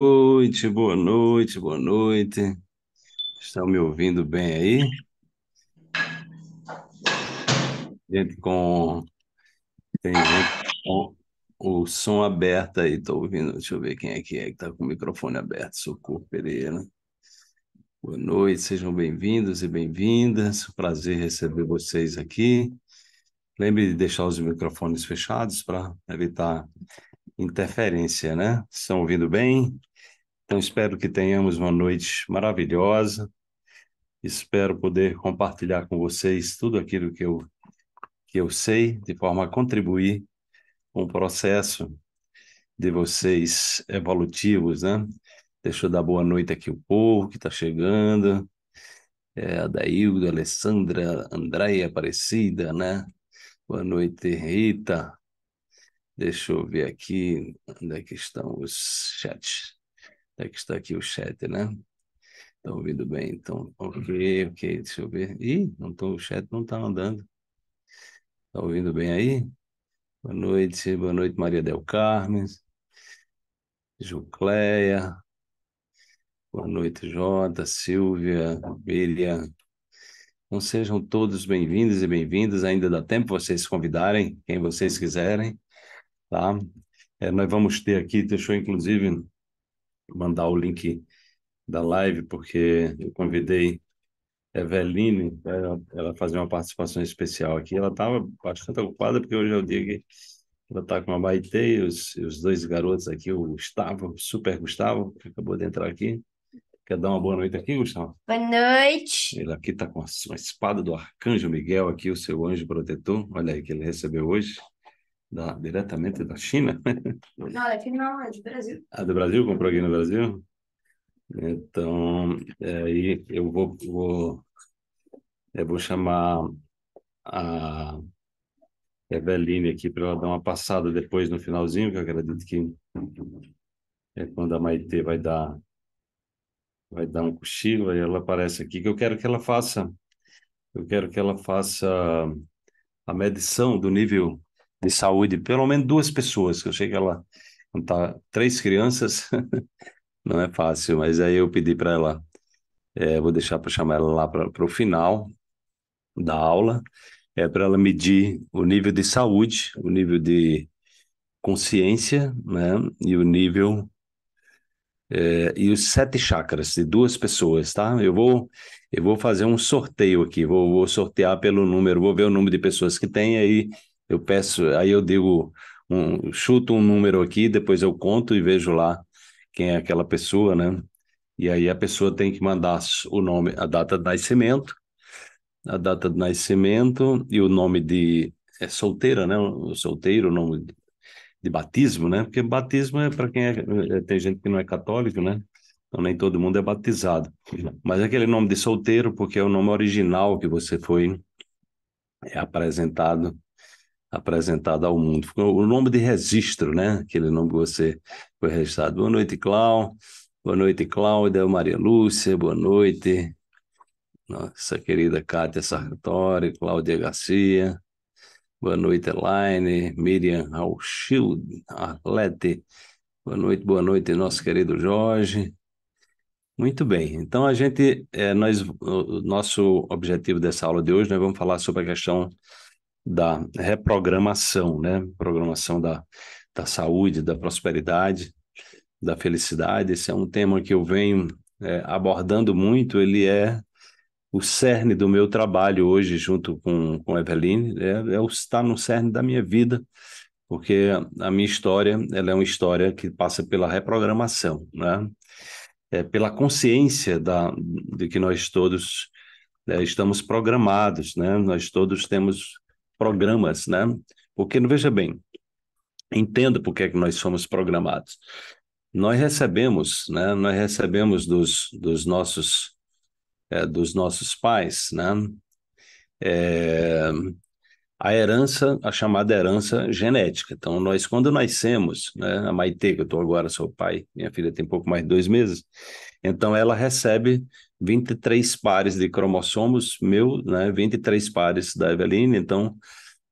Boa noite, boa noite, boa noite. Estão me ouvindo bem aí? Gente com. Tem gente com o som aberto aí, estou ouvindo. Deixa eu ver quem é que é que está com o microfone aberto. Socorro Pereira. Boa noite, sejam bem-vindos e bem-vindas. Prazer receber vocês aqui. Lembre de deixar os microfones fechados para evitar interferência, né? Estão ouvindo bem? Então, espero que tenhamos uma noite maravilhosa. Espero poder compartilhar com vocês tudo aquilo que eu, que eu sei, de forma a contribuir com o processo de vocês evolutivos, né? Deixa eu dar boa noite aqui ao povo que está chegando. É, Adaildo, Alessandra, Andréia Aparecida, né? Boa noite, Rita. Deixa eu ver aqui onde é que estão os chats. É que está aqui o chat, né? Tá ouvindo bem, então. Ok, uhum. ok, deixa eu ver. Ih, não tô, o chat não tá andando. Tá ouvindo bem aí? Boa noite, boa noite, Maria Del Carmen. Jucleia. Boa noite, Jota, Silvia, Miriam. Então sejam todos bem-vindos e bem-vindas. Ainda dá tempo vocês convidarem, quem vocês quiserem, tá? É, nós vamos ter aqui, deixou inclusive mandar o link da live, porque eu convidei Eveline para né? ela, fazer uma participação especial aqui. Ela estava bastante ocupada, porque hoje é o dia que ela está com a Maite e os, os dois garotos aqui, o Gustavo, o super Gustavo, que acabou de entrar aqui. Quer dar uma boa noite aqui, Gustavo? Boa noite. Ele aqui está com a, uma espada do Arcanjo Miguel, aqui, o seu anjo protetor. Olha aí que ele recebeu hoje. Da, diretamente da China? Não, China não, é do Brasil. Ah, do Brasil? Comprou aqui no Brasil? Então, é, aí eu vou, vou, eu vou chamar a Eveline aqui para ela dar uma passada depois no finalzinho, que eu acredito que é quando a Maite vai dar vai dar um cochilo e ela aparece aqui que eu quero que ela faça eu quero que ela faça a medição do nível de saúde, pelo menos duas pessoas, que eu sei que ela tá três crianças, não é fácil, mas aí eu pedi para ela, é, vou deixar para chamar ela lá para o final da aula, é para ela medir o nível de saúde, o nível de consciência, né, e o nível é, e os sete chakras de duas pessoas, tá? Eu vou eu vou fazer um sorteio aqui, vou, vou sortear pelo número, vou ver o número de pessoas que tem aí eu peço, aí eu digo, um, chuto um número aqui, depois eu conto e vejo lá quem é aquela pessoa, né? E aí a pessoa tem que mandar o nome, a data de nascimento, a data de nascimento e o nome de é solteira, né? O solteiro, o nome de, de batismo, né? Porque batismo é para quem é, é, tem gente que não é católico, né? Então nem todo mundo é batizado. Mas aquele nome de solteiro, porque é o nome original que você foi é apresentado apresentada ao mundo. o nome de registro, né? Aquele nome que você foi registrado. Boa noite, Clau. Boa noite, Cláudia, Maria Lúcia. Boa noite, nossa querida Kátia Sartori, Cláudia Garcia. Boa noite, Elaine, Miriam Rauschild, Arlete. Boa noite, boa noite, nosso querido Jorge. Muito bem. Então a gente, é, nós, o nosso objetivo dessa aula de hoje, nós vamos falar sobre a questão da reprogramação, né? Programação da, da saúde, da prosperidade, da felicidade. Esse é um tema que eu venho é, abordando muito, ele é o cerne do meu trabalho hoje, junto com, com Eveline, é, é, está no cerne da minha vida, porque a minha história ela é uma história que passa pela reprogramação, né? É, pela consciência da, de que nós todos é, estamos programados, né? Nós todos temos programas, né? Porque, veja bem, entenda por que, é que nós somos programados. Nós recebemos, né? Nós recebemos dos, dos nossos é, dos nossos pais, né? É, a herança, a chamada herança genética. Então, nós, quando nascemos, né, a Maite, que eu estou agora, sou pai, minha filha tem pouco mais de dois meses, então ela recebe 23 pares de cromossomos, meu, né, 23 pares da Eveline, então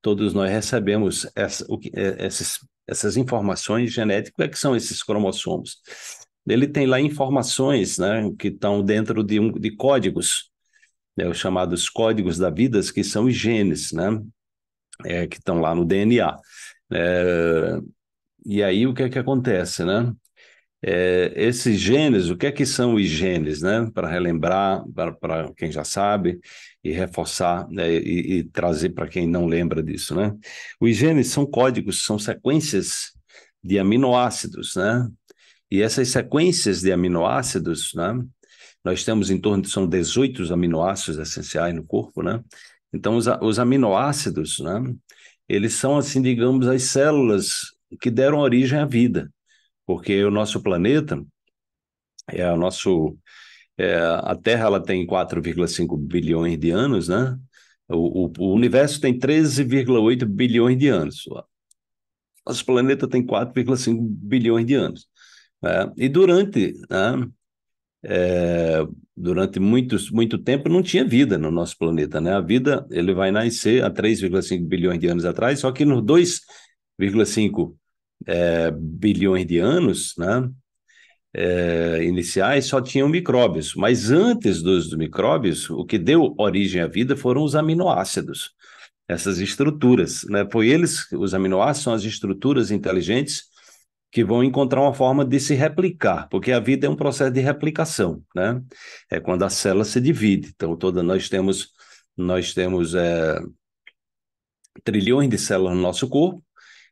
todos nós recebemos essa, o que, é, esses, essas informações genéticas, o é que são esses cromossomos? Ele tem lá informações né, que estão dentro de, um, de códigos, né, os chamados códigos da vida, que são os genes, né, é, que estão lá no DNA. É, e aí o que é que acontece, né? É, esses genes, o que é que são os genes, né? Para relembrar, para quem já sabe, e reforçar né? e, e trazer para quem não lembra disso, né? Os genes são códigos, são sequências de aminoácidos, né? E essas sequências de aminoácidos, né? Nós temos em torno de são 18 aminoácidos essenciais no corpo, né? Então os, os aminoácidos, né? Eles são assim, digamos, as células que deram origem à vida porque o nosso planeta, é o nosso, é, a Terra ela tem 4,5 bilhões de anos, né? O, o, o universo tem 13,8 bilhões de anos. Nosso planeta tem 4,5 bilhões de anos. Né? E durante, né? é, durante muitos, muito tempo não tinha vida no nosso planeta. Né? A vida ele vai nascer há 3,5 bilhões de anos atrás, só que nos 2,5 é, bilhões de anos, né? É, iniciais só tinham micróbios, mas antes dos micróbios, o que deu origem à vida foram os aminoácidos, essas estruturas. Né? Foi eles, os aminoácidos são as estruturas inteligentes que vão encontrar uma forma de se replicar, porque a vida é um processo de replicação, né? É quando a célula se divide. Então, toda nós temos nós temos é, trilhões de células no nosso corpo,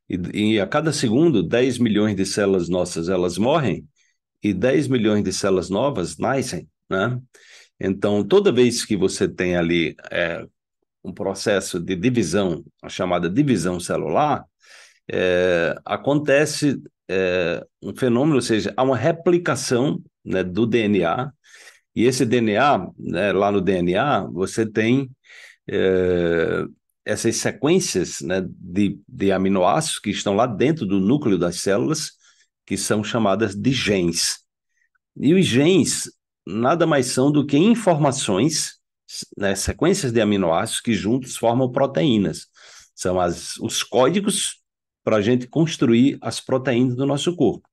e, e, a cada segundo, 10 milhões de células nossas elas morrem e 10 milhões de células novas nascem, né? Então, toda vez que você tem ali é, um processo de divisão, a chamada divisão celular, é, acontece é, um fenômeno, ou seja, há uma replicação né, do DNA, e esse DNA, né, lá no DNA, você tem é, essas sequências né, de, de aminoácidos que estão lá dentro do núcleo das células, que são chamadas de genes. E os genes nada mais são do que informações, né, sequências de aminoácidos que juntos formam proteínas. São as, os códigos para a gente construir as proteínas do nosso corpo.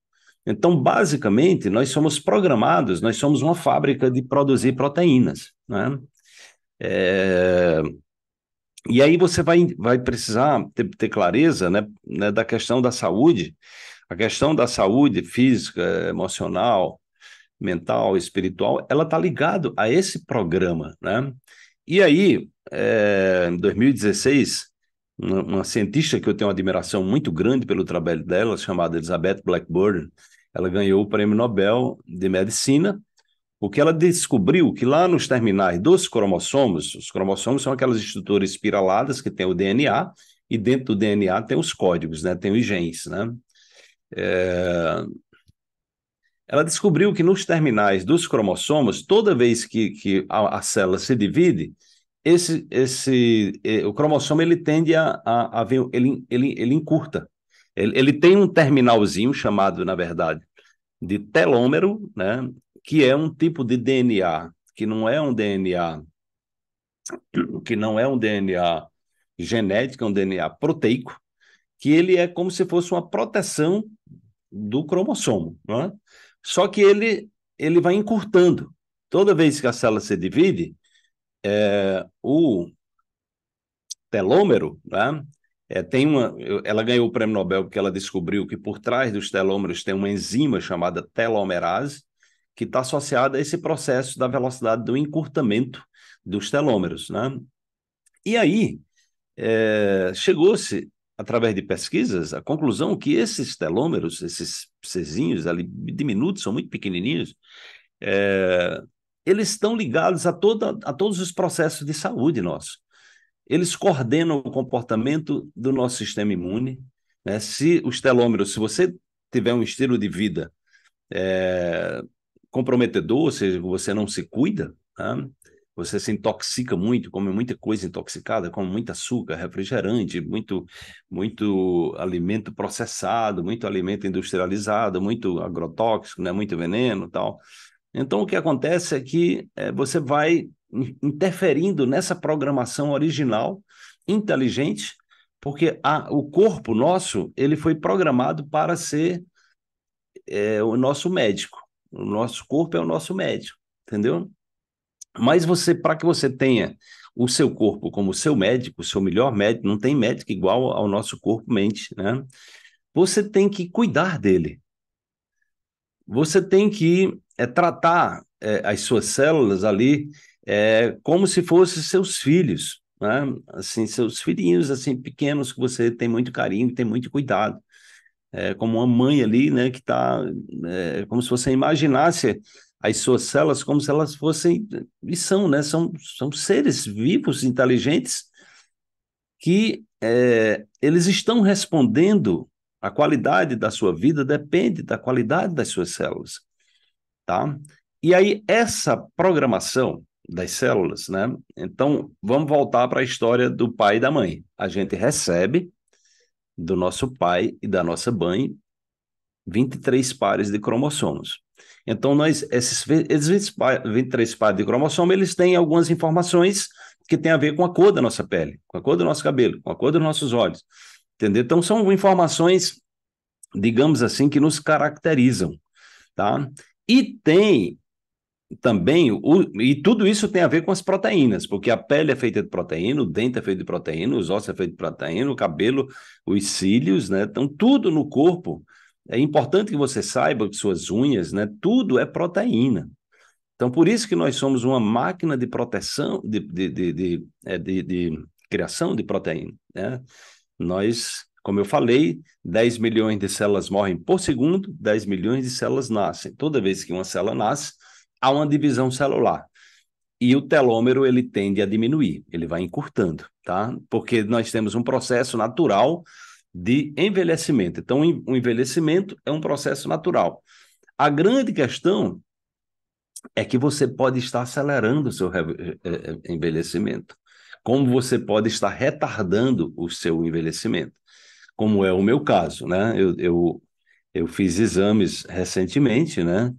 Então, basicamente, nós somos programados, nós somos uma fábrica de produzir proteínas. Né? É, e aí você vai, vai precisar ter, ter clareza né, né, da questão da saúde, a questão da saúde física, emocional, mental, espiritual, ela está ligado a esse programa, né? E aí, é, em 2016, uma cientista que eu tenho uma admiração muito grande pelo trabalho dela, chamada Elizabeth Blackburn, ela ganhou o Prêmio Nobel de Medicina porque ela descobriu que lá nos terminais dos cromossomos, os cromossomos são aquelas estruturas espiraladas que tem o DNA, e dentro do DNA tem os códigos, né? tem os genes. Né? É... Ela descobriu que nos terminais dos cromossomos, toda vez que, que a, a célula se divide, esse, esse, o cromossomo ele tende a, a, a ver, ele, ele, ele encurta. Ele, ele tem um terminalzinho chamado, na verdade, de telômero, né? que é um tipo de DNA, que não é um DNA, que não é um DNA genético, é um DNA proteico, que ele é como se fosse uma proteção do cromossomo, é? Só que ele, ele vai encurtando. Toda vez que a célula se divide, é, o telômero, né? É, tem uma, ela ganhou o prêmio Nobel porque ela descobriu que por trás dos telômeros tem uma enzima chamada telomerase, que está associada a esse processo da velocidade do encurtamento dos telômeros. Né? E aí, é, chegou-se, através de pesquisas, à conclusão que esses telômeros, esses cezinhos ali diminutos, são muito pequenininhos, é, eles estão ligados a, toda, a todos os processos de saúde nosso. Eles coordenam o comportamento do nosso sistema imune. Né? Se os telômeros, se você tiver um estilo de vida é, comprometedor, ou seja, você não se cuida, né? você se intoxica muito, come muita coisa intoxicada, come muito açúcar, refrigerante, muito, muito alimento processado, muito alimento industrializado, muito agrotóxico, né? muito veneno tal. Então, o que acontece é que é, você vai interferindo nessa programação original, inteligente, porque a, o corpo nosso ele foi programado para ser é, o nosso médico. O nosso corpo é o nosso médico, entendeu? Mas você, para que você tenha o seu corpo como seu médico, o seu melhor médico, não tem médico igual ao nosso corpo-mente, né? Você tem que cuidar dele. Você tem que é, tratar é, as suas células ali é, como se fossem seus filhos, né? Assim, seus filhinhos assim pequenos que você tem muito carinho, tem muito cuidado é, como uma mãe ali, né, que está é, como se você imaginasse as suas células como se elas fossem e são, né, são, são seres vivos, inteligentes que é, eles estão respondendo. A qualidade da sua vida depende da qualidade das suas células, tá? E aí essa programação das células, né? Então, vamos voltar para a história do pai e da mãe. A gente recebe do nosso pai e da nossa mãe 23 pares de cromossomos. Então, nós, esses, esses 23 pares de cromossomos, eles têm algumas informações que têm a ver com a cor da nossa pele, com a cor do nosso cabelo, com a cor dos nossos olhos. Entendeu? Então, são informações, digamos assim, que nos caracterizam. Tá? E tem também, o, e tudo isso tem a ver com as proteínas, porque a pele é feita de proteína, o dente é feito de proteína, os ossos é feito de proteína, o cabelo, os cílios, né? Então, tudo no corpo. É importante que você saiba que suas unhas, né? Tudo é proteína. Então, por isso que nós somos uma máquina de proteção, de, de, de, de, é, de, de criação de proteína, né? Nós, como eu falei, 10 milhões de células morrem por segundo, 10 milhões de células nascem. Toda vez que uma célula nasce, há uma divisão celular. E o telômero ele tende a diminuir, ele vai encurtando, tá? Porque nós temos um processo natural de envelhecimento. Então, o envelhecimento é um processo natural. A grande questão é que você pode estar acelerando o seu eh, eh, envelhecimento, como você pode estar retardando o seu envelhecimento, como é o meu caso, né? Eu, eu, eu fiz exames recentemente, né?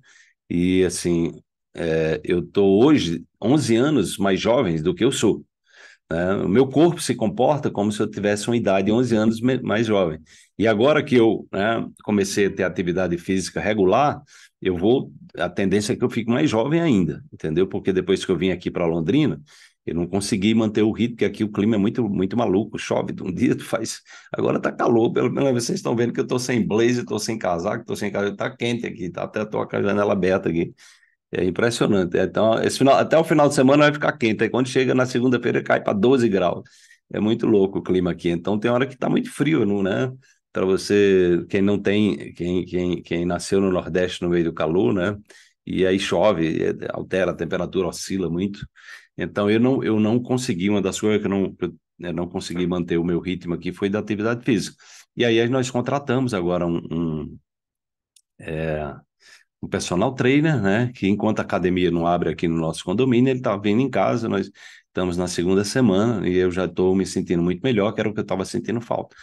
E assim, é, eu estou hoje 11 anos mais jovem do que eu sou. Né? O meu corpo se comporta como se eu tivesse uma idade 11 anos mais jovem. E agora que eu né, comecei a ter atividade física regular, eu vou. A tendência é que eu fique mais jovem ainda, entendeu? Porque depois que eu vim aqui para Londrina, eu não consegui manter o ritmo, porque aqui o clima é muito, muito maluco. Chove de um dia, tu faz. Agora tá calor, pelo menos vocês estão vendo que eu tô sem blazer, tô sem casaco, tô sem casaco, tá quente aqui, tá até tô com a janela aberta aqui. É impressionante. É, então, esse final, até o final de semana vai ficar quente. Aí quando chega na segunda-feira cai para 12 graus. É muito louco o clima aqui. Então tem hora que está muito frio, não, né? Para você, quem não tem, quem, quem, quem nasceu no Nordeste no meio do calor, né? E aí chove, é, altera a temperatura, oscila muito. Então eu não, eu não consegui, uma das coisas que eu não, eu né, não consegui manter o meu ritmo aqui foi da atividade física. E aí nós contratamos agora um, um é, um personal trainer, né? Que enquanto a academia não abre aqui no nosso condomínio, ele tá vindo em casa. Nós estamos na segunda semana e eu já estou me sentindo muito melhor, que era o que eu estava sentindo falta.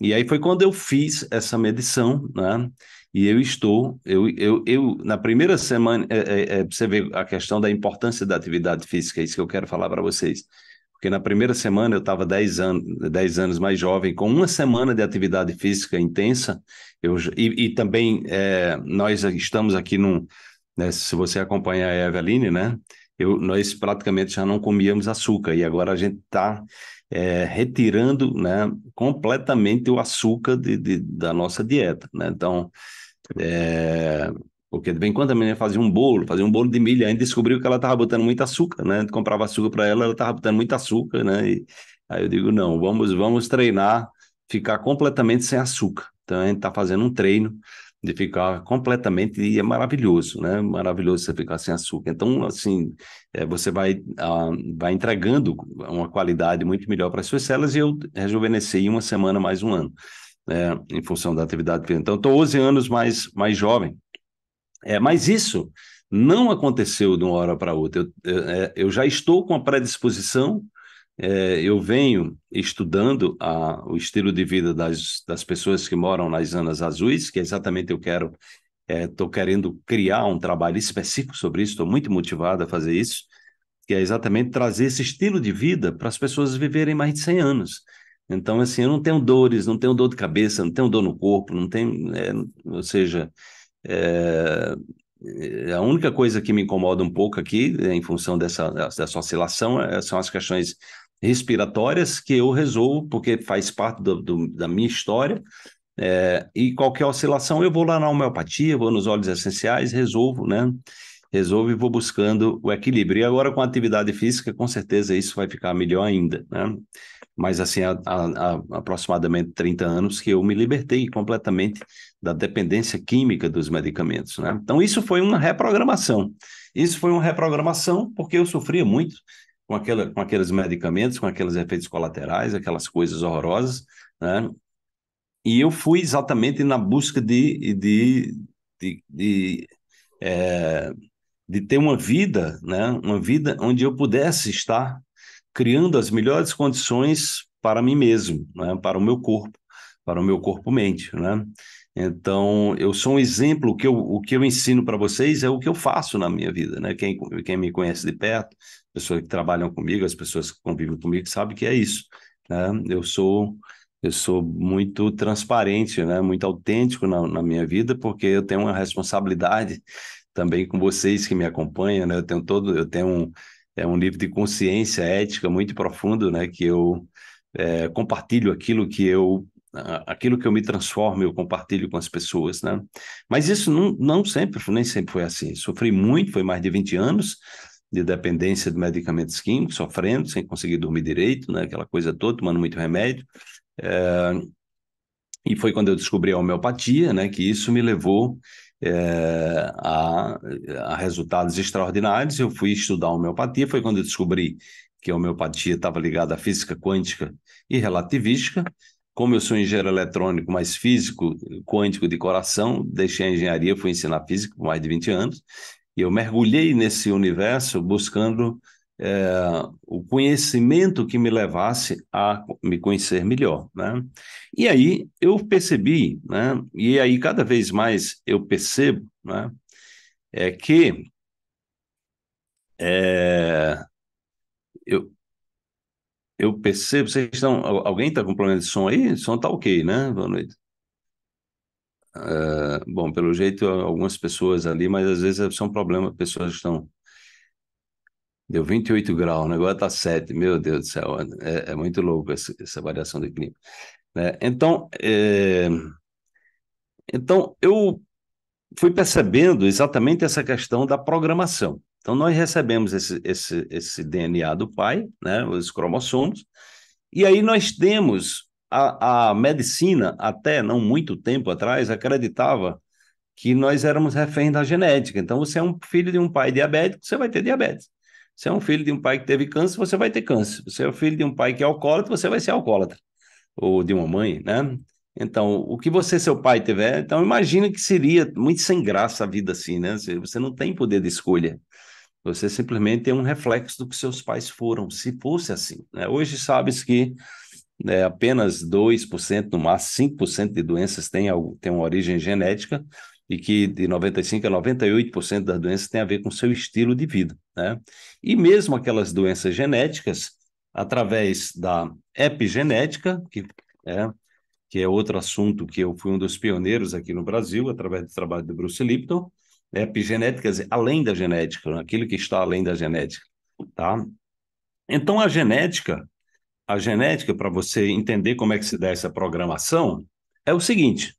E aí foi quando eu fiz essa medição, né? E eu estou, eu, eu, eu na primeira semana, é, é, é, você vê a questão da importância da atividade física, é isso que eu quero falar para vocês. Porque na primeira semana eu estava 10, 10 anos mais jovem, com uma semana de atividade física intensa, eu, e, e também é, nós estamos aqui num. Né, se você acompanha a Eveline, né? Eu, nós praticamente já não comíamos açúcar, e agora a gente está é, retirando né, completamente o açúcar de, de, da nossa dieta. Né? Então, é, porque de vez em quando a menina fazia um bolo, fazia um bolo de milho, aí descobriu que ela estava botando muito açúcar, né? gente comprava açúcar para ela, ela estava botando muito açúcar, né? E aí eu digo, não, vamos, vamos treinar, ficar completamente sem açúcar. Então a gente está fazendo um treino de ficar completamente, e é maravilhoso, né? Maravilhoso você ficar sem açúcar. Então, assim, é, você vai, ah, vai entregando uma qualidade muito melhor para as suas células e eu rejuvenesci uma semana mais um ano. É, em função da atividade física. Então, estou 11 anos mais, mais jovem, é, mas isso não aconteceu de uma hora para outra. Eu, é, eu, já estou com a predisposição, é, eu venho estudando a, o estilo de vida das, das pessoas que moram nas Anas Azuis, que é exatamente eu quero, estou é, querendo criar um trabalho específico sobre isso, estou muito motivado a fazer isso, que é exatamente trazer esse estilo de vida para as pessoas viverem mais de 100 anos. Então, assim, eu não tenho dores, não tenho dor de cabeça, não tenho dor no corpo, não tenho, é, ou seja, é, é, a única coisa que me incomoda um pouco aqui, é, em função dessa, dessa oscilação, é, são as questões respiratórias que eu resolvo, porque faz parte do, do, da minha história. É, e qualquer oscilação, eu vou lá na homeopatia, vou nos óleos essenciais, resolvo, né? resolvo e vou buscando o equilíbrio. E agora com a atividade física, com certeza isso vai ficar melhor ainda, né? Mas assim, há, há, há aproximadamente 30 anos que eu me libertei completamente da dependência química dos medicamentos, né? Então isso foi uma reprogramação. Isso foi uma reprogramação porque eu sofria muito com, aquela, com aqueles medicamentos, com aqueles efeitos colaterais, aquelas coisas horrorosas, né? E eu fui exatamente na busca de, de, de, de é, de ter uma vida, né? Uma vida onde eu pudesse estar criando as melhores condições para mim mesmo, né? Para o meu corpo, para o meu corpo-mente, né? Então, eu sou um exemplo, o que eu, o que eu ensino para vocês é o que eu faço na minha vida, né? Quem, quem me conhece de perto, pessoas que trabalham comigo, as pessoas que convivem comigo, sabe que é isso, né? Eu sou eu sou muito transparente, né? muito autêntico na, na, minha vida, porque eu tenho uma responsabilidade também com vocês que me acompanham, né? Eu tenho todo, eu tenho um, é um livro de consciência ética muito profundo, né? Que eu é, compartilho aquilo que eu aquilo que eu me transformo eu compartilho com as pessoas, né? Mas isso não, não sempre, nem sempre foi assim. Sofri muito, foi mais de 20 anos de dependência de medicamentos químicos, sofrendo, sem conseguir dormir direito, né? Aquela coisa toda, tomando muito remédio. É... E foi quando eu descobri a homeopatia, né? Que isso me levou é, a, a, resultados extraordinários. Eu fui estudar homeopatia, foi quando eu descobri que a homeopatia estava ligada à física quântica e relativística. Como eu sou engenheiro eletrônico, mas físico quântico de coração, deixei a engenharia, fui ensinar física por mais de 20 anos, e eu mergulhei nesse universo buscando é, o conhecimento que me levasse a me conhecer melhor, né? E aí eu percebi, né? E aí cada vez mais eu percebo, né? É que é, eu, eu percebo, vocês estão, alguém está com problema de som aí? O som está ok, né? Boa noite. Uh, bom, pelo jeito, algumas pessoas ali, mas às vezes é são problemas, pessoas que estão Deu 28 graus, agora está 7. Meu Deus do céu, é, é muito louco essa, essa, variação do clima. Né? Então, é... então, eu fui percebendo exatamente essa questão da programação. Então, nós recebemos esse, esse, esse DNA do pai, né, os cromossomos, e aí nós temos a, a medicina, até não muito tempo atrás, acreditava que nós éramos reféns da genética. Então, você é um filho de um pai diabético, você vai ter diabetes. Você é um filho de um pai que teve câncer, você vai ter câncer. Você é filho de um pai que é alcoólatra, você vai ser alcoólatra. Ou de uma mãe, né? Então, o que você, seu pai, tiver, então imagina que seria muito sem graça a vida assim, né? Você não tem poder de escolha. Você simplesmente é um reflexo do que seus pais foram, se fosse assim. Né? Hoje sabes que né, apenas 2%, no máximo 5% de doenças têm, tem uma origem genética, e que de 95% a 98% das doenças tem a ver com seu estilo de vida. Né? E mesmo aquelas doenças genéticas, através da epigenética, que é, que é outro assunto que eu fui um dos pioneiros aqui no Brasil, através do trabalho do Bruce Lipton, né? epigenética, além da genética, né? aquilo que está além da genética. Tá? Então, a genética, a genética, para você entender como é que se dá essa programação, é o seguinte: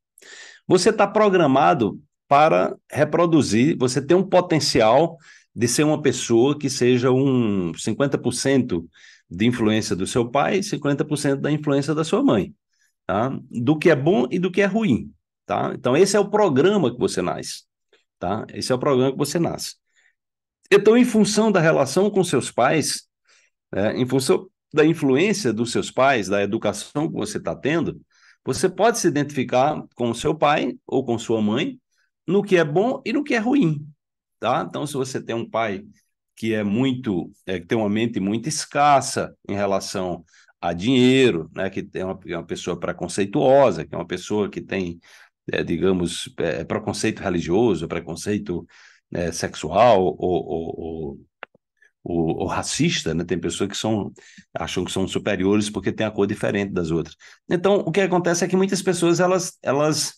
você está programado para reproduzir, você tem um potencial de ser uma pessoa que seja um 50% de influência do seu pai 50% da influência da sua mãe, tá? Do que é bom e do que é ruim, tá? Então esse é o programa que você nasce, tá? Esse é o programa que você nasce. Então, em função da relação com seus pais, é, em função da influência dos seus pais, da educação que você está tendo, você pode se identificar com o seu pai ou com sua mãe no que é bom e no que é ruim, tá? Então, se você tem um pai que é muito, é, que tem uma mente muito escassa em relação a dinheiro, né? Que é uma, é uma pessoa preconceituosa, que é uma pessoa que tem, é, digamos, é, preconceito religioso, preconceito é, sexual ou, ou, ou o ou racista, né? Tem pessoas que são acham que são superiores porque tem a cor diferente das outras. Então, o que acontece é que muitas pessoas elas elas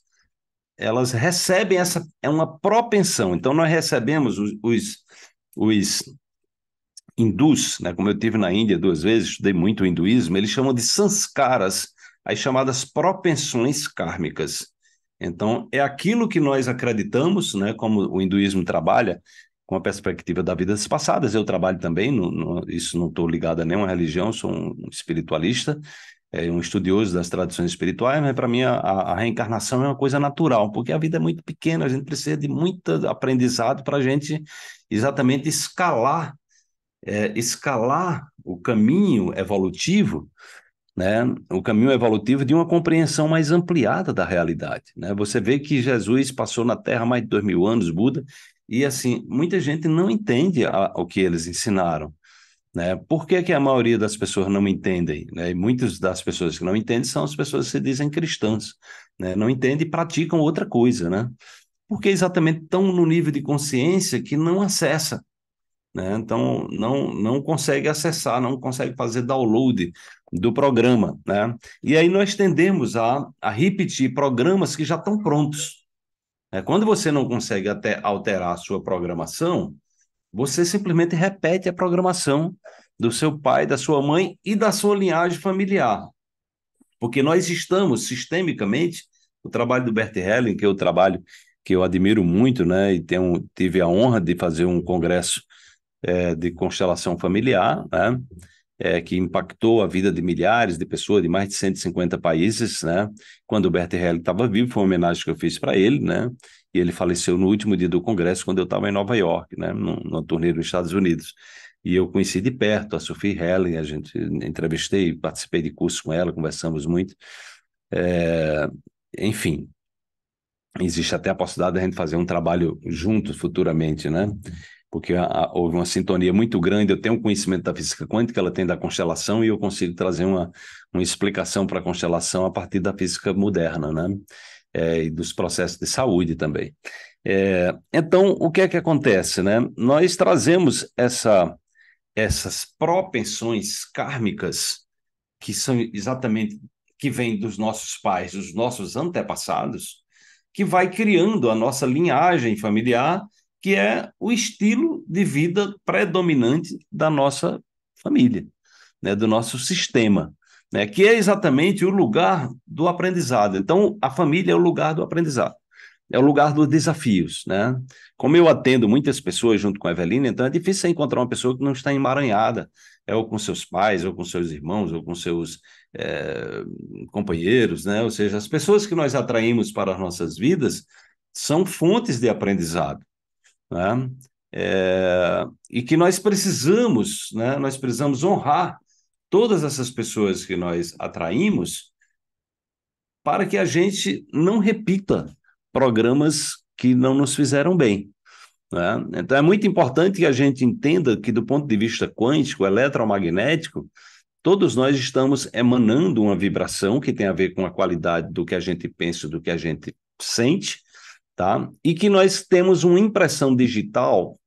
elas recebem essa é uma propensão. Então, nós recebemos os, os, os hindus, né? Como eu tive na Índia duas vezes, estudei muito o hinduísmo. Eles chamam de sanskaras as chamadas propensões kármicas. Então, é aquilo que nós acreditamos, né, como o hinduísmo trabalha, com a perspectiva da vidas passadas. Eu trabalho também, no, no, isso não estou ligado a nenhuma religião, sou um espiritualista, é, um estudioso das tradições espirituais, mas para mim a, a, reencarnação é uma coisa natural, porque a vida é muito pequena, a gente precisa de muito aprendizado para a gente exatamente escalar, é, escalar o caminho evolutivo né, o caminho evolutivo de uma compreensão mais ampliada da realidade. Né? Você vê que Jesus passou na Terra mais de dois mil anos, Buda, e assim, muita gente não entende a, o que eles ensinaram. Né? Por que, que a maioria das pessoas não entendem? Né? E muitas das pessoas que não entendem são as pessoas que se dizem cristãs. Né? Não entendem e praticam outra coisa. Né? Porque é exatamente estão no nível de consciência que não acessa. Né? Então, não, não consegue acessar, não consegue fazer download do programa. Né? E aí nós tendemos a, a repetir programas que já estão prontos. É, quando você não consegue até alterar a sua programação, você simplesmente repete a programação do seu pai, da sua mãe e da sua linhagem familiar. Porque nós estamos sistemicamente, o trabalho do Bert Helling, que é o trabalho, que eu admiro muito, né, e tenho, tive a honra de fazer um congresso é, de constelação familiar, né, é, que impactou a vida de milhares de pessoas de mais de 150 países, né? Quando o Bert Hellinger estava vivo, foi uma homenagem que eu fiz para ele, né? E ele faleceu no último dia do congresso, quando eu estava em Nova York, né? Numa turnê nos Estados Unidos. E eu conheci de perto a Sophie Helen, a gente entrevistei, participei de curso com ela, conversamos muito. É, enfim, existe até a possibilidade de a gente fazer um trabalho juntos futuramente, né? porque a, a, houve uma sintonia muito grande. Eu tenho um conhecimento da física quântica, ela tem da constelação, e eu consigo trazer uma, uma explicação para a constelação a partir da física moderna, né? É, e dos processos de saúde também. É, então, o que é que acontece, né? Nós trazemos essa, essas propensões kármicas que são exatamente que vêm dos nossos pais, dos nossos antepassados, que vai criando a nossa linhagem familiar que é o estilo de vida predominante da nossa família, né, do nosso sistema, né, que é exatamente o lugar do aprendizado. Então, a família é o lugar do aprendizado, é o lugar dos desafios. Né? Como eu atendo muitas pessoas junto com a Evelina, então é difícil encontrar uma pessoa que não está emaranhada, é ou com seus pais, ou com seus irmãos, ou com seus é, companheiros, né? ou seja, as pessoas que nós atraímos para as nossas vidas são fontes de aprendizado né? É, e que nós precisamos, né? Nós precisamos honrar todas essas pessoas que nós atraímos para que a gente não repita programas que não nos fizeram bem. Né? Então é muito importante que a gente entenda que do ponto de vista quântico, eletromagnético, todos nós estamos emanando uma vibração que tem a ver com a qualidade do que a gente pensa, do que a gente sente, tá? E que nós temos uma impressão digital,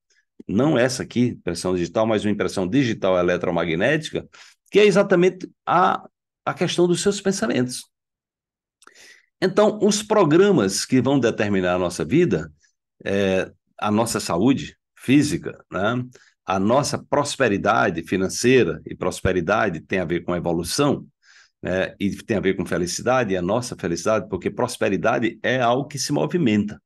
não essa aqui, impressão digital, mas uma impressão digital eletromagnética, que é exatamente a, a questão dos seus pensamentos. Então, os programas que vão determinar a nossa vida, é, a nossa saúde física, né? a nossa prosperidade financeira, e prosperidade tem a ver com a evolução, né? e tem a ver com felicidade, e a nossa felicidade, porque prosperidade é algo que se movimenta.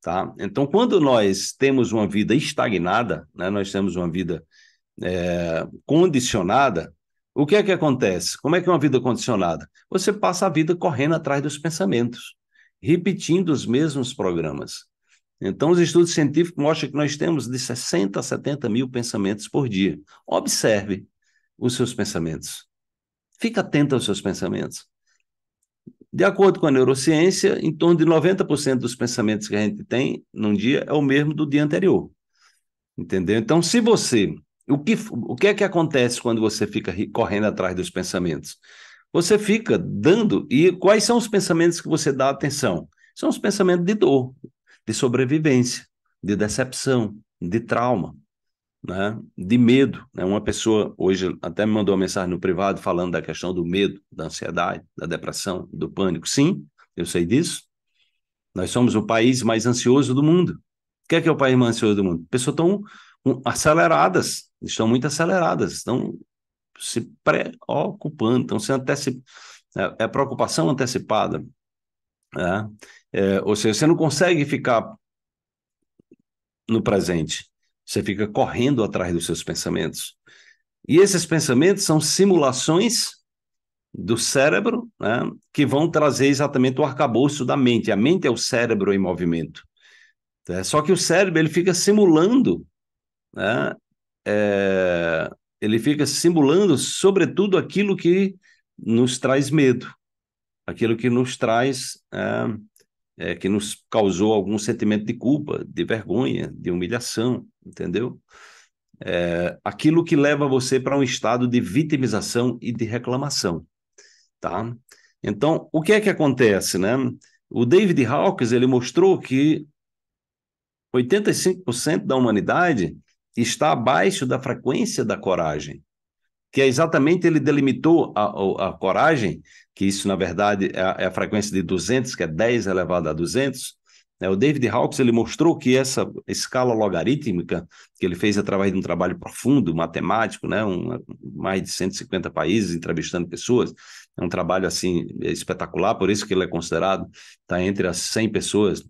Tá? Então, quando nós temos uma vida estagnada, né? nós temos uma vida é, condicionada, o que é que acontece? Como é que é uma vida condicionada? Você passa a vida correndo atrás dos pensamentos, repetindo os mesmos programas. Então, os estudos científicos mostram que nós temos de 60 a 70 mil pensamentos por dia. Observe os seus pensamentos. Fica atento aos seus pensamentos. De acordo com a neurociência, em torno de 90% dos pensamentos que a gente tem num dia é o mesmo do dia anterior. Entendeu? Então, se você. O que, o que é que acontece quando você fica correndo atrás dos pensamentos? Você fica dando. E quais são os pensamentos que você dá atenção? São os pensamentos de dor, de sobrevivência, de decepção, de trauma né, de medo. Né? Uma pessoa hoje até me mandou uma mensagem no privado falando da questão do medo, da ansiedade, da depressão, do pânico. Sim, eu sei disso. Nós somos o país mais ansioso do mundo. O que é, que é o país mais ansioso do mundo? Pessoas estão aceleradas, estão muito aceleradas, estão se preocupando, estão se antecipando. É, é preocupação antecipada. Né? É, ou seja, você não consegue ficar no presente. Você fica correndo atrás dos seus pensamentos. E esses pensamentos são simulações do cérebro, né, que vão trazer exatamente o arcabouço da mente. A mente é o cérebro em movimento. Tá? Só que o cérebro ele fica simulando, né, é, ele fica simulando, sobretudo, aquilo que nos traz medo, aquilo que nos traz é, é, que nos causou algum sentimento de culpa, de vergonha, de humilhação, entendeu? É, aquilo que leva você para um estado de vitimização e de reclamação, tá? Então, o que é que acontece, né? O David Hawkins, ele mostrou que 85% da humanidade está abaixo da frequência da coragem que é exatamente ele delimitou a, a, a coragem, que isso, na verdade, é a, é a, frequência de 200, que é 10 elevado a 200. Né? O David Hawkes ele mostrou que essa escala logarítmica, que ele fez através de um trabalho profundo, matemático, né? Um, mais de 150 países entrevistando pessoas, é um trabalho assim espetacular, por isso que ele é considerado, está entre as 100 pessoas,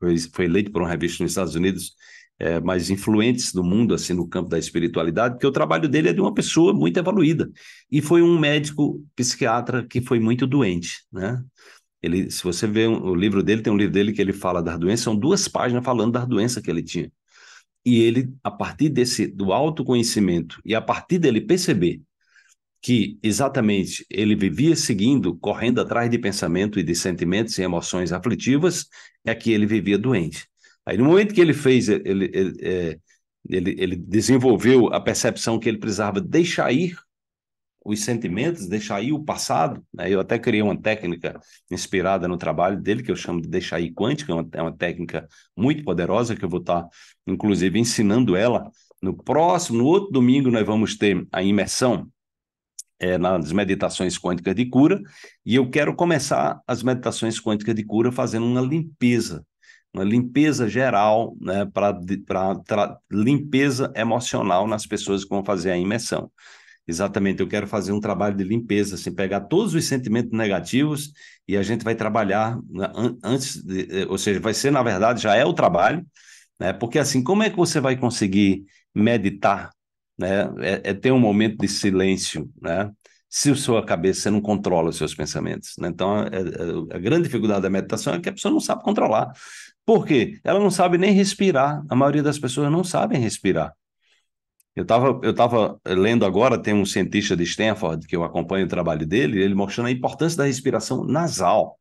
foi, foi eleito por uma revista nos Estados Unidos, é, mais influentes do mundo, assim, no campo da espiritualidade, porque o trabalho dele é de uma pessoa muito evoluída. E foi um médico psiquiatra que foi muito doente, né? Ele, se você vê um, o livro dele, tem um livro dele que ele fala da doença, são duas páginas falando da doença que ele tinha. E ele, a partir desse do autoconhecimento e a partir dele perceber que exatamente ele vivia seguindo, correndo atrás de pensamento e de sentimentos e emoções aflitivas, é que ele vivia doente. Aí, no momento que ele fez, ele, ele, é, ele, ele desenvolveu a percepção que ele precisava deixar ir os sentimentos, deixar ir o passado. Né? Eu até criei uma técnica inspirada no trabalho dele, que eu chamo de deixar ir quântica, é uma, é uma técnica muito poderosa, que eu vou estar, inclusive, ensinando ela. No próximo, no outro domingo, nós vamos ter a imersão é, nas meditações quânticas de cura, e eu quero começar as meditações quânticas de cura fazendo uma limpeza uma limpeza geral, né, para limpeza emocional nas pessoas que vão fazer a imersão. Exatamente, eu quero fazer um trabalho de limpeza, assim, pegar todos os sentimentos negativos e a gente vai trabalhar né, antes, de, eh, ou seja, vai ser, na verdade, já é o trabalho, né? Porque assim, como é que você vai conseguir meditar, né? É, é ter um momento de silêncio, né? Se a sua cabeça você não controla os seus pensamentos, né? Então, a grande dificuldade da meditação é que a pessoa não sabe controlar por quê? Ela não sabe nem respirar. A maioria das pessoas não sabem respirar. Eu estava eu tava lendo agora, tem um cientista de Stanford que eu acompanho o trabalho dele, ele mostrando a importância da respiração nasal.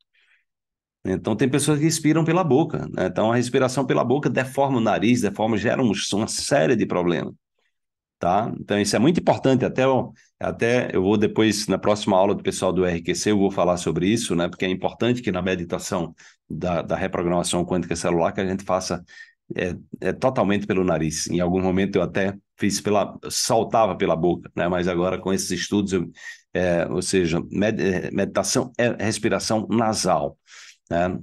Então, tem pessoas que respiram pela boca. Né? Então, a respiração pela boca deforma o nariz, deforma, gera uma série de problemas. Tá? Então, isso é muito importante. Até o até eu vou depois, na próxima aula do pessoal do RQC, eu vou falar sobre isso, né? Porque é importante que na meditação da, da reprogramação quântica celular que a gente faça é, é, totalmente pelo nariz. Em algum momento eu até fiz pela saltava pela boca, né? Mas agora com esses estudos, eu, é, ou seja, med, é, meditação é respiração nasal, né?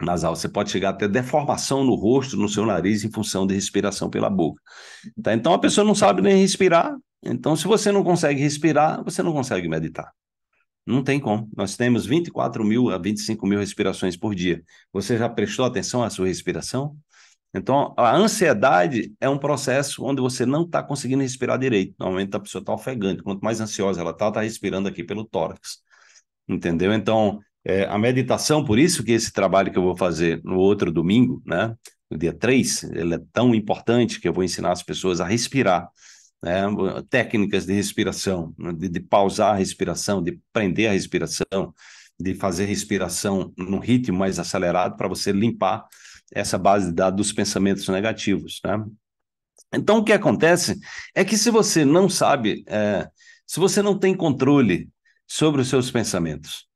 Nasal, você pode chegar até deformação no rosto, no seu nariz, em função de respiração pela boca. Tá? Então a pessoa não sabe nem respirar, então, se você não consegue respirar, você não consegue meditar. Não tem como. Nós temos 24 mil a 25 mil respirações por dia. Você já prestou atenção à sua respiração? Então, a ansiedade é um processo onde você não está conseguindo respirar direito. Normalmente, a pessoa está ofegante. Quanto mais ansiosa ela está, está respirando aqui pelo tórax. Entendeu? Então, é, a meditação, por isso que esse trabalho que eu vou fazer no outro domingo, né? No dia 3, ele é tão importante que eu vou ensinar as pessoas a respirar né? técnicas de respiração, de, de, pausar a respiração, de prender a respiração, de fazer respiração num ritmo mais acelerado para você limpar essa base de dados dos pensamentos negativos. Né? Então, o que acontece é que se você não sabe, é, se você não tem controle sobre os seus pensamentos,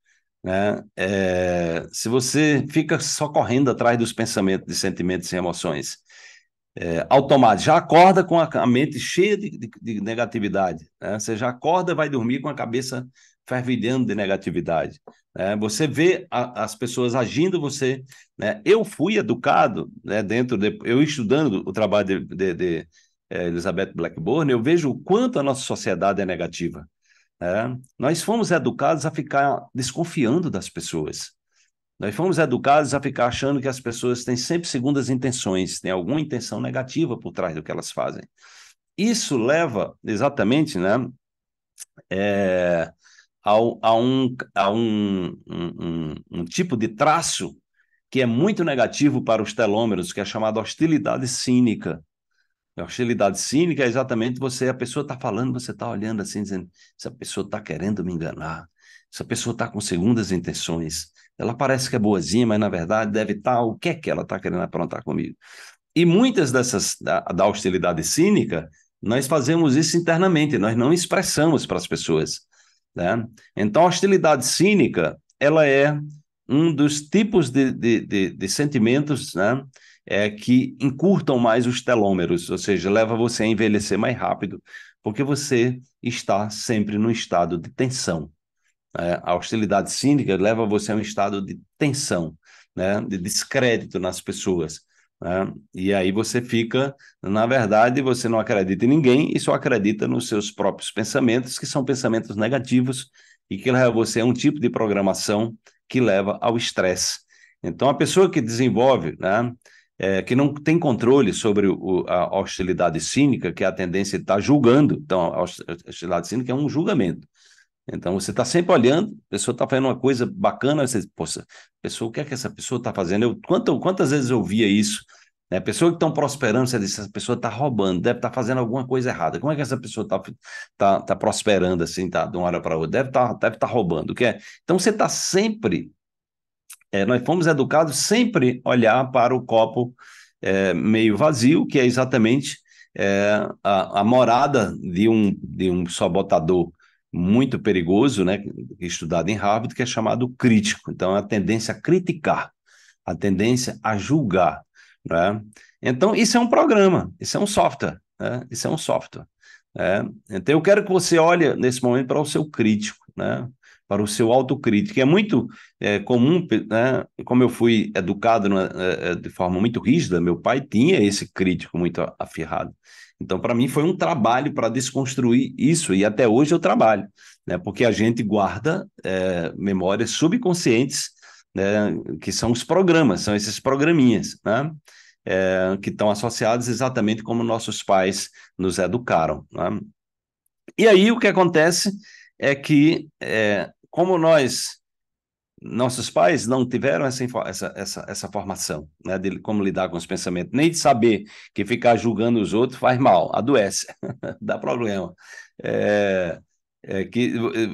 né? É, se você fica só correndo atrás dos pensamentos, de sentimentos e emoções, é, automático. Já acorda com a mente cheia de, de, de negatividade. Né? Você já acorda e vai dormir com a cabeça fervilhando de negatividade. Né? Você vê a, as pessoas agindo, você. Né? Eu fui educado né, dentro de, eu estudando o trabalho de, de, de é, Elizabeth Blackburn, eu vejo o quanto a nossa sociedade é negativa. Né? Nós fomos educados a ficar desconfiando das pessoas. Nós fomos educados a ficar achando que as pessoas têm sempre segundas intenções, têm alguma intenção negativa por trás do que elas fazem. Isso leva exatamente né, é, ao, a, um, a um, um, um tipo de traço que é muito negativo para os telômeros, que é chamado hostilidade cínica. A hostilidade cínica é exatamente você, a pessoa está falando, você está olhando assim, dizendo, essa pessoa está querendo me enganar, essa pessoa está com segundas intenções. Ela parece que é boazinha, mas na verdade deve estar. Tá, o que é que ela está querendo aprontar comigo? E muitas dessas da, da hostilidade cínica, nós fazemos isso internamente, nós não expressamos para as pessoas. Né? Então, a hostilidade cínica, ela é um dos tipos de, de, de, de sentimentos né? é, que encurtam mais os telômeros, ou seja, leva você a envelhecer mais rápido, porque você está sempre num estado de tensão. É, a hostilidade síndica leva você a um estado de tensão, né? de descrédito nas pessoas. Né? E aí você fica, na verdade, você não acredita em ninguém e só acredita nos seus próprios pensamentos, que são pensamentos negativos e que leva você a um tipo de programação que leva ao estresse. Então, a pessoa que desenvolve, né, é, que não tem controle sobre o, a hostilidade cínica, que é a tendência de estar tá julgando, então, a hostilidade cínica é um julgamento. Então você está sempre olhando, a pessoa está fazendo uma coisa bacana, você diz, poxa, pessoa, o que é que essa pessoa está fazendo? Eu, quanto, quantas vezes eu via isso? Né? Pessoas que estão prosperando, você diz, essa pessoa está roubando, deve estar tá fazendo alguma coisa errada. Como é que essa pessoa está tá, tá prosperando assim, tá, de uma hora para outra? Deve estar tá, deve tá roubando. O que é? Então você está sempre. É, nós fomos educados sempre olhar para o copo é, meio vazio, que é exatamente é, a, a morada de um, de um muito perigoso, né, é estudado em Harvard, que é chamado crítico. Então, é a tendência a criticar, a tendência a julgar. Né? Então, isso é um programa, isso é um software. Né? Isso é um software. Né? Então, eu quero que você olhe nesse momento para o seu crítico, né? para o seu autocrítico. É muito é, comum, né? como eu fui educado na, né, é, de forma muito rígida, meu pai tinha esse crítico muito afiado. Então, para mim, foi um trabalho para desconstruir isso, e até hoje eu trabalho, né? porque a gente guarda é, memórias subconscientes, né? que são os programas, são esses programinhas, né? É, que estão associados exatamente como nossos pais nos educaram. Né? E aí o que acontece é que, é, como nós nossos pais não tiveram essa, essa, essa, essa formação, né, de como lidar com os pensamentos, nem de saber que ficar julgando os outros faz mal, adoece, dá problema. É, é que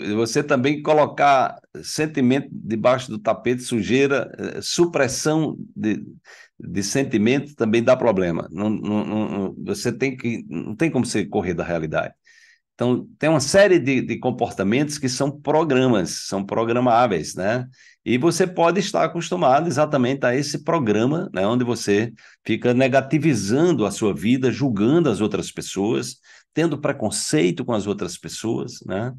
eh, você também colocar sentimento debaixo do tapete, sujeira, é, supressão de, de sentimento também dá problema. Não, não, não, você tem que, não tem como você correr da realidade. Então, tem uma série de, de comportamentos que são programas, são programáveis, né? E você pode estar acostumado exatamente a esse programa, né? Onde você fica negativizando a sua vida, julgando as outras pessoas, tendo preconceito com as outras pessoas, né?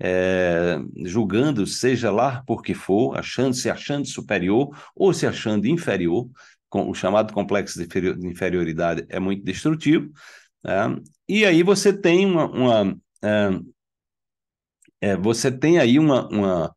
É, julgando, seja lá por que for, achando, se achando superior ou se achando inferior, com, o chamado complexo de inferioridade é muito destrutivo, né? E aí você tem uma. uma é, é você tem aí uma, uma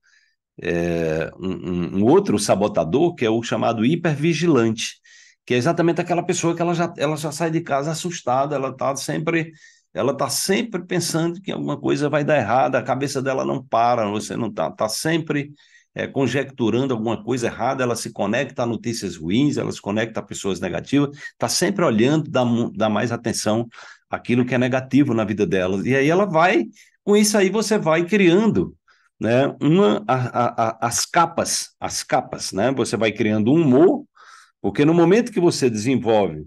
é, um, um, outro sabotador, que é o chamado hipervigilante, que é exatamente aquela pessoa que ela já, ela já sai de casa assustada, ela está sempre ela está sempre pensando que alguma coisa vai dar errado, a cabeça dela não para, você não está tá sempre é, conjecturando alguma coisa errada, ela se conecta a notícias ruins, ela se conecta a pessoas negativas, está sempre olhando, dá, dá mais atenção aquilo que é negativo na vida dela. E aí ela vai, com isso aí você vai criando né, uma, a, a, as capas, as capas, né? Você vai criando um humor, porque no momento que você desenvolve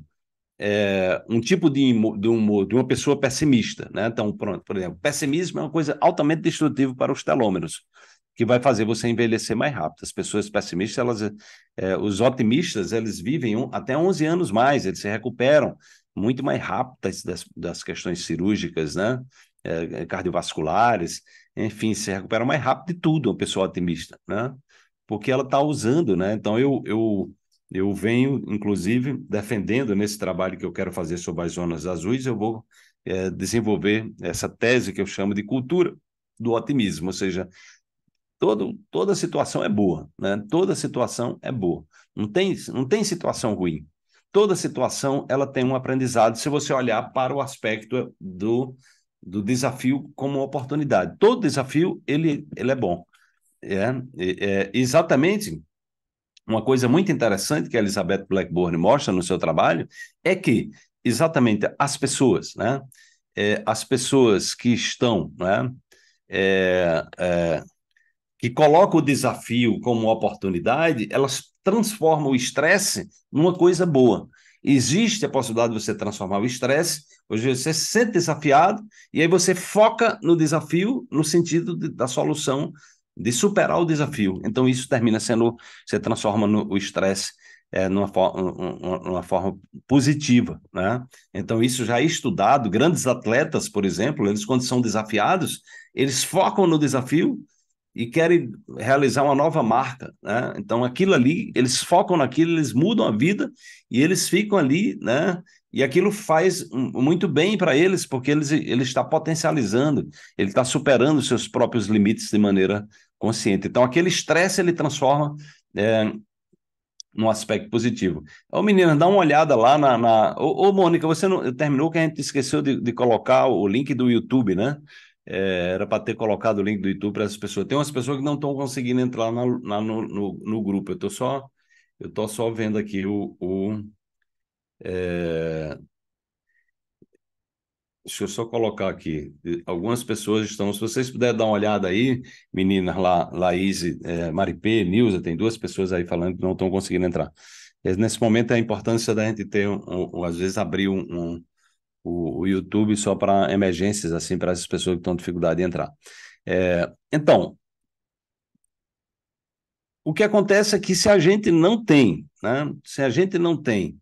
é, um tipo de humor, de humor, de uma pessoa pessimista, né? Então, pronto, por exemplo, pessimismo é uma coisa altamente destrutiva para os telômeros que vai fazer você envelhecer mais rápido. As pessoas pessimistas, elas, é, os otimistas, eles vivem um, até 11 anos mais, eles se recuperam muito mais rápido das, das questões cirúrgicas, né? É, é, cardiovasculares, enfim, se recuperam mais rápido de tudo, uma pessoa otimista, né? Porque ela está usando, né? Então, eu, eu, eu venho, inclusive, defendendo nesse trabalho que eu quero fazer sobre as zonas azuis, eu vou é, desenvolver essa tese que eu chamo de cultura do otimismo, ou seja, Todo, toda situação é boa, né? Toda situação é boa. Não tem, não tem situação ruim. Toda situação ela tem um aprendizado se você olhar para o aspecto do, do desafio como oportunidade. Todo desafio ele, ele é bom. É, é, é exatamente uma coisa muito interessante que a Elizabeth Blackburn mostra no seu trabalho é que exatamente as pessoas, né? É, as pessoas que estão, né? É, é, que coloca o desafio como oportunidade, elas transformam o estresse numa coisa boa. Existe a possibilidade de você transformar o estresse, hoje você se sente desafiado, e aí você foca no desafio no sentido de, da solução, de superar o desafio. Então, isso termina sendo, você transforma no, o estresse é, numa, for uma, forma positiva. Né? Então, isso já é estudado. Grandes atletas, por exemplo, eles, quando são desafiados, eles focam no desafio e querem realizar uma nova marca, né? Então aquilo ali, eles focam naquilo, eles mudam a vida e eles ficam ali, né? E aquilo faz muito bem para eles, porque eles, ele está potencializando, ele está superando seus próprios limites de maneira consciente. Então aquele estresse ele transforma é, num aspecto positivo. Ô menina, dá uma olhada lá na... na... Ô, ô Mônica, você não... terminou que a gente esqueceu de, de colocar o link do YouTube, né? É, era para ter colocado o link do YouTube para essas pessoas. Tem umas pessoas que não estão conseguindo entrar na, na, no, no, no, grupo. Eu estou só, eu só vendo aqui o. o é... Deixa eu só colocar aqui. Algumas pessoas estão. Se vocês puderem dar uma olhada aí, meninas lá, Laís, é, Maripê, Nilza, tem duas pessoas aí falando que não estão conseguindo entrar. Nesse momento é a importância da gente ter, um, um, às vezes, abrir um, um o, o YouTube só para emergências, assim, para essas pessoas que estão com dificuldade de entrar. É, então, o que acontece é que se a gente não tem, né, se a gente não tem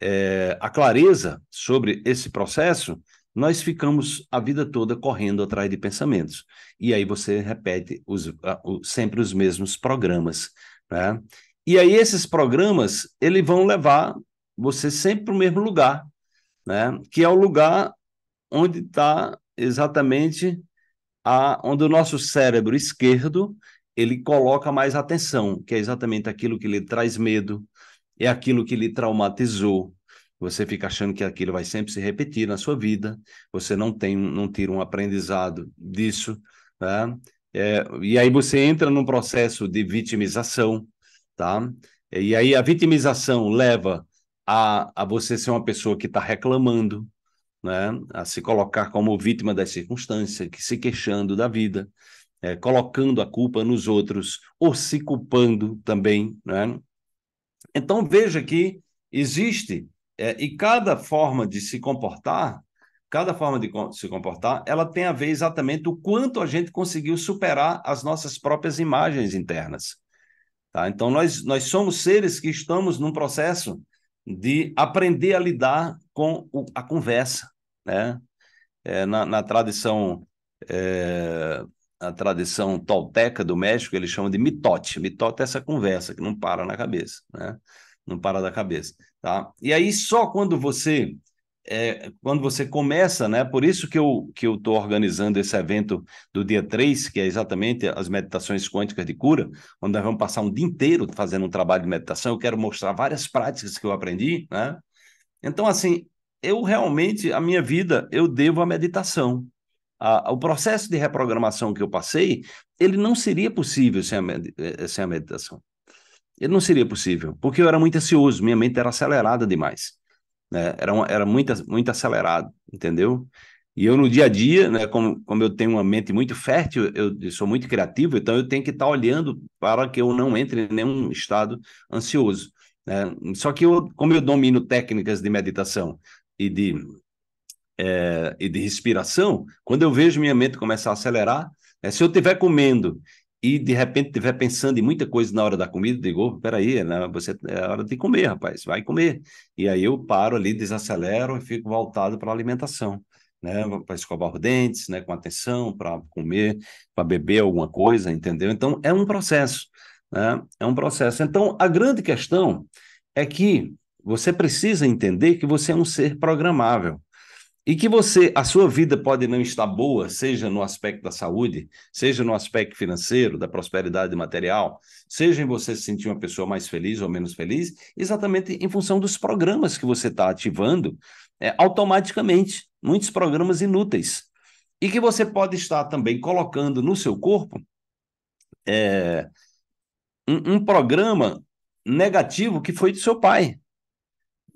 é, a clareza sobre esse processo, nós ficamos a vida toda correndo atrás de pensamentos. E aí você repete os, sempre os mesmos programas. Né? E aí esses programas, eles vão levar você sempre para o mesmo lugar, né? que é o lugar onde está exatamente a, onde o nosso cérebro esquerdo ele coloca mais atenção, que é exatamente aquilo que lhe traz medo, é aquilo que lhe traumatizou. Você fica achando que aquilo vai sempre se repetir na sua vida, você não tem, não tira um aprendizado disso, né? É, e aí você entra num processo de vitimização, tá? E aí a vitimização leva a, a você ser uma pessoa que está reclamando, né? a se colocar como vítima das circunstâncias, que se queixando da vida, é, colocando a culpa nos outros ou se culpando também. Né? Então veja que existe é, e cada forma de se comportar, cada forma de se comportar, ela tem a ver exatamente o quanto a gente conseguiu superar as nossas próprias imagens internas. Tá? Então nós nós somos seres que estamos num processo de aprender a lidar com o, a conversa, né? É, na, na, tradição é, a tradição tolteca do México eles chamam de mitote. Mitote é essa conversa que não para na cabeça, né? Não para da cabeça, tá? E aí só quando você é, quando você começa, né? Por isso que eu que eu estou organizando esse evento do dia 3, que é exatamente as meditações quânticas de cura, onde nós vamos passar um dia inteiro fazendo um trabalho de meditação. Eu quero mostrar várias práticas que eu aprendi, né? Então, assim, eu realmente, a minha vida, eu devo à meditação. A, o processo de reprogramação que eu passei, ele não seria possível sem a, eh, eh, sem a meditação. Ele não seria possível, porque eu era muito ansioso, minha mente era acelerada demais né? Era, uma, era muito, muito acelerado, entendeu? E eu no dia a dia, né, como, como eu tenho uma mente muito fértil, eu, eu sou muito criativo, então eu tenho que estar tá olhando para que eu não entre em nenhum estado ansioso. Né? Só que eu, como eu domino técnicas de meditação e de, é, e de respiração, quando eu vejo minha mente começar a acelerar, né, se eu estiver comendo e de repente estiver pensando em muita coisa na hora da comida, digo, oh, peraí, né? você, é hora de comer, rapaz, vai comer. E aí eu paro ali, desacelero e fico voltado para a alimentação, né? Para escovar os dentes, né? Com atenção, para comer, para beber alguma coisa, entendeu? Então, é um processo, né? É um processo. Então, a grande questão é que você precisa entender que você é um ser programável e que você, a sua vida pode não estar boa, seja no aspecto da saúde, seja no aspecto financeiro, da prosperidade material, seja em você se sentir uma pessoa mais feliz ou menos feliz, exatamente em função dos programas que você está ativando é, automaticamente, muitos programas inúteis. E que você pode estar também colocando no seu corpo é, um, um programa negativo que foi do seu pai,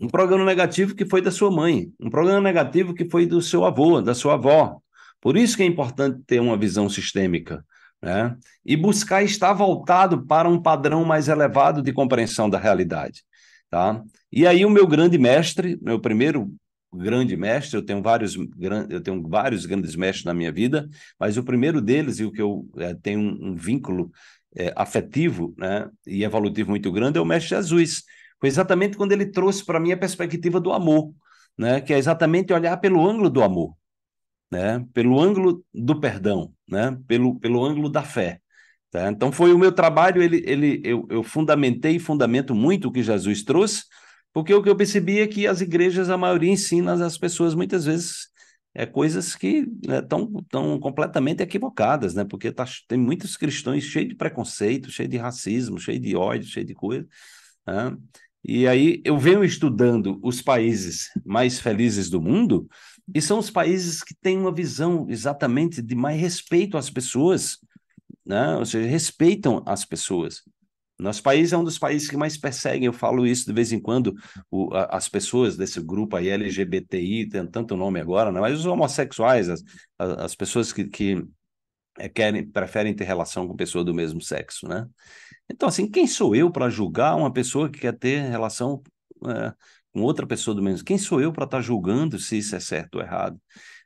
um programa negativo que foi da sua mãe, um programa negativo que foi do seu avô, da sua avó. Por isso que é importante ter uma visão sistêmica. Né? E buscar estar voltado para um padrão mais elevado de compreensão da realidade. Tá? E aí o meu grande mestre, meu primeiro grande mestre, eu tenho vários, eu tenho vários grandes mestres na minha vida, mas o primeiro deles e o que eu é, tenho um, um vínculo é, afetivo né, e evolutivo muito grande é o mestre Jesus, foi exatamente quando ele trouxe para mim a perspectiva do amor, né? que é exatamente olhar pelo ângulo do amor, né? pelo ângulo do perdão, né? pelo, pelo ângulo da fé. Tá? Então, foi o meu trabalho, ele, ele, eu, eu fundamentei e fundamento muito o que Jesus trouxe, porque o que eu percebi é que as igrejas, a maioria ensina as pessoas muitas vezes é, coisas que estão né, tão completamente equivocadas, né? Porque tá, tem muitos cristãos cheios de preconceito, cheios de racismo, cheios de ódio, cheios de coisa. Né? E aí eu venho estudando os países mais felizes do mundo e são os países que têm uma visão exatamente de mais respeito às pessoas, né? Ou seja, respeitam as pessoas. Nosso país é um dos países que mais perseguem, eu falo isso de vez em quando, o, a, as pessoas desse grupo aí, LGBTI, tem tanto nome agora, né? mas os homossexuais, as, as pessoas que, que é, querem, preferem ter relação com pessoa do mesmo sexo, né? Então, assim, quem sou eu para julgar uma pessoa que quer ter relação é, com outra pessoa do mesmo? Quem sou eu para estar tá julgando se isso é certo ou errado?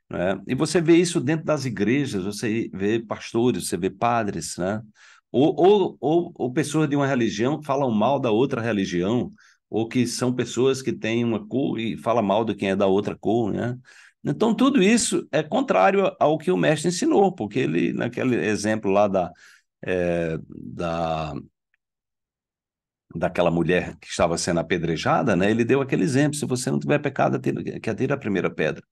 Né? E você vê isso dentro das igrejas, você vê pastores, você vê padres, né? Ou, ou, ou, ou pessoas de uma religião falam mal da outra religião, ou que são pessoas que têm uma cor e falam mal de quem é da outra cor, né? Então, tudo isso é contrário ao que o mestre ensinou, porque ele, naquele exemplo lá da, é, da daquela mulher que estava sendo apedrejada, né? Ele deu aquele exemplo: se você não tiver pecado, que atira a primeira pedra.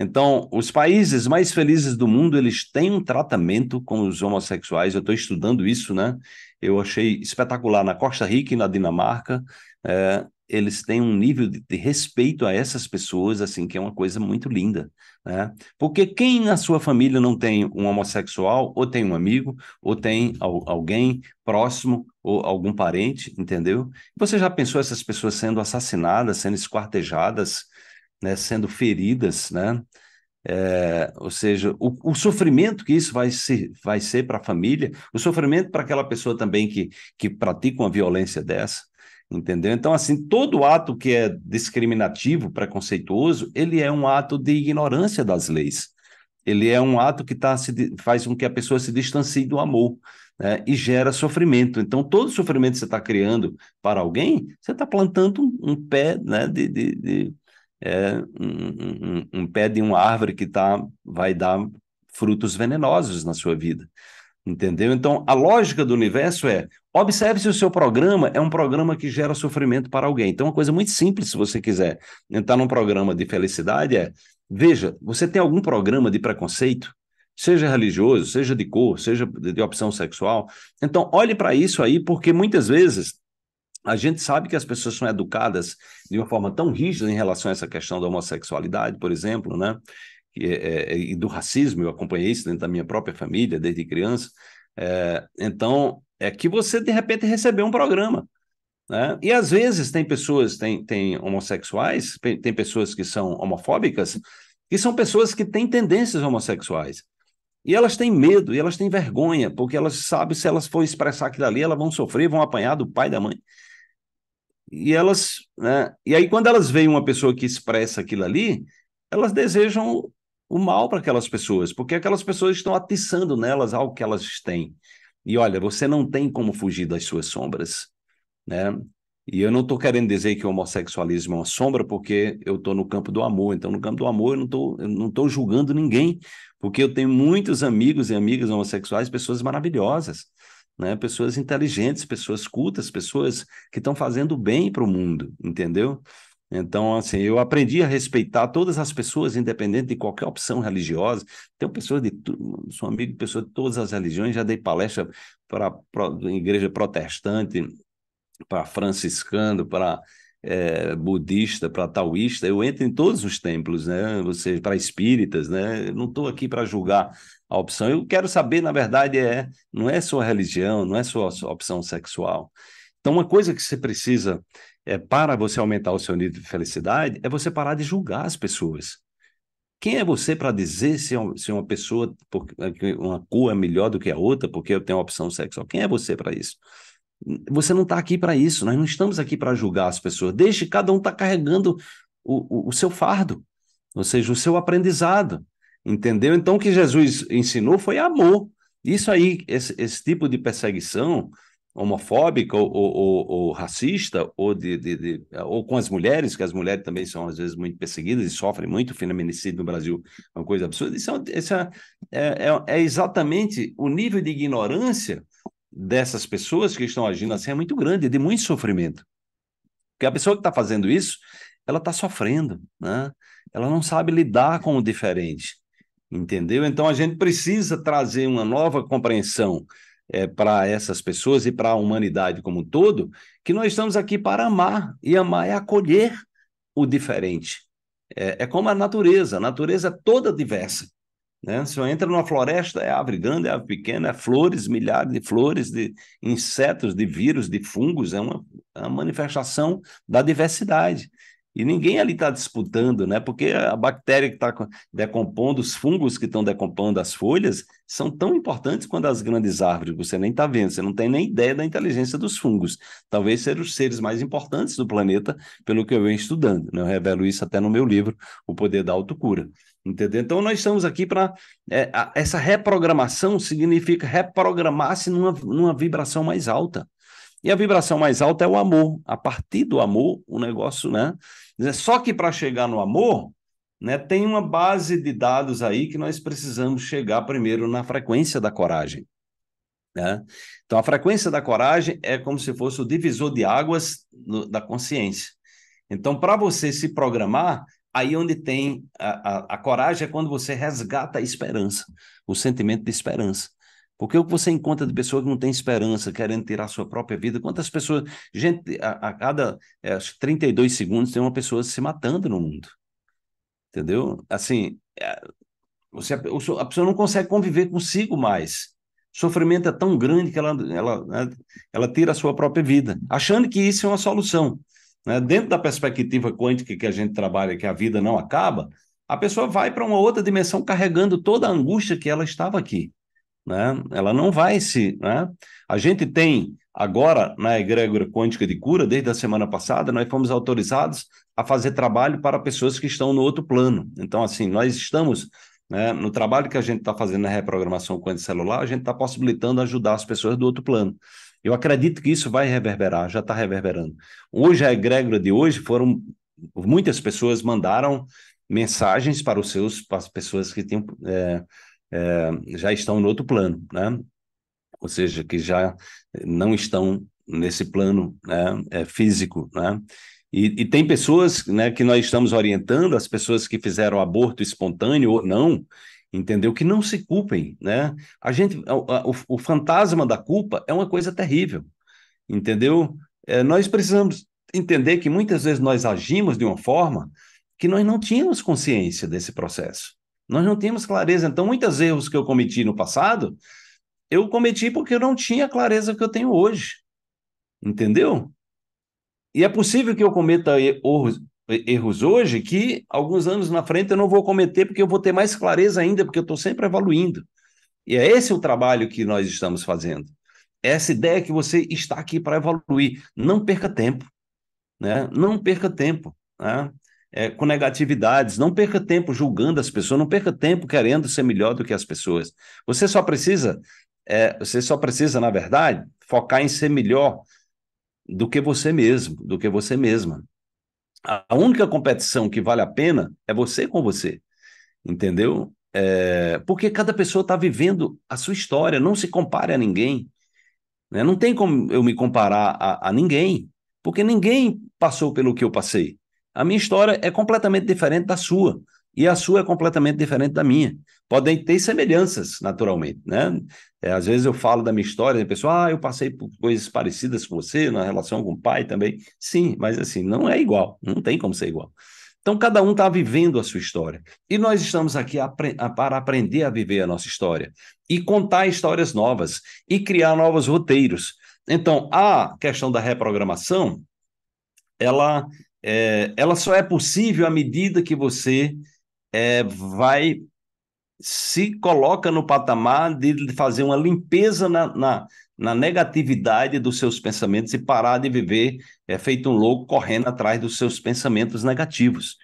Então, os países mais felizes do mundo, eles têm um tratamento com os homossexuais. Eu estou estudando isso, né? Eu achei espetacular na Costa Rica e na Dinamarca. É, eles têm um nível de, de, respeito a essas pessoas, assim, que é uma coisa muito linda, né? Porque quem na sua família não tem um homossexual, ou tem um amigo, ou tem al alguém próximo, ou algum parente, entendeu? Você já pensou essas pessoas sendo assassinadas, sendo esquartejadas, né? Sendo feridas, né? É, ou seja, o, o, sofrimento que isso vai ser, vai ser para a família, o sofrimento para aquela pessoa também que, que pratica uma violência dessa, entendeu? Então, assim, todo ato que é discriminativo, preconceituoso, ele é um ato de ignorância das leis. Ele é um ato que tá, se, faz com que a pessoa se distancie do amor né? e gera sofrimento. Então, todo sofrimento que você está criando para alguém, você está plantando um, um, pé né, de, de, de é, um, um, um pé de uma árvore que tá, vai dar frutos venenosos na sua vida. Entendeu? Então, a lógica do universo é Observe se o seu programa é um programa que gera sofrimento para alguém. Então, uma coisa muito simples, se você quiser entrar num programa de felicidade, é: veja, você tem algum programa de preconceito? Seja religioso, seja de cor, seja de opção sexual. Então, olhe para isso aí, porque muitas vezes a gente sabe que as pessoas são educadas de uma forma tão rígida em relação a essa questão da homossexualidade, por exemplo, né? E, é, é, é, e do racismo, eu acompanhei isso dentro da minha própria família desde criança. É, então, é que você de repente recebeu um programa. Né? E às vezes tem pessoas, tem, tem homossexuais, tem pessoas que são homofóbicas, que são pessoas que têm tendências homossexuais. E elas têm medo, e elas têm vergonha, porque elas sabem se elas for expressar aquilo ali, elas vão sofrer, vão apanhar do pai e da mãe. E elas, né? E aí quando elas veem uma pessoa que expressa aquilo ali, elas desejam o mal para aquelas pessoas, porque aquelas pessoas estão atiçando nelas algo que elas têm. E olha, você não tem como fugir das suas sombras, né? E eu não estou querendo dizer que o homossexualismo é uma sombra, porque eu estou no campo do amor. Então, no campo do amor, eu não estou julgando ninguém, porque eu tenho muitos amigos e amigas homossexuais, pessoas maravilhosas, né? pessoas inteligentes, pessoas cultas, pessoas que estão fazendo bem para o mundo, entendeu? Então, assim, eu aprendi a respeitar todas as pessoas, independente de qualquer opção religiosa. Tenho pessoas de. Sou amigo de pessoas de todas as religiões, já dei palestra para igreja protestante, para franciscano, para é, eh, budista, para taoísta. Eu entro em todos os templos, né? Ou seja, para espíritas, né? Eu não estou aqui para julgar a opção. Eu quero saber, na verdade, é não é sua religião, não é sua, sua opção sexual. Então, uma coisa que você precisa é, para você aumentar o seu nível de felicidade é você parar de julgar as pessoas. Quem é você para dizer se, é se é uma pessoa, é uma cor é melhor do que a outra porque eu tenho uma opção sexual? Quem é você para isso? Você não está aqui para isso, nós não estamos aqui para julgar as pessoas. Deixe cada um estar tá carregando o, o, o seu fardo, ou seja, o seu aprendizado. Entendeu? Então, o que Jesus ensinou foi amor. Isso aí, esse, esse tipo de perseguição, homofóbica ou, ou, ou, racista ou, de, de, de, ou com as mulheres, que as mulheres também são às vezes muito perseguidas e sofrem muito feminicídio no Brasil, é uma coisa absurda. Isso, é isso é, é, é, é, exatamente o nível de ignorância dessas pessoas que estão agindo assim é muito grande, de muito sofrimento. Porque a pessoa que está fazendo isso, ela está sofrendo, né? Ela não sabe lidar com o diferente, entendeu? Então a gente precisa trazer uma nova compreensão é, para essas pessoas e para a humanidade como um todo, que nós estamos aqui para amar, e amar é acolher o diferente. É, é como a natureza, a natureza é toda diversa. Né? Se você entra numa floresta, é árvore grande, é árvore pequena, é flores, milhares de flores, de insetos, de vírus, de fungos, é uma, é uma manifestação da diversidade. E ninguém ali está disputando, né? Porque a bactéria que está decompondo, os fungos que estão decompondo as folhas, são tão importantes quanto as grandes árvores. Você nem está vendo, você não tem nem ideia da inteligência dos fungos. Talvez sejam os seres mais importantes do planeta, pelo que eu venho estudando. Né? Eu revelo isso até no meu livro, O Poder da Autocura. Entendeu? Então, nós estamos aqui para. É, essa reprogramação significa reprogramar-se numa, numa vibração mais alta. E a vibração mais alta é o amor. A partir do amor, o negócio, né? Né, só que para chegar no amor, né, tem uma base de dados aí que nós precisamos chegar primeiro na frequência da coragem. Né? Então, a frequência da coragem é como se fosse o divisor de águas no, da consciência. Então, para você se programar, aí é onde tem a, a, a coragem é quando você resgata a esperança, o sentimento de esperança. Porque o que você encontra de pessoa que não tem esperança, querendo tirar a sua própria vida, quantas pessoas. Gente, a, a cada é, eh, 32 segundos tem uma pessoa se matando no mundo. Entendeu? Assim, é, você, a pessoa não consegue conviver consigo mais. O sofrimento é tão grande que ela, ela, né, ela tira a sua própria vida, achando que isso é uma solução. Né? Dentro da perspectiva quântica que a gente trabalha, que a vida não acaba, a pessoa vai para uma outra dimensão carregando toda a angústia que ela estava aqui né? Ela não vai se, né? A gente tem agora na egrégora quântica de cura, desde a semana passada, nós fomos autorizados a fazer trabalho para pessoas que estão no outro plano. Então, assim, nós estamos né, no trabalho que a gente está fazendo na reprogramação quântica celular, a gente está possibilitando ajudar as pessoas do outro plano. Eu acredito que isso vai reverberar, já está reverberando. Hoje, a egrégora de hoje foram. Muitas pessoas mandaram mensagens para os seus, para as pessoas que tinham é, é, já estão no outro plano, né? Ou seja, que já não estão nesse plano né, é, físico, né? E, e, tem pessoas né, que nós estamos orientando, as pessoas que fizeram aborto espontâneo ou não, entendeu? Que não se culpem, né? A gente, o, o fantasma da culpa é uma coisa terrível, entendeu? É, nós precisamos entender que muitas vezes nós agimos de uma forma que nós não tínhamos consciência desse processo. Nós não temos clareza. Então, muitos erros que eu cometi no passado, eu cometi porque eu não tinha a clareza que eu tenho hoje. Entendeu? E é possível que eu cometa erros, erros hoje que alguns anos na frente eu não vou cometer porque eu vou ter mais clareza ainda, porque eu estou sempre evoluindo. E é esse o trabalho que nós estamos fazendo. É essa ideia que você está aqui para evoluir. Não perca tempo. Né? Não perca tempo. Né? é, com negatividades. Não perca tempo julgando as pessoas, não perca tempo querendo ser melhor do que as pessoas. Você só precisa, é, você só precisa, na verdade, focar em ser melhor do que você mesmo, do que você mesma. A única competição que vale a pena é você com você, entendeu? É, porque cada pessoa está vivendo a sua história, não se compare a ninguém. Né? Não tem como eu me comparar a, a ninguém, porque ninguém passou pelo que eu passei. A minha história é completamente diferente da sua. E a sua é completamente diferente da minha. Podem ter semelhanças, naturalmente, né? É, às vezes eu falo da minha história, e a pessoa, ah, eu passei por coisas parecidas com você, na relação com o pai também. Sim, mas assim, não é igual, não tem como ser igual. Então, cada um está vivendo a sua história. E nós estamos aqui apre para aprender a viver a nossa história e contar histórias novas e criar novos roteiros. Então, a questão da reprogramação, ela é, ela só é possível à medida que você é, vai se coloca no patamar de fazer uma limpeza na, na, na, negatividade dos seus pensamentos e parar de viver é, feito um louco correndo atrás dos seus pensamentos negativos,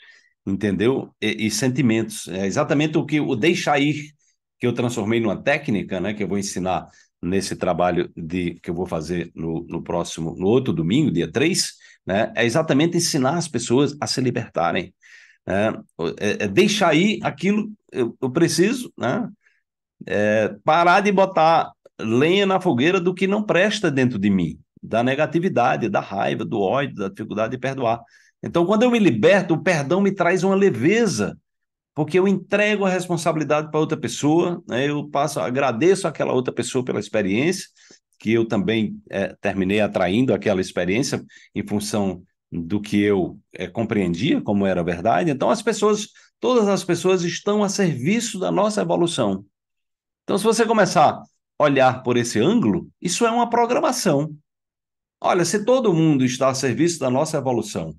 entendeu? E, e sentimentos. É exatamente o que o deixar ir, que eu transformei numa técnica, né, que eu vou ensinar nesse trabalho de que eu vou fazer no, no próximo, no outro domingo, dia 3, né? É exatamente ensinar as pessoas a se libertarem, né? é, é deixar aí aquilo eu, eu preciso, né? É, parar de botar lenha na fogueira do que não presta dentro de mim, da negatividade, da raiva, do ódio, da dificuldade de perdoar. Então, quando eu me liberto, o perdão me traz uma leveza, porque eu entrego a responsabilidade para outra pessoa, né? eu passo, agradeço aquela outra pessoa pela experiência que eu também é, terminei atraindo aquela experiência em função do que eu é, compreendia como era verdade. Então, as pessoas, todas as pessoas estão a serviço da nossa evolução. Então, se você começar a olhar por esse ângulo, isso é uma programação. Olha, se todo mundo está a serviço da nossa evolução,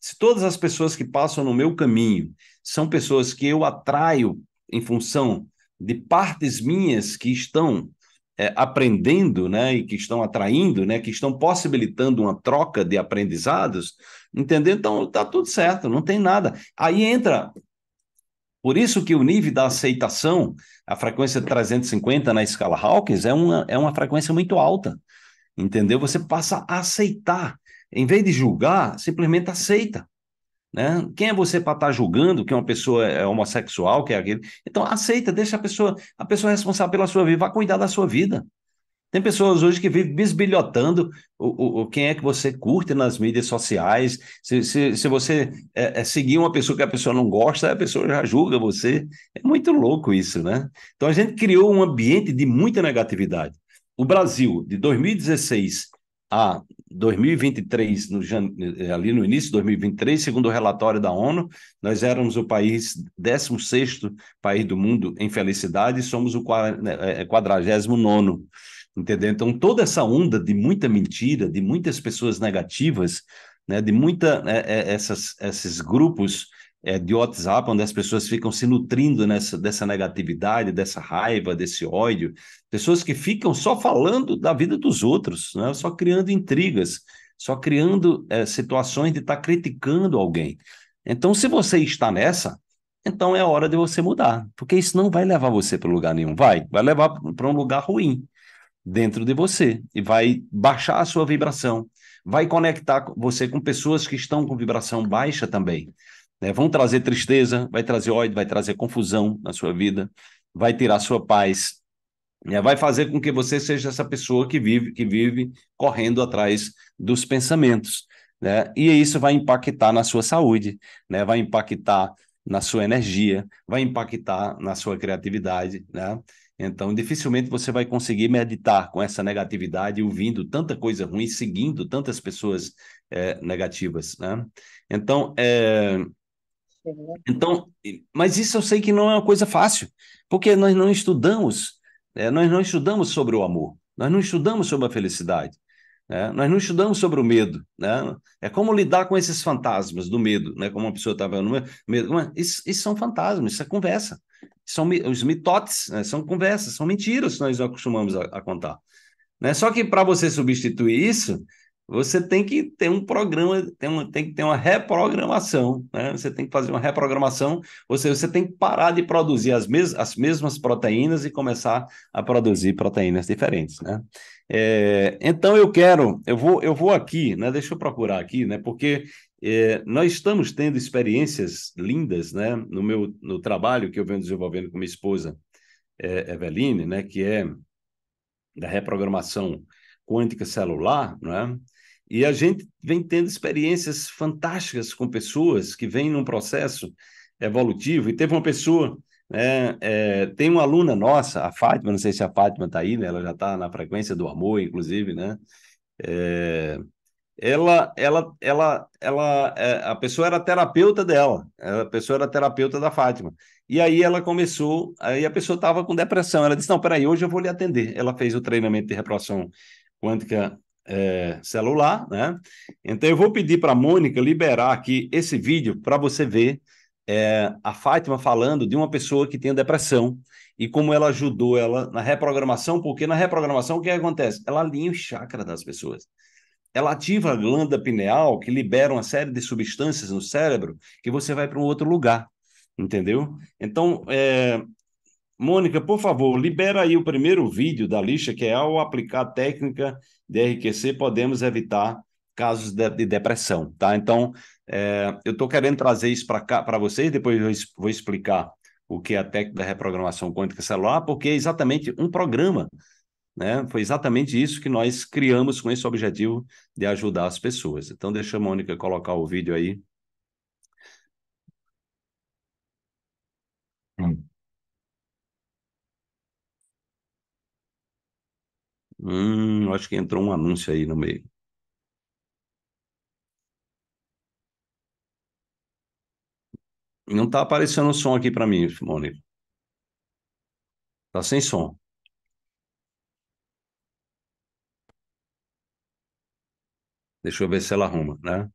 se todas as pessoas que passam no meu caminho são pessoas que eu atraio em função de partes minhas que estão é, aprendendo né, e que estão atraindo, né, que estão possibilitando uma troca de aprendizados, entendeu? Então está tudo certo, não tem nada. Aí entra. Por isso que o nível da aceitação, a frequência 350 na escala Hawkins, é uma, é uma frequência muito alta. Entendeu? Você passa a aceitar. Em vez de julgar, simplesmente aceita. Né? Quem é você para estar tá julgando que uma pessoa é homossexual, que é aquele? Então aceita, deixa a pessoa, a pessoa responsável pela sua vida, vá cuidar da sua vida. Tem pessoas hoje que vivem bisbilhotando o, o, quem é que você curte nas mídias sociais. Se, se, se você é, é seguir uma pessoa que a pessoa não gosta, a pessoa já julga você. É muito louco isso, né? Então a gente criou um ambiente de muita negatividade. O Brasil, de 2016 a 2023, no, eh, ali no início de 2023, segundo o relatório da ONU, nós éramos o país 16 país do mundo em felicidade e somos o 49 né, é, é, entendeu? Então, toda essa onda de muita mentira, de muitas pessoas negativas, né, de muita é, é, essas, esses grupos é, de WhatsApp, onde as pessoas ficam se nutrindo nessa, dessa negatividade, dessa raiva, desse ódio. Pessoas que ficam só falando da vida dos outros, né? só criando intrigas, só criando é, situações de estar tá criticando alguém. Então, se você está nessa, então é hora de você mudar, porque isso não vai levar você para lugar nenhum. Vai, vai levar para um lugar ruim dentro de você e vai baixar a sua vibração, vai conectar você com pessoas que estão com vibração baixa também. Né? Vão trazer tristeza, vai trazer ódio, vai trazer confusão na sua vida, vai tirar sua paz, né? vai fazer com que você seja essa pessoa que vive, que vive correndo atrás dos pensamentos. Né? E isso vai impactar na sua saúde, né? vai impactar na sua energia, vai impactar na sua criatividade, né? Então, dificilmente você vai conseguir meditar com essa negatividade, ouvindo tanta coisa ruim, seguindo tantas pessoas é, negativas, né? Então, é, então, mas isso eu sei que não é uma coisa fácil, porque nós não estudamos, né, nós não estudamos sobre o amor, nós não estudamos sobre a felicidade, né? nós não estudamos sobre o medo. Né? É como lidar com esses fantasmas do medo, né? como uma pessoa estava no medo. isso, isso são fantasmas, isso é conversa. São os mitotes, né? são conversas, são mentiras que nós acostumamos a, a contar. Né? Só que para você substituir isso, você tem que ter um programa, tem, uma, tem que ter uma reprogramação, né? Você tem que fazer uma reprogramação, ou seja, você tem que parar de produzir as, mes as mesmas proteínas e começar a produzir proteínas diferentes, né? É, então eu quero, eu vou, eu vou aqui, né? Deixa eu procurar aqui, né? Porque é, nós estamos tendo experiências lindas, né? No meu no trabalho que eu venho desenvolvendo com minha esposa é, Eveline, né? Que é da reprogramação quântica celular, né? E a gente vem tendo experiências fantásticas com pessoas que vêm num processo evolutivo. E teve uma pessoa, né é, tem uma aluna nossa, a Fátima, não sei se a Fátima está aí, né? ela já está na frequência do amor, inclusive, né? É, ela, ela, ela, ela, é, a pessoa era terapeuta dela, a pessoa era terapeuta da Fátima. E aí ela começou, aí a pessoa estava com depressão. Ela disse: Não, peraí, hoje eu vou lhe atender. Ela fez o treinamento de reprodução quântica é, celular, né? Então eu vou pedir para a Mônica liberar aqui esse vídeo para você ver é, a Fátima falando de uma pessoa que tem depressão e como ela ajudou ela na reprogramação, porque na reprogramação o que acontece? Ela alinha o chakra das pessoas. Ela ativa a glândula pineal, que libera uma série de substâncias no cérebro, que você vai para um outro lugar, entendeu? Então, é... Mônica, por favor, libera aí o primeiro vídeo da lista, que é ao aplicar a técnica DRQC, podemos evitar casos de, de depressão, tá? Então, é, eu estou querendo trazer isso para para vocês, depois eu vou explicar o que é a técnica da reprogramação quântica celular, porque é exatamente um programa, né? Foi exatamente isso que nós criamos com esse objetivo de ajudar as pessoas. Então, deixa a Mônica colocar o vídeo aí. Pronto. Hum. Hum, acho que entrou um anúncio aí no meio. Não está aparecendo som aqui para mim, Simone. Tá sem som. Deixa eu ver se ela arruma, né?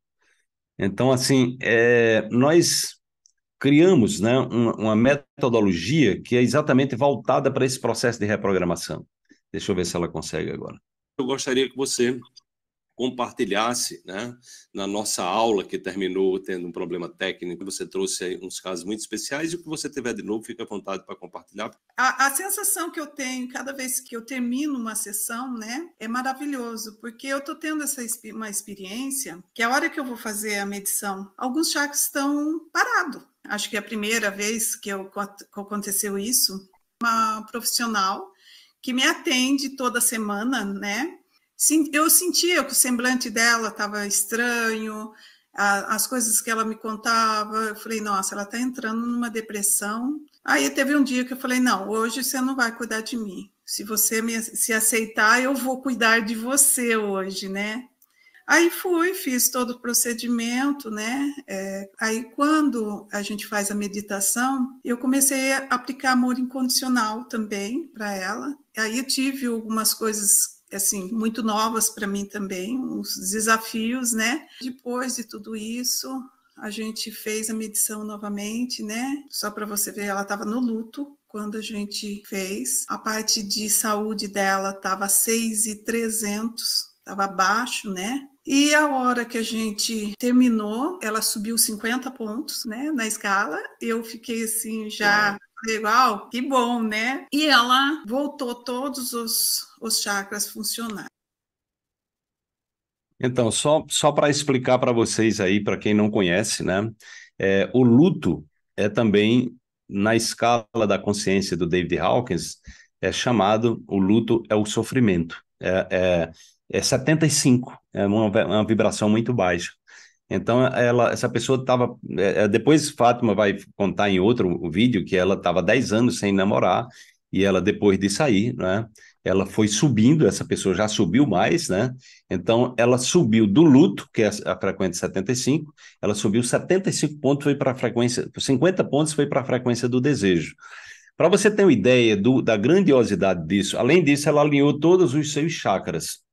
Então, assim, é, nós criamos né, uma, uma metodologia que é exatamente voltada para esse processo de reprogramação. Deixa eu ver se ela consegue agora. Eu gostaria que você compartilhasse, né, na nossa aula que terminou tendo um problema técnico, você trouxe aí uns casos muito especiais e o que você tiver de novo, fica à vontade para compartilhar. A, a, sensação que eu tenho cada vez que eu termino uma sessão, né, é maravilhoso, porque eu estou tendo essa uma experiência que a hora que eu vou fazer a medição, alguns chakras estão parados. Acho que é a primeira vez que, eu, que aconteceu isso, uma profissional que me atende toda semana, né? Eu sentia que o semblante dela estava estranho, as coisas que ela me contava, eu falei, nossa, ela está entrando numa depressão. Aí teve um dia que eu falei, não, hoje você não vai cuidar de mim. Se você me, se aceitar, eu vou cuidar de você hoje, né? Aí fui, fiz todo o procedimento, né? É, aí, quando a gente faz a meditação, eu comecei a aplicar amor incondicional também para ela. Aí, tive algumas coisas assim muito novas para mim também, uns desafios, né? Depois de tudo isso, a gente fez a medição novamente, né? Só para você ver, ela estava no luto quando a gente fez. A parte de saúde dela estava 6,300, estava abaixo, né? E a hora que a gente terminou, ela subiu 50 pontos, né, na escala. Eu fiquei assim já é tá. legal, que bom, né? E ela voltou todos os, os chakras funcionar. Então, só, só para explicar para vocês aí, para quem não conhece, né? É, o luto é também, na escala da consciência do David Hawkins, é chamado, o luto é o sofrimento. É, é é 75, é uma, uma vibração muito baixa. Então, ela, essa pessoa estava. É, é, depois, Fátima vai contar em outro vídeo que ela estava 10 anos sem namorar, e ela, depois de sair, né, ela foi subindo, essa pessoa já subiu mais, né? Então, ela subiu do luto, que é a frequência 75, ela subiu 75 pontos, foi para a frequência. 50 pontos foi para a frequência do desejo. Para você ter uma ideia do, da grandiosidade disso, além disso, ela alinhou todos os seus chakras.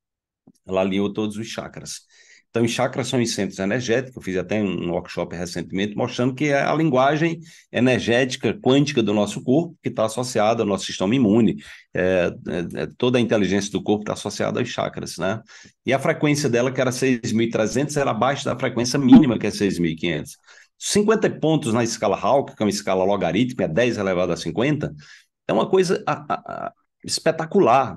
Ela alinhou todos os chakras. Então, os chakras são os centros energéticos. Eu fiz até um workshop recentemente mostrando que é a linguagem energética quântica do nosso corpo, que está associada ao nosso sistema imune. É, é, é toda a inteligência do corpo está associada aos chakras, né? E a frequência dela, que era 6.300, era abaixo da frequência mínima, que é 6.500. 50 pontos na escala Hawke, que é uma escala logarítmica, é 10 elevado a 50, é uma coisa a, a, a, espetacular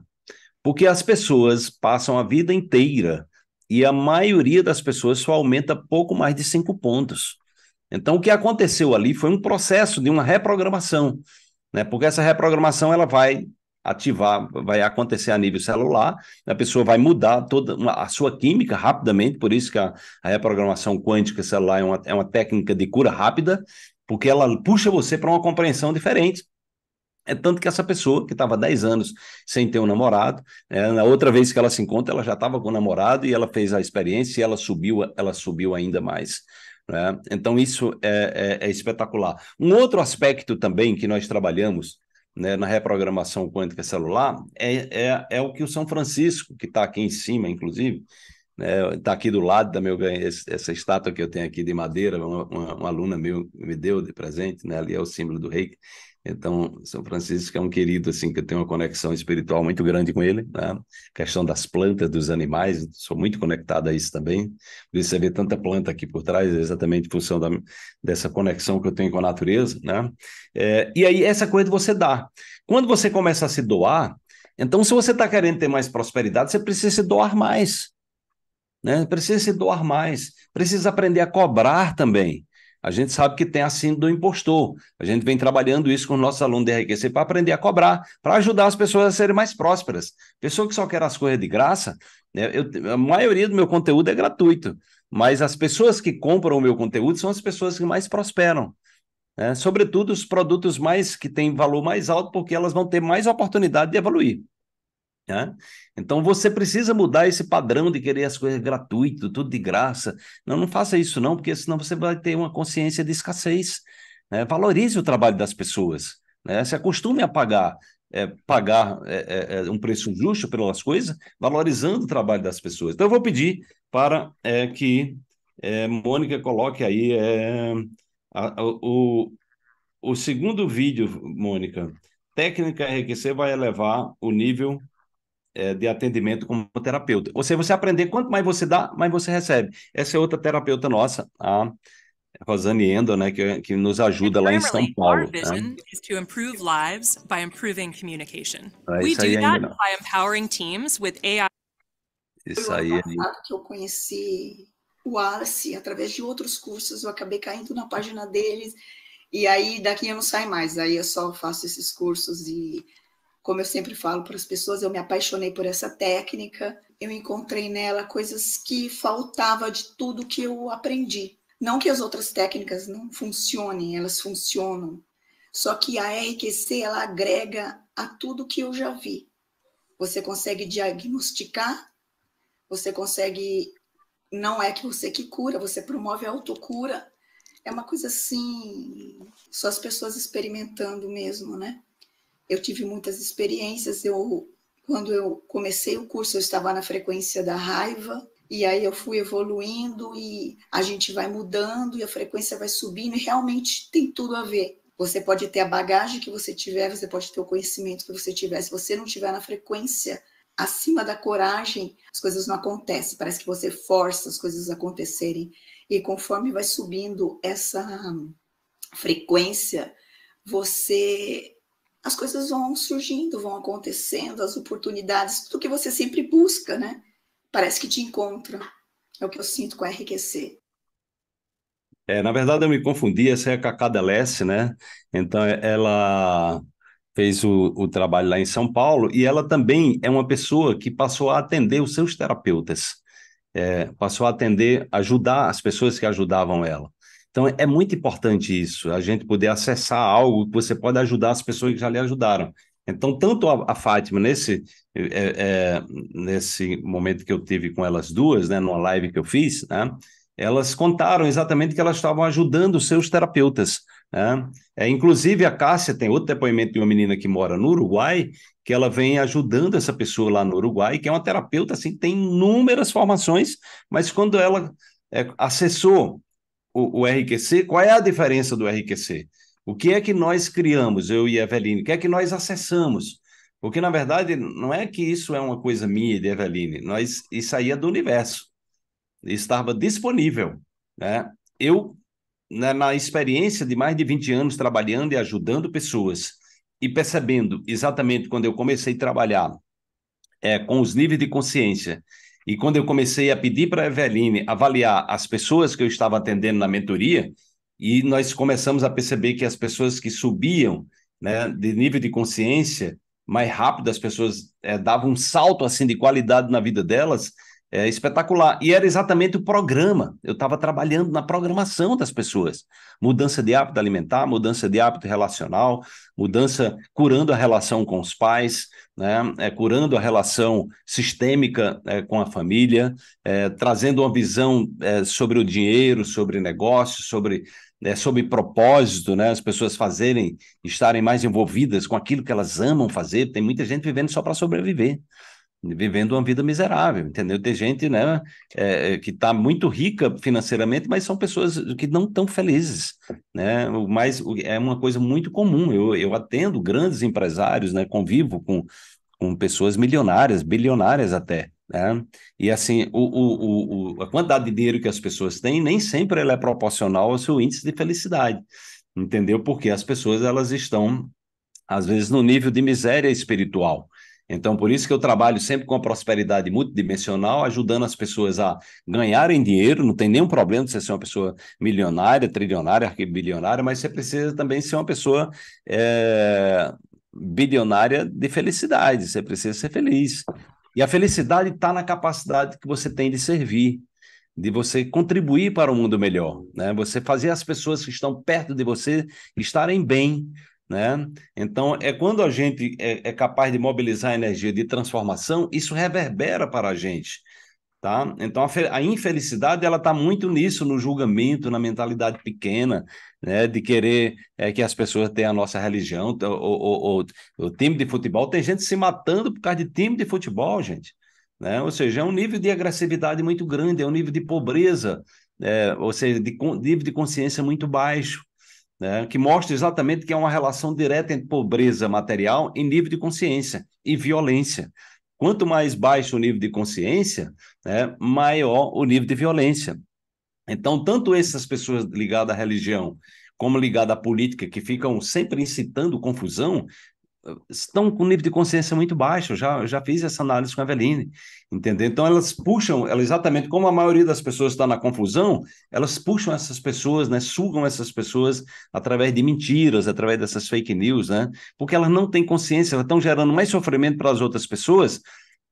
porque as pessoas passam a vida inteira e a maioria das pessoas só aumenta pouco mais de cinco pontos. Então, o que aconteceu ali foi um processo de uma reprogramação, né? Porque essa reprogramação ela vai ativar, vai acontecer a nível celular, a pessoa vai mudar toda a sua química rapidamente, por isso que a, a reprogramação quântica celular é uma, é uma técnica de cura rápida, porque ela puxa você para uma compreensão diferente. É tanto que essa pessoa, que estava 10 anos sem ter um namorado, é, na outra vez que ela se encontra, ela já estava com o namorado e ela fez a experiência e ela subiu, ela subiu ainda mais. Né? Então, isso é, é, é espetacular. Um outro aspecto também que nós trabalhamos né, na reprogramação quântica celular é, é, é o que o São Francisco, que está aqui em cima, inclusive, está né, aqui do lado da meu essa estátua que eu tenho aqui de madeira, uma, uma, uma aluna meu me deu de presente, né, ali é o símbolo do reiki, então, São Francisco é um querido, assim, que eu tenho uma conexão espiritual muito grande com ele, né? Questão das plantas, dos animais, sou muito conectado a isso também. Por isso você vê tanta planta aqui por trás, é exatamente em função da, dessa conexão que eu tenho com a natureza, né? É, e aí, essa coisa você dá. Quando você começa a se doar, então, se você está querendo ter mais prosperidade, você precisa se doar mais, né? Precisa se doar mais, precisa aprender a cobrar também. A gente sabe que tem a síndrome do impostor. A gente vem trabalhando isso com nossos alunos de enriquecer para aprender a cobrar, para ajudar as pessoas a serem mais prósperas. Pessoa que só quer as coisas de graça, né, eu, a maioria do meu conteúdo é gratuito, mas as pessoas que compram o meu conteúdo são as pessoas que mais prosperam. Né? Sobretudo os produtos mais que têm valor mais alto, porque elas vão ter mais oportunidade de evoluir. Né? Então você precisa mudar esse padrão de querer as coisas gratuito, tudo de graça. Não, não faça isso não, porque senão você vai ter uma consciência de escassez. Né? Valorize o trabalho das pessoas. Né? Se acostume a pagar é, pagar é, é, é um preço justo pelas coisas, valorizando o trabalho das pessoas. Então eu vou pedir para é, que é, Mônica coloque aí a, a, o, o segundo vídeo, Mônica. Técnica enriquecer vai elevar o nível é, de atendimento como terapeuta. Ou seja, você aprender quanto mais você dá, mais você recebe. Essa é outra terapeuta nossa, a Rosane Endo, né, que, que nos ajuda lá em São Paulo. Né? to improve lives by improving communication. É, We do that by empowering teams with AI. Isso aí. Que eu conheci o Arce através de outros cursos, eu acabei caindo na página deles. E aí daqui eu não saio mais, aí eu só faço esses cursos e como eu sempre falo para as pessoas, eu me apaixonei por essa técnica, eu encontrei nela coisas que faltava de tudo que eu aprendi. Não que as outras técnicas não funcionem, elas funcionam. Só que a RQC ela agrega a tudo que eu já vi. Você consegue diagnosticar, você consegue não é que você que cura, você promove a autocura. É uma coisa assim, só as pessoas experimentando mesmo, né? eu tive muitas experiências. Eu, quando eu comecei o curso, eu estava na frequência da raiva, e aí eu fui evoluindo e a gente vai mudando e a frequência vai subindo, e realmente tem tudo a ver. Você pode ter a bagagem que você tiver, você pode ter o conhecimento que você tiver. Se você não tiver na frequência acima da coragem, as coisas não acontecem. Parece que você força as coisas a acontecerem. E conforme vai subindo essa frequência, você as coisas vão surgindo, vão acontecendo, as oportunidades, tudo que você sempre busca, né? Parece que te encontra. É o que eu sinto com a RQC. É, na verdade, eu me confundi, essa é a Cacá Delesse, né? Então, é, ela fez o, o trabalho lá em São Paulo e ela também é uma pessoa que passou a atender os seus terapeutas. É, passou a atender, ajudar as pessoas que ajudavam ela. Então, é muito importante isso, a gente poder acessar algo que você pode ajudar as pessoas que já lhe ajudaram. Então, tanto a, a Fátima, nesse, é, é, nesse momento que eu tive com elas duas, né, numa live que eu fiz, né, elas contaram exatamente que elas estavam ajudando seus terapeutas. Né? É, inclusive, a Cássia tem outro depoimento de uma menina que mora no Uruguai, que ela vem ajudando essa pessoa lá no Uruguai, que é uma terapeuta, assim, tem inúmeras formações, mas quando ela é, acessou o, o RQC, qual é a diferença do RQC? O que é que nós criamos, eu e a Eveline? O que é que nós acessamos? Porque, na verdade, não é que isso é uma coisa minha e de Eveline, nós, isso aí é do universo. Estava disponível. Né? Eu, na, né, na experiência de mais de 20 anos trabalhando e ajudando pessoas, e percebendo exatamente quando eu comecei a trabalhar é, com os níveis de consciência e quando eu comecei a pedir para a Eveline avaliar as pessoas que eu estava atendendo na mentoria, e nós começamos a perceber que as pessoas que subiam né, de nível de consciência mais rápido, as pessoas é, davam um salto assim de qualidade na vida delas, é espetacular. E era exatamente o programa. Eu estava trabalhando na programação das pessoas. Mudança de hábito alimentar, mudança de hábito relacional, mudança curando a relação com os pais, né? É, curando a relação sistêmica é, com a família, é, trazendo uma visão é, sobre o dinheiro, sobre negócios sobre é, sobre propósito, né? As pessoas fazerem, estarem mais envolvidas com aquilo que elas amam fazer. Tem muita gente vivendo só para sobreviver vivendo uma vida miserável, entendeu? Tem gente, né, é, é que está muito rica financeiramente, mas são pessoas que não estão felizes, né? Mas é uma coisa muito comum. Eu, eu atendo grandes empresários, né? Convivo com, com pessoas milionárias, bilionárias até, né? E assim, o, o, o, a quantidade de dinheiro que as pessoas têm nem sempre ela é proporcional ao seu índice de felicidade, entendeu? Porque as pessoas elas estão às vezes no nível de miséria espiritual, então, por isso que eu trabalho sempre com a prosperidade multidimensional, ajudando as pessoas a ganharem dinheiro. Não tem nenhum problema de você ser uma pessoa milionária, trilionária, arquibilionária, mas você precisa também ser uma pessoa é, bilionária de felicidade. Você precisa ser feliz. E a felicidade está na capacidade que você tem de servir, de você contribuir para um mundo melhor, né? Você fazer as pessoas que estão perto de você estarem bem, né? Então, é quando a gente é, é capaz de mobilizar energia de transformação, isso reverbera para a gente. Tá? Então, a, a infelicidade ela está muito nisso, no julgamento, na mentalidade pequena, né? de querer é, que as pessoas tenham a nossa religião. O, o, o, time de futebol, tem gente se matando por causa de time de futebol, gente. Né? Ou seja, é um nível de agressividade muito grande, é um nível de pobreza, é, ou seja, de nível de consciência muito baixo né, que mostra exatamente que é uma relação direta entre pobreza material e nível de consciência e violência. Quanto mais baixo o nível de consciência, né, maior o nível de violência. Então, tanto essas pessoas ligadas à religião como ligadas à política, que ficam sempre incitando confusão, estão com um nível de consciência muito baixo. Já, já fiz essa análise com a Eveline entendeu? Então, elas puxam, exatamente como a maioria das pessoas está na confusão, elas puxam essas pessoas, né? Sugam essas pessoas através de mentiras, através dessas fake news, né? Porque elas não têm consciência, elas estão gerando mais sofrimento para as outras pessoas,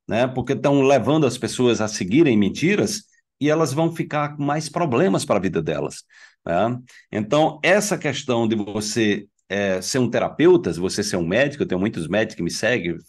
né? Porque estão levando as pessoas a seguirem mentiras e elas vão ficar com mais problemas para a vida delas. Né? Então, essa questão de você é, ser um terapeuta, se você ser um médico, eu tenho muitos médicos que me seguem, que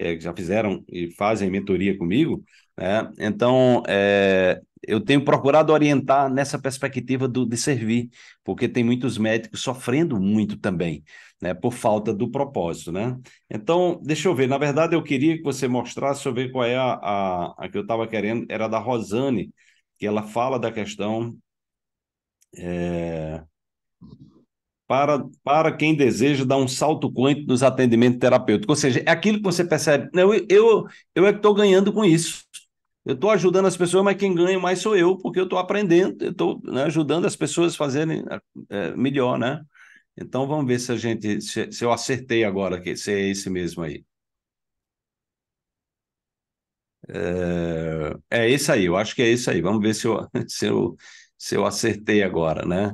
é, já fizeram e fazem mentoria comigo, né? Então, é, eu tenho procurado orientar nessa perspectiva do, de servir, porque tem muitos médicos sofrendo muito também, né? Por falta do propósito, né? Então, deixa eu ver, na verdade eu queria que você mostrasse, deixa eu ver qual é a, a, a que eu estava querendo, era da Rosane, que ela fala da questão... É para, para quem deseja dar um salto quântico nos atendimentos terapêuticos. Ou seja, é aquilo que você percebe. Eu, eu, eu é que estou ganhando com isso. Eu estou ajudando as pessoas, mas quem ganha mais sou eu, porque eu estou aprendendo, eu estou né, ajudando as pessoas a fazerem é, melhor, né? Então vamos ver se a gente se, se eu acertei agora que se é esse mesmo aí. É, é esse aí, eu acho que é esse aí. Vamos ver se eu, se eu, se eu acertei agora, né?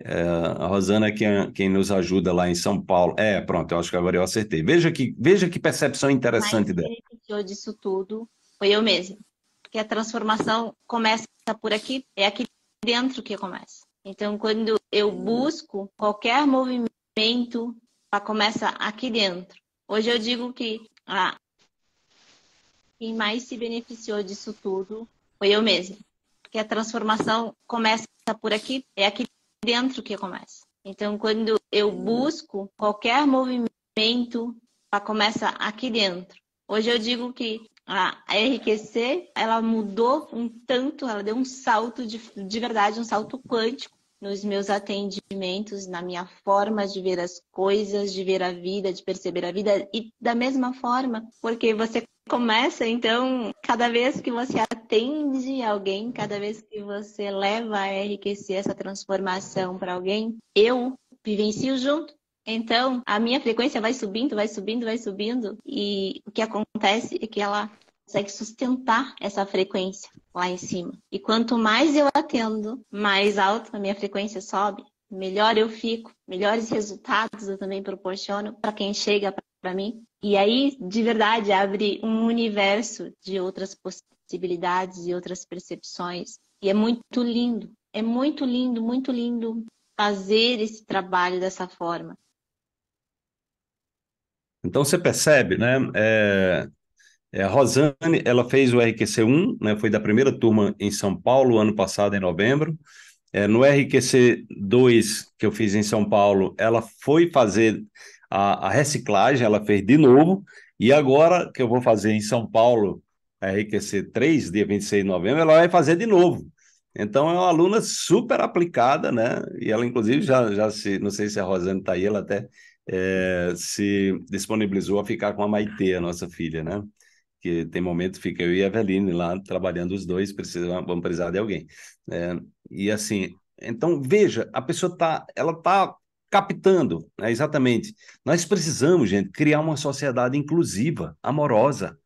É, a Rosana quem, quem nos ajuda lá em São Paulo. É, pronto, eu acho que agora eu acertei. Veja que, veja que percepção interessante Mas dela. Quem beneficiou disso tudo foi eu mesma. Porque a transformação começa por aqui, é aqui dentro que começa. Então, quando eu busco qualquer movimento, ela começa aqui dentro. Hoje eu digo que ah, quem mais se beneficiou disso tudo foi eu mesma. Porque a transformação começa por aqui, é aqui dentro que começa. Então, quando eu busco qualquer movimento, ela começa aqui dentro. Hoje eu digo que a RQC, ela mudou um tanto, ela deu um salto de, de verdade, um salto quântico nos meus atendimentos, na minha forma de ver as coisas, de ver a vida, de perceber a vida. E da mesma forma, porque você Começa então, cada vez que você atende alguém, cada vez que você leva a enriquecer essa transformação para alguém, eu vivencio junto. Então, a minha frequência vai subindo, vai subindo, vai subindo, e o que acontece é que ela consegue sustentar essa frequência lá em cima. E quanto mais eu atendo, mais alto a minha frequência sobe, melhor eu fico, melhores resultados eu também proporciono para quem chega, para para mim. E aí, de verdade, abre um universo de outras possibilidades e outras percepções. E é muito lindo, é muito lindo, muito lindo fazer esse trabalho dessa forma. Então você percebe, né? É, é, a Rosane, ela fez o RQC1, né? Foi da primeira turma em São Paulo ano passado em novembro. É, no RQC2 que eu fiz em São Paulo, ela foi fazer a, a reciclagem, ela fez de novo, e agora que eu vou fazer em São Paulo, a RQC 3, dia 26 de novembro, ela vai fazer de novo. Então é uma aluna super aplicada, né? E ela, inclusive, já, já se. Não sei se a Rosane está aí, ela até é, se disponibilizou a ficar com a Maitê, a nossa filha, né? Que tem momento fica eu e a Eveline lá trabalhando os dois, precisa, vamos precisar de alguém. É, e assim, então veja, a pessoa tá, ela tá captando, né? exatamente. Nós precisamos, gente, criar uma sociedade inclusiva, amorosa,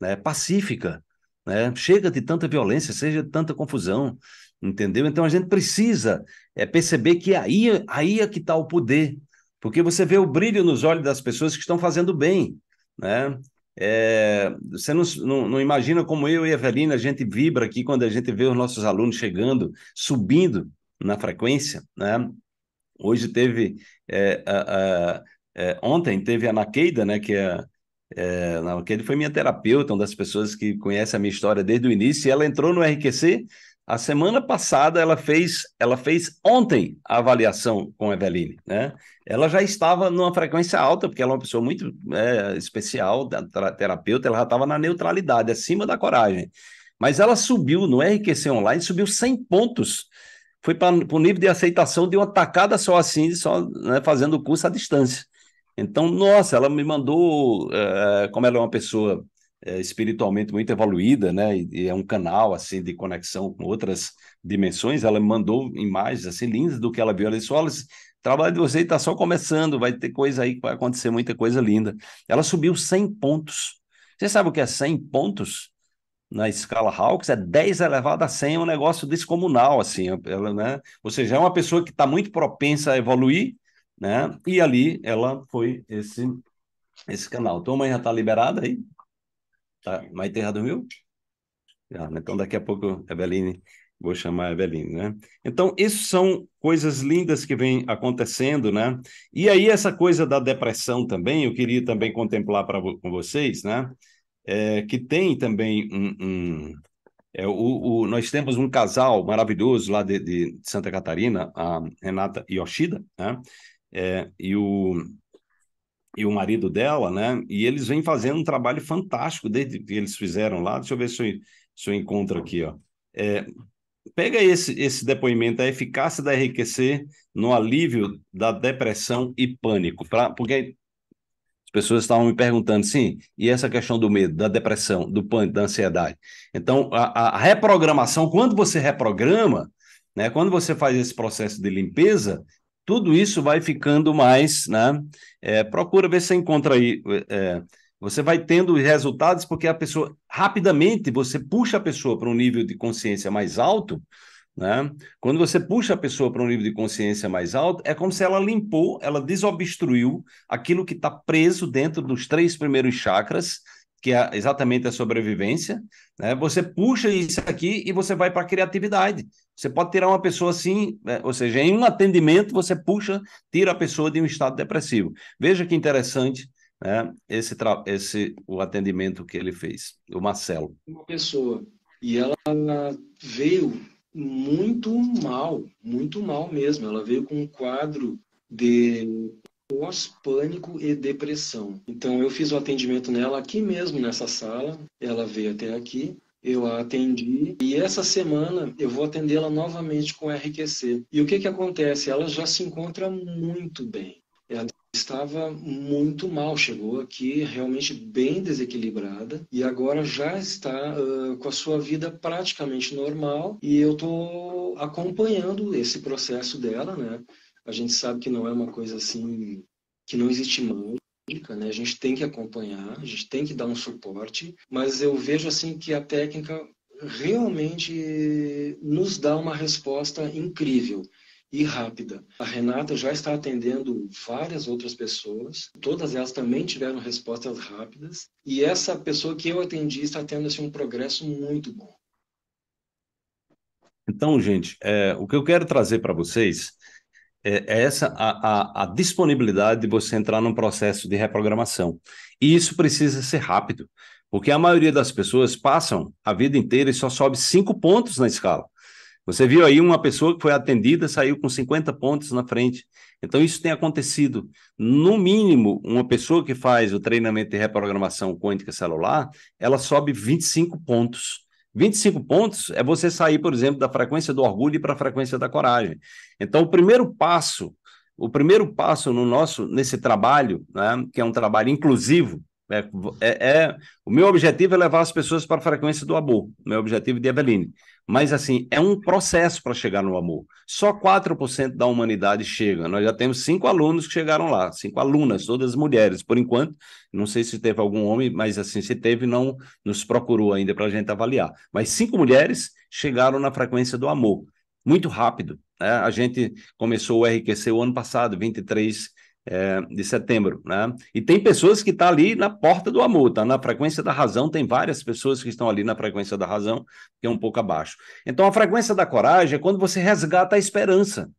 né? pacífica. Né? Chega de tanta violência, seja de tanta confusão, entendeu? Então a gente precisa é, perceber que aí, aí é que está o poder, porque você vê o brilho nos olhos das pessoas que estão fazendo bem, né? É, você não, não, não, imagina como eu e a Evelina, a gente vibra aqui quando a gente vê os nossos alunos chegando, subindo na frequência, né? Hoje teve. É, a, a, é, ontem teve a Nakeida, né? Que é, é, foi minha terapeuta, uma das pessoas que conhece a minha história desde o início. E ela entrou no RQC a semana passada. Ela fez, ela fez ontem a avaliação com a Eveline, né? Ela já estava numa frequência alta, porque ela é uma pessoa muito é, especial, terapeuta. Ela já estava na neutralidade, acima da coragem. Mas ela subiu no RQC online, subiu 100 pontos foi para o nível de aceitação de uma tacada só assim, só né, fazendo o curso à distância. Então, nossa, ela me mandou, é, como ela é uma pessoa é, espiritualmente muito evoluída, né, e, e, é um canal assim de conexão com outras dimensões, ela me mandou imagens assim lindas do que ela viu. Ela disse: olha, trabalho de você está só começando, vai ter coisa aí que vai acontecer, muita coisa linda. Ela subiu 100 pontos. Você sabe o que é 100 pontos? na escala Hawks é 10 elevado a 100, é um negócio descomunal, assim, ela, é, é, né? Ou seja, é uma pessoa que está muito propensa a evoluir, né? E ali ela foi esse esse canal. Tua mãe já está liberada aí? Tá, Maite já dormiu? Já, né? Então daqui a pouco a Eveline, vou chamar a Eveline, né? Então, isso são coisas lindas que vem acontecendo, né? E aí essa coisa da depressão também, eu queria também contemplar para com vocês, né? é, que tem também um. um é, o, o, nós temos um casal maravilhoso lá de, de Santa Catarina, a Renata Yoshida, né? É, e, o, e o marido dela, né? E eles vêm fazendo um trabalho fantástico desde que eles fizeram lá. Deixa eu ver se eu, se eu encontro aqui, ó. É, pega esse, esse depoimento, a eficácia da RQC no alívio da depressão e pânico, pra, porque as pessoas estavam me perguntando, sim, e essa questão do medo, da depressão, do pânico, da ansiedade. Então, a, a reprogramação, quando você reprograma, né, quando você faz esse processo de limpeza, tudo isso vai ficando mais, né? É, procura ver se você encontra aí. É, é você vai tendo resultados porque a pessoa rapidamente você puxa a pessoa para um nível de consciência mais alto né? Quando você puxa a pessoa para um nível de consciência mais alto, é como se ela limpou, ela desobstruiu aquilo que está preso dentro dos três primeiros chakras, que é exatamente a sobrevivência. Né? Você puxa isso aqui e você vai para a criatividade. Você pode tirar uma pessoa assim, né? ou seja, em um atendimento você puxa, tira a pessoa de um estado depressivo. Veja que interessante né? esse, esse o atendimento que ele fez, o Marcelo. Uma pessoa e ela veio muito mal, muito mal mesmo. Ela veio com um quadro de pós-pânico e depressão. Então eu fiz o atendimento nela aqui mesmo nessa sala, ela veio até aqui, eu a atendi e essa semana eu vou atendê-la novamente com RQC. E o que que acontece? Ela já se encontra muito bem estava muito mal, chegou aqui realmente bem desequilibrada e agora já está uh, com a sua vida praticamente normal e eu estou acompanhando esse processo dela, né? A gente sabe que não é uma coisa assim que não existe mão. né? A gente tem que acompanhar, a gente tem que dar um suporte, mas eu vejo assim que a técnica realmente nos dá uma resposta incrível e rápida. A Renata já está atendendo várias outras pessoas, todas elas também tiveram respostas rápidas, e essa pessoa que eu atendi está tendo assim, um progresso muito bom. Então, gente, é, o que eu quero trazer para vocês é, é essa a, a, a disponibilidade de você entrar num processo de reprogramação. E isso precisa ser rápido, porque a maioria das pessoas passam a vida inteira e só sobe cinco pontos na escala. Você viu aí uma pessoa que foi atendida, saiu com 50 pontos na frente. Então, isso tem acontecido. No mínimo, uma pessoa que faz o treinamento de reprogramação quântica celular, ela sobe 25 pontos. 25 pontos é você sair, por exemplo, da frequência do orgulho para a frequência da coragem. Então, o primeiro passo, o primeiro passo no nosso nesse trabalho, né, que é um trabalho inclusivo, é, é, é, o meu objetivo é levar as pessoas para a frequência do amor, meu objetivo de Eveline. Mas, assim, é um processo para chegar no amor. Só 4% da humanidade chega. Nós já temos cinco alunos que chegaram lá, cinco alunas, todas mulheres, por enquanto. Não sei se teve algum homem, mas, assim, se teve, não nos procurou ainda para a gente avaliar. Mas cinco mulheres chegaram na frequência do amor, muito rápido. Né? A gente começou o RQC o ano passado, 23 é, de setembro, né? E tem pessoas que estão tá ali na porta do amor, tá na frequência da razão, tem várias pessoas que estão ali na frequência da razão, que é um pouco abaixo. Então, a frequência da coragem é quando você resgata a esperança,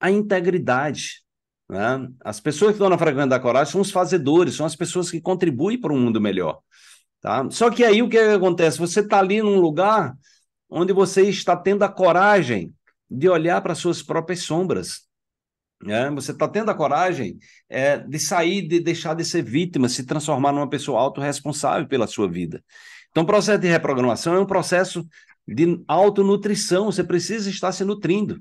a integridade, né? As pessoas que estão na frequência da coragem são os fazedores, são as pessoas que contribuem para um mundo melhor, tá? Só que aí o que, é que acontece? Você está ali num lugar onde você está tendo a coragem de olhar para suas próprias sombras, né? Você está tendo a coragem é, de sair, de deixar de ser vítima, se transformar numa pessoa autorresponsável pela sua vida. Então, o processo de reprogramação é um processo de autonutrição, você precisa estar se nutrindo.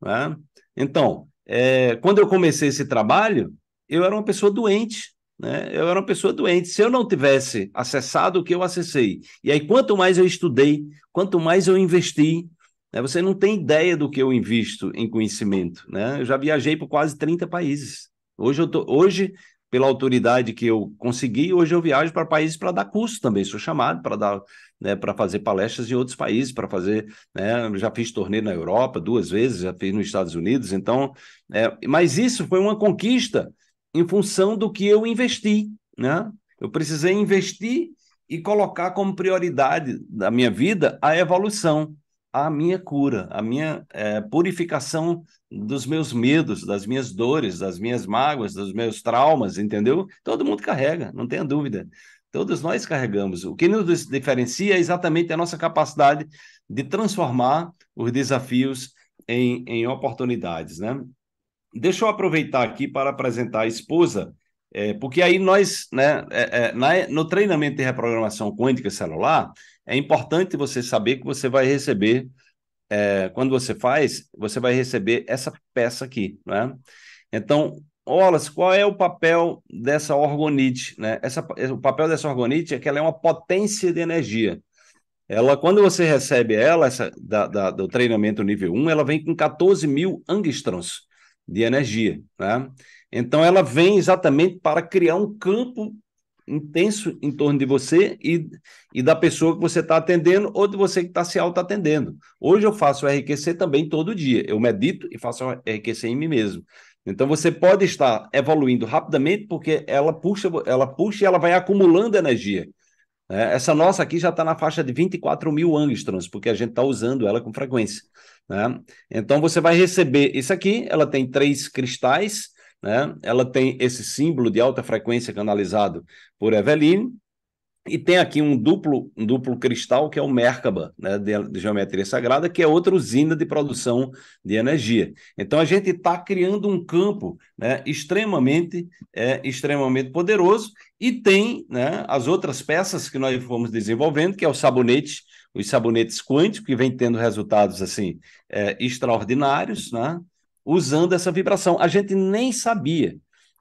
Né? Então, é, quando eu comecei esse trabalho, eu era uma pessoa doente, né? Eu era uma pessoa doente. Se eu não tivesse acessado o que eu acessei, e aí quanto mais eu estudei, quanto mais eu investi, né? Você não tem ideia do que eu invisto em conhecimento. Né? Eu já viajei por quase 30 países. Hoje, eu tô, hoje pela autoridade que eu consegui, hoje eu viajo para países para dar curso também, sou chamado para dar, né, para fazer palestras em outros países, para fazer, né, já fiz torneio na Europa duas vezes, já fiz nos Estados Unidos, então, é, mas isso foi uma conquista em função do que eu investi, né? Eu precisei investir e colocar como prioridade da minha vida a evolução, a minha cura, a minha é, purificação dos meus medos, das minhas dores, das minhas mágoas, dos meus traumas, entendeu? Todo mundo carrega, não tenha dúvida. Todos nós carregamos. O que nos diferencia é exatamente a nossa capacidade de transformar os desafios em, em oportunidades, né? Deixa eu aproveitar aqui para apresentar a esposa, é, porque aí nós, né, é, é na, no treinamento de reprogramação quântica celular, é importante você saber que você vai receber, é, quando você faz, você vai receber essa peça aqui, né? Então, Wallace, qual é o papel dessa orgonite? Né? Essa, o papel dessa orgonite é que ela é uma potência de energia. Ela, quando você recebe ela, essa, da, da, do treinamento nível 1, ela vem com 14 mil angstrons de energia. Né? Então, ela vem exatamente para criar um campo intenso em torno de você e, e da pessoa que você está atendendo ou de você que está se auto-atendendo. Hoje eu faço o RQC também todo dia. Eu medito e faço o RQC em mim mesmo. Então você pode estar evoluindo rapidamente porque ela puxa, ela puxa e ela vai acumulando energia. É, essa nossa aqui já está na faixa de 24 mil angstrons porque a gente está usando ela com frequência. Né? Então você vai receber isso aqui, ela tem três cristais, né? Ela tem esse símbolo de alta frequência canalizado por Eveline e tem aqui um duplo, um duplo cristal que é o Merkaba, né, de, de geometria sagrada, que é outra usina de produção de energia. Então a gente está criando um campo né, extremamente, é, extremamente poderoso e tem né, as outras peças que nós fomos desenvolvendo, que é o sabonete, os sabonetes quânticos que vem tendo resultados assim é, extraordinários, né? usando essa vibração. A gente nem sabia.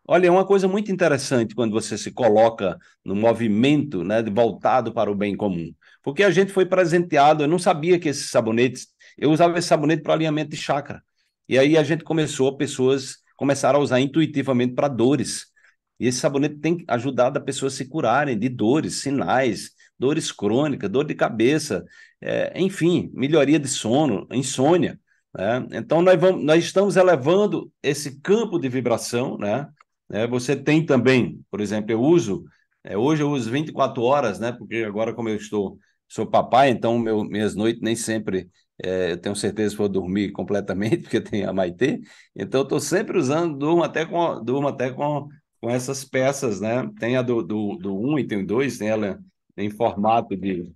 Olha, é uma coisa muito interessante quando você se coloca no movimento né, voltado para o bem comum. Porque a gente foi presenteado, eu não sabia que esses sabonetes, eu usava esse sabonete para alinhamento de chakra. E aí a gente começou, pessoas começaram a usar intuitivamente para dores. E esse sabonete tem ajudado a pessoas a se curarem de dores, sinais, dores crônicas, dor de cabeça, é, enfim, melhoria de sono, insônia. Né? Então, nós, vamos, nós estamos elevando esse campo de vibração. Né? É, você tem também, por exemplo, eu uso, é, hoje eu uso 24 horas, né? porque agora, como eu estou, sou papai, então meu, minhas noites nem sempre é, eu tenho certeza que vou dormir completamente, porque tem a Maitê. Então, eu estou sempre usando, durmo até com, durmo até com, com essas peças, né? Tem a do 1 do, do um e tem o 2, tem ela em formato de.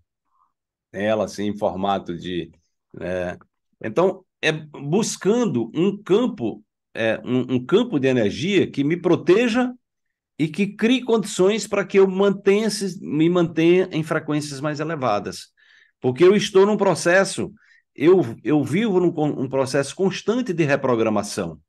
Tem ela assim, em formato de. Né? Então, é buscando um campo, é, um, um campo de energia que me proteja e que crie condições para que eu mantenha, me mantenha em frequências mais elevadas. Porque eu estou num processo, eu, eu vivo num um processo constante de reprogramação.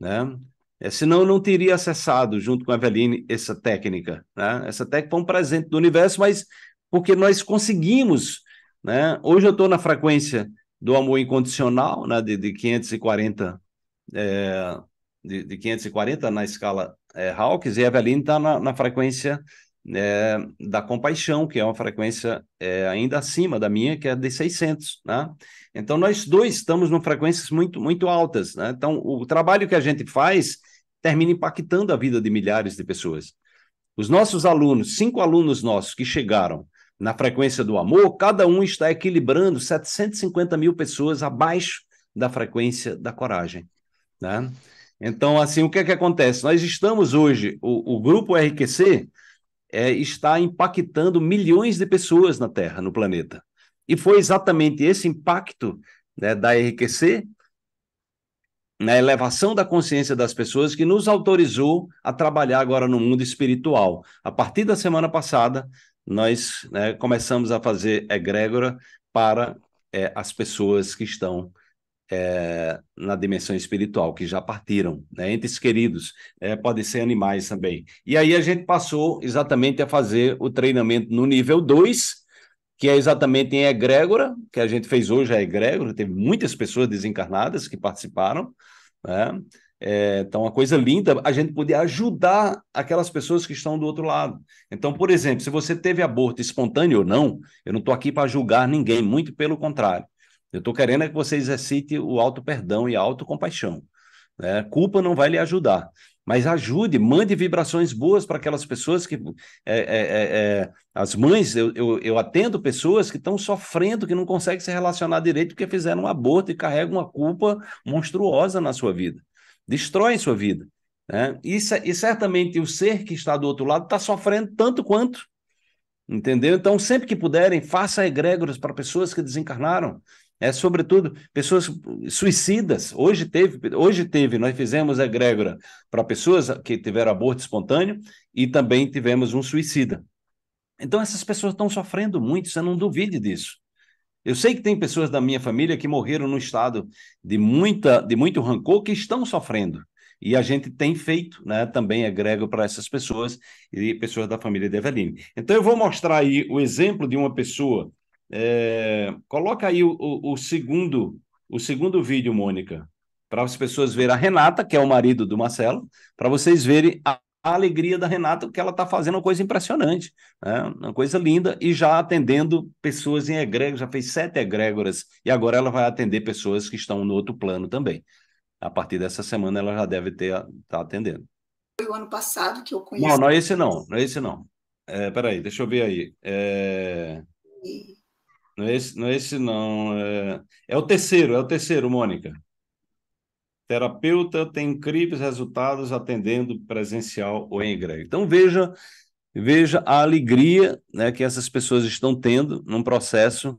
Né? É, senão eu não teria acessado, junto com a Eveline, essa técnica. Né? Essa técnica é um presente do universo, mas porque nós conseguimos. Né? Hoje eu estou na frequência do amor incondicional, né, de, de 540 é, de, de, 540 na escala é, Hawkins, e a Evelyn está na, na, frequência é, da compaixão, que é uma frequência é, ainda acima da minha, que é de 600. Né? Então, nós dois estamos em frequências muito, muito altas. Né? Então, o trabalho que a gente faz termina impactando a vida de milhares de pessoas. Os nossos alunos, cinco alunos nossos que chegaram na frequência do amor, cada um está equilibrando 750 mil pessoas abaixo da frequência da coragem. Né? Então, assim, o que é que acontece? Nós estamos hoje, o, o grupo RQC é, está impactando milhões de pessoas na Terra, no planeta. E foi exatamente esse impacto né, da RQC na elevação da consciência das pessoas que nos autorizou a trabalhar agora no mundo espiritual. A partir da semana passada, nós né, começamos a fazer egrégora para é, as pessoas que estão é, na dimensão espiritual, que já partiram, né? entes queridos, é, podem ser animais também. E aí a gente passou exatamente a fazer o treinamento no nível 2, que é exatamente em egrégora, que a gente fez hoje a egrégora, teve muitas pessoas desencarnadas que participaram, né? É, então, uma coisa linda, a gente poder ajudar aquelas pessoas que estão do outro lado. Então, por exemplo, se você teve aborto espontâneo ou não, eu não estou aqui para julgar ninguém, muito pelo contrário. Eu estou querendo é que você exercite o auto-perdão e a autocompaixão. Né? Culpa não vai lhe ajudar, mas ajude, mande vibrações boas para aquelas pessoas que. É é, é, é, as mães, eu, eu, eu atendo pessoas que estão sofrendo, que não conseguem se relacionar direito porque fizeram um aborto e carregam uma culpa monstruosa na sua vida destroem sua vida. Né? E, e certamente o ser que está do outro lado está sofrendo tanto quanto. Entendeu? Então, sempre que puderem, faça egrégoras para pessoas que desencarnaram. É sobretudo pessoas suicidas. Hoje teve, hoje teve, nós fizemos egrégora para pessoas que tiveram aborto espontâneo e também tivemos um suicida. Então essas pessoas estão sofrendo muito, você não duvide disso. Eu sei que tem pessoas da minha família que morreram no estado de, muita, de muito rancor que estão sofrendo. E a gente tem feito, né? Também agrego para essas pessoas e pessoas da família de Eveline. Então eu vou mostrar aí o exemplo de uma pessoa. É... Coloca aí o, o, o, segundo, o segundo vídeo, Mônica, para as pessoas verem a Renata, que é o marido do Marcelo, para vocês verem a a alegria da Renata, porque ela está fazendo uma coisa impressionante, né? uma coisa linda, e já atendendo pessoas em egrégoras, já fez sete egrégoras, e agora ela vai atender pessoas que estão no outro plano também. A partir dessa semana ela já deve estar tá atendendo. Foi o ano passado que eu conheci. Não, não é esse não, não é esse não. É, peraí, deixa eu ver aí. É... Não é esse não, é esse, não. É... é o terceiro, é o terceiro, Mônica terapeuta tem incríveis resultados atendendo presencial ou em greve. Então veja, veja a alegria né, que essas pessoas estão tendo num processo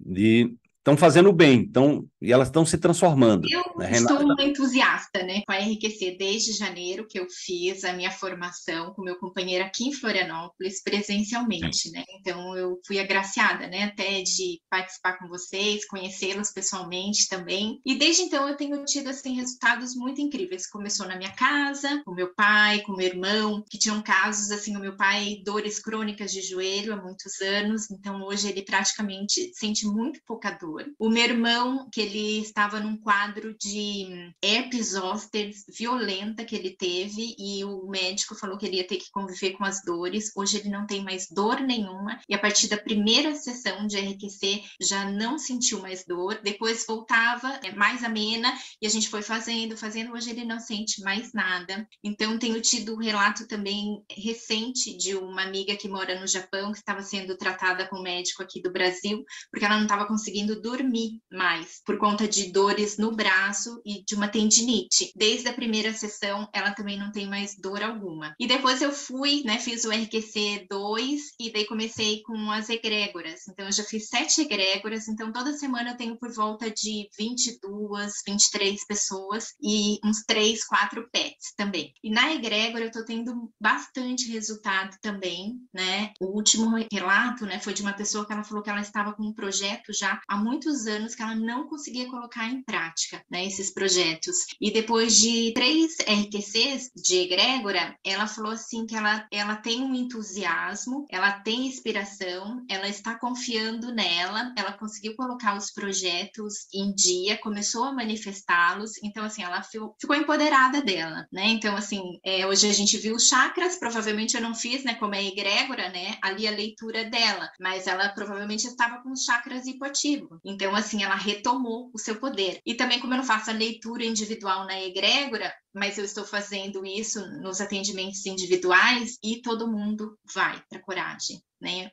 de estão fazendo bem, tão, e elas estão se transformando. Eu né, estou uma entusiasta né, com a RQC desde janeiro que eu fiz a minha formação com meu companheiro aqui em Florianópolis presencialmente, né? Então eu fui agraciada, né, até de participar com vocês, conhecê-los pessoalmente também. E desde então eu tenho tido assim resultados muito incríveis. Começou na minha casa, com meu pai, com meu irmão, que tinham casos assim, o meu pai dores crônicas de joelho há muitos anos, então hoje ele praticamente sente muito pouca dor o meu irmão, que ele estava num quadro de herpes zoster violenta que ele teve e o médico falou que ele ia ter que conviver com as dores. Hoje ele não tem mais dor nenhuma e a partir da primeira sessão de RQC já não sentiu mais dor. Depois voltava, é mais amena e a gente foi fazendo, fazendo. Hoje ele não sente mais nada. Então tenho tido um relato também recente de uma amiga que mora no Japão que estava sendo tratada com um médico aqui do Brasil porque ela não estava conseguindo dormir mais, por conta de dores no braço e de uma tendinite. Desde a primeira sessão, ela também não tem mais dor alguma. E depois eu fui, né, fiz o RQC 2 e daí comecei com as egrégoras. Então, eu já fiz sete egrégoras, então toda semana eu tenho por volta de 22, 23 pessoas e uns três, quatro pets também. E na egrégora eu tô tendo bastante resultado também, né? O último relato, né, foi de uma pessoa que ela falou que ela estava com um projeto já há muito muitos anos que ela não conseguia colocar em prática né, esses projetos. E depois de três RQCs de egrégora, ela falou assim que ela, ela tem um entusiasmo, ela tem inspiração, ela está confiando nela, ela conseguiu colocar os projetos em dia, começou a manifestá-los, então assim, ela ficou empoderada dela, né? Então assim, é, hoje a gente viu os chakras, provavelmente eu não fiz, né, como é egrégora, né, ali a leitura dela, mas ela provavelmente estava com os chakras hipoativos, então, assim, ela retomou o seu poder. E também, como eu não faço a leitura individual na egrégora, mas eu estou fazendo isso nos atendimentos individuais e todo mundo vai para coragem, né?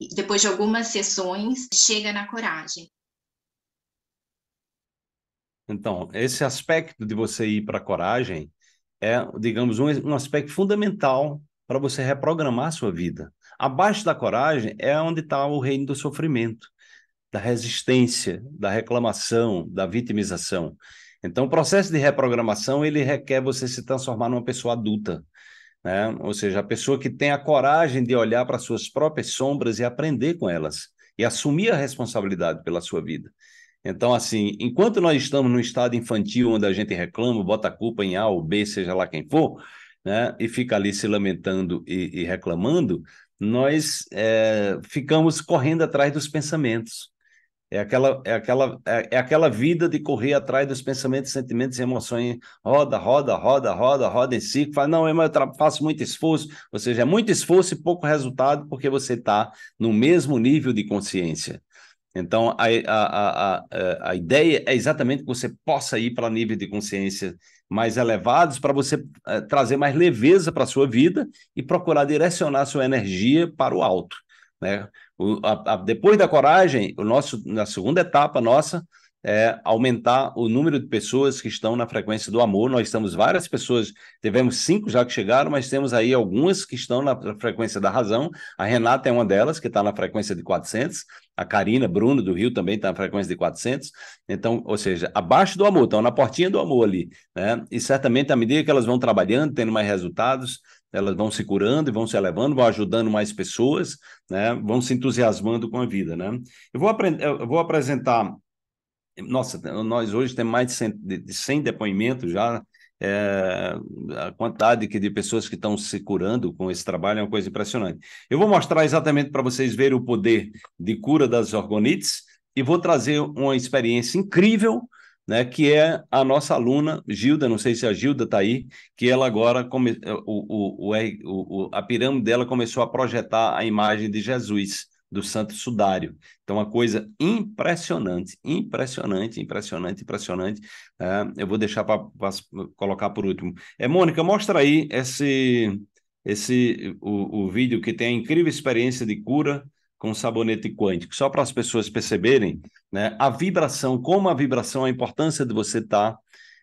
E depois de algumas sessões, chega na coragem. Então, esse aspecto de você ir para a coragem é, digamos, um, um aspecto fundamental para você reprogramar a sua vida. Abaixo da coragem é onde está o reino do sofrimento da resistência, da reclamação, da vitimização. Então, o processo de reprogramação ele requer você se transformar numa pessoa adulta, né? Ou seja, a pessoa que tem a coragem de olhar para suas próprias sombras e aprender com elas e assumir a responsabilidade pela sua vida. Então, assim, enquanto nós estamos num estado infantil onde a gente reclama, bota a culpa em A ou B, seja lá quem for, né? E fica ali se lamentando e, e reclamando, nós é, ficamos correndo atrás dos pensamentos. É aquela, é, aquela, é, é aquela vida de correr atrás dos pensamentos, sentimentos e emoções. Roda, roda, roda, roda, roda em ciclo. Si. Fala, não, eu faço muito esforço. Ou seja, é muito esforço e pouco resultado porque você está no mesmo nível de consciência. Então, a, a, a, a ideia é exatamente que você possa ir para níveis de consciência mais elevados para você eh, trazer mais leveza para a sua vida e procurar direcionar sua energia para o alto. Né? O, a, a, depois da coragem, o nosso, na segunda etapa nossa, é, aumentar o número de pessoas que estão na frequência do amor. Nós temos várias pessoas, tivemos cinco já que chegaram, mas temos aí algumas que estão na frequência da razão. A Renata é uma delas, que está na frequência de 400. A Karina Bruno do Rio também está na frequência de 400. Então, ou seja, abaixo do amor, estão na portinha do amor ali. Né? E certamente, à medida que elas vão trabalhando, tendo mais resultados, elas vão se curando e vão se elevando, vão ajudando mais pessoas, né? vão se entusiasmando com a vida. Né? Eu, vou, eu vou apresentar nossa, nós hoje temos mais de 100, de 100 depoimentos já. É, a quantidade que, de pessoas que estão se curando com esse trabalho é uma coisa impressionante. Eu vou mostrar exatamente para vocês verem o poder de cura das orgonites e vou trazer uma experiência incrível, né, que é a nossa aluna Gilda, não sei se a Gilda está aí, que ela agora, come... o, o, o, a pirâmide dela começou a projetar a imagem de Jesus do Santo Sudário. Então, uma coisa impressionante, impressionante, impressionante, impressionante. É, eu vou deixar para colocar por último. É, Mônica, mostra aí esse, esse o, o vídeo que tem a incrível experiência de cura com sabonete quântico, só para as pessoas perceberem né, a vibração, como a vibração, a importância de você estar tá,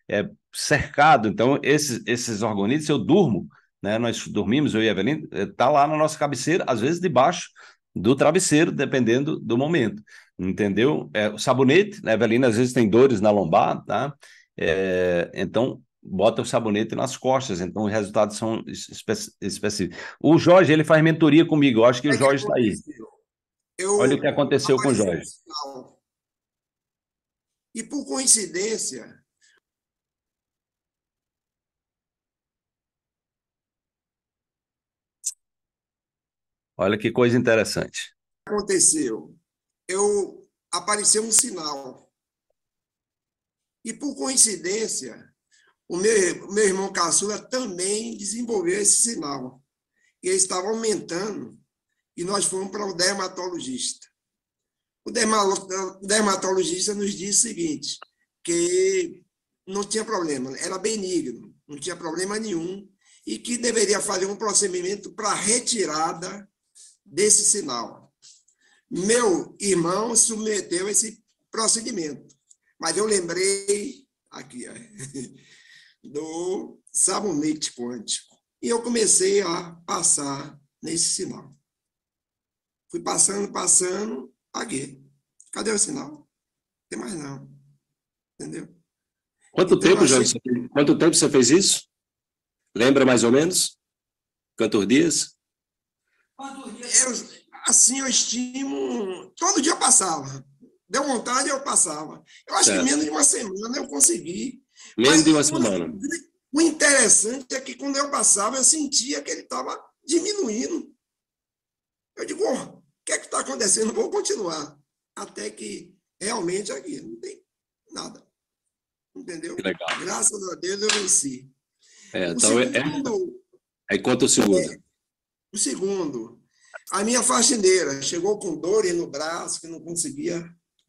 é, cercado. Então, esses, esses organismos. eu durmo, né, nós dormimos, eu e a Evelyn, está é, lá na nossa cabeceira, às vezes debaixo do travesseiro, dependendo do momento, entendeu? É, o sabonete, né, Evelina, às vezes tem dores na lombar, tá? É, então, bota o sabonete nas costas, então os resultados são espe específicos. O Jorge, ele faz mentoria comigo, eu acho que é o Jorge está aí. Eu... Olha o que aconteceu com o Jorge. E por coincidência, Olha que coisa interessante. Aconteceu. Eu apareceu um sinal. E por coincidência, o meu, meu irmão caçula também desenvolveu esse sinal. E ele estava aumentando e nós fomos para o dermatologista. O dermatologista nos disse o seguinte, que não tinha problema, era benigno, não tinha problema nenhum, e que deveria fazer um procedimento para retirada desse sinal. Meu irmão submeteu esse procedimento, mas eu lembrei aqui do sabonete quântico. E eu comecei a passar nesse sinal. Fui passando, passando, paguei. Cadê o sinal? Não tem mais não. Entendeu? Quanto então, tempo, achei... Assim, Jorge? Quanto tempo você fez isso? Lembra mais ou menos? Quantos dias? eu, assim, eu estimo. Todo dia eu passava. Deu vontade, eu passava. Eu acho certo. que menos de uma semana eu consegui. Menos de uma semana. O interessante é que quando eu passava, eu sentia que ele estava diminuindo. Eu digo, oh, o que é que está acontecendo? Vou continuar. Até que realmente aqui não tem nada. Entendeu? Legal. Graças a Deus eu venci. É, o então é, segundo, é, é quanto o segundo? É, o segundo a minha faxineira chegou com dor no braço, que não conseguia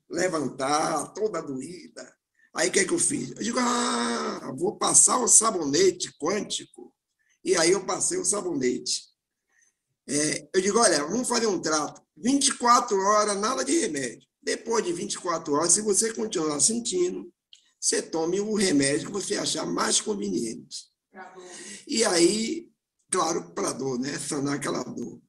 levantar, toda doída. Aí o que, é que eu fiz? Eu digo, ah, vou passar o sabonete quântico. E aí eu passei o sabonete. É, eu digo, olha, vamos fazer um trato. 24 horas, nada de remédio. Depois de 24 horas, se você continuar sentindo, você tome o remédio que você achar mais conveniente. e aí, claro, para dor, né? Sanar aquela dor.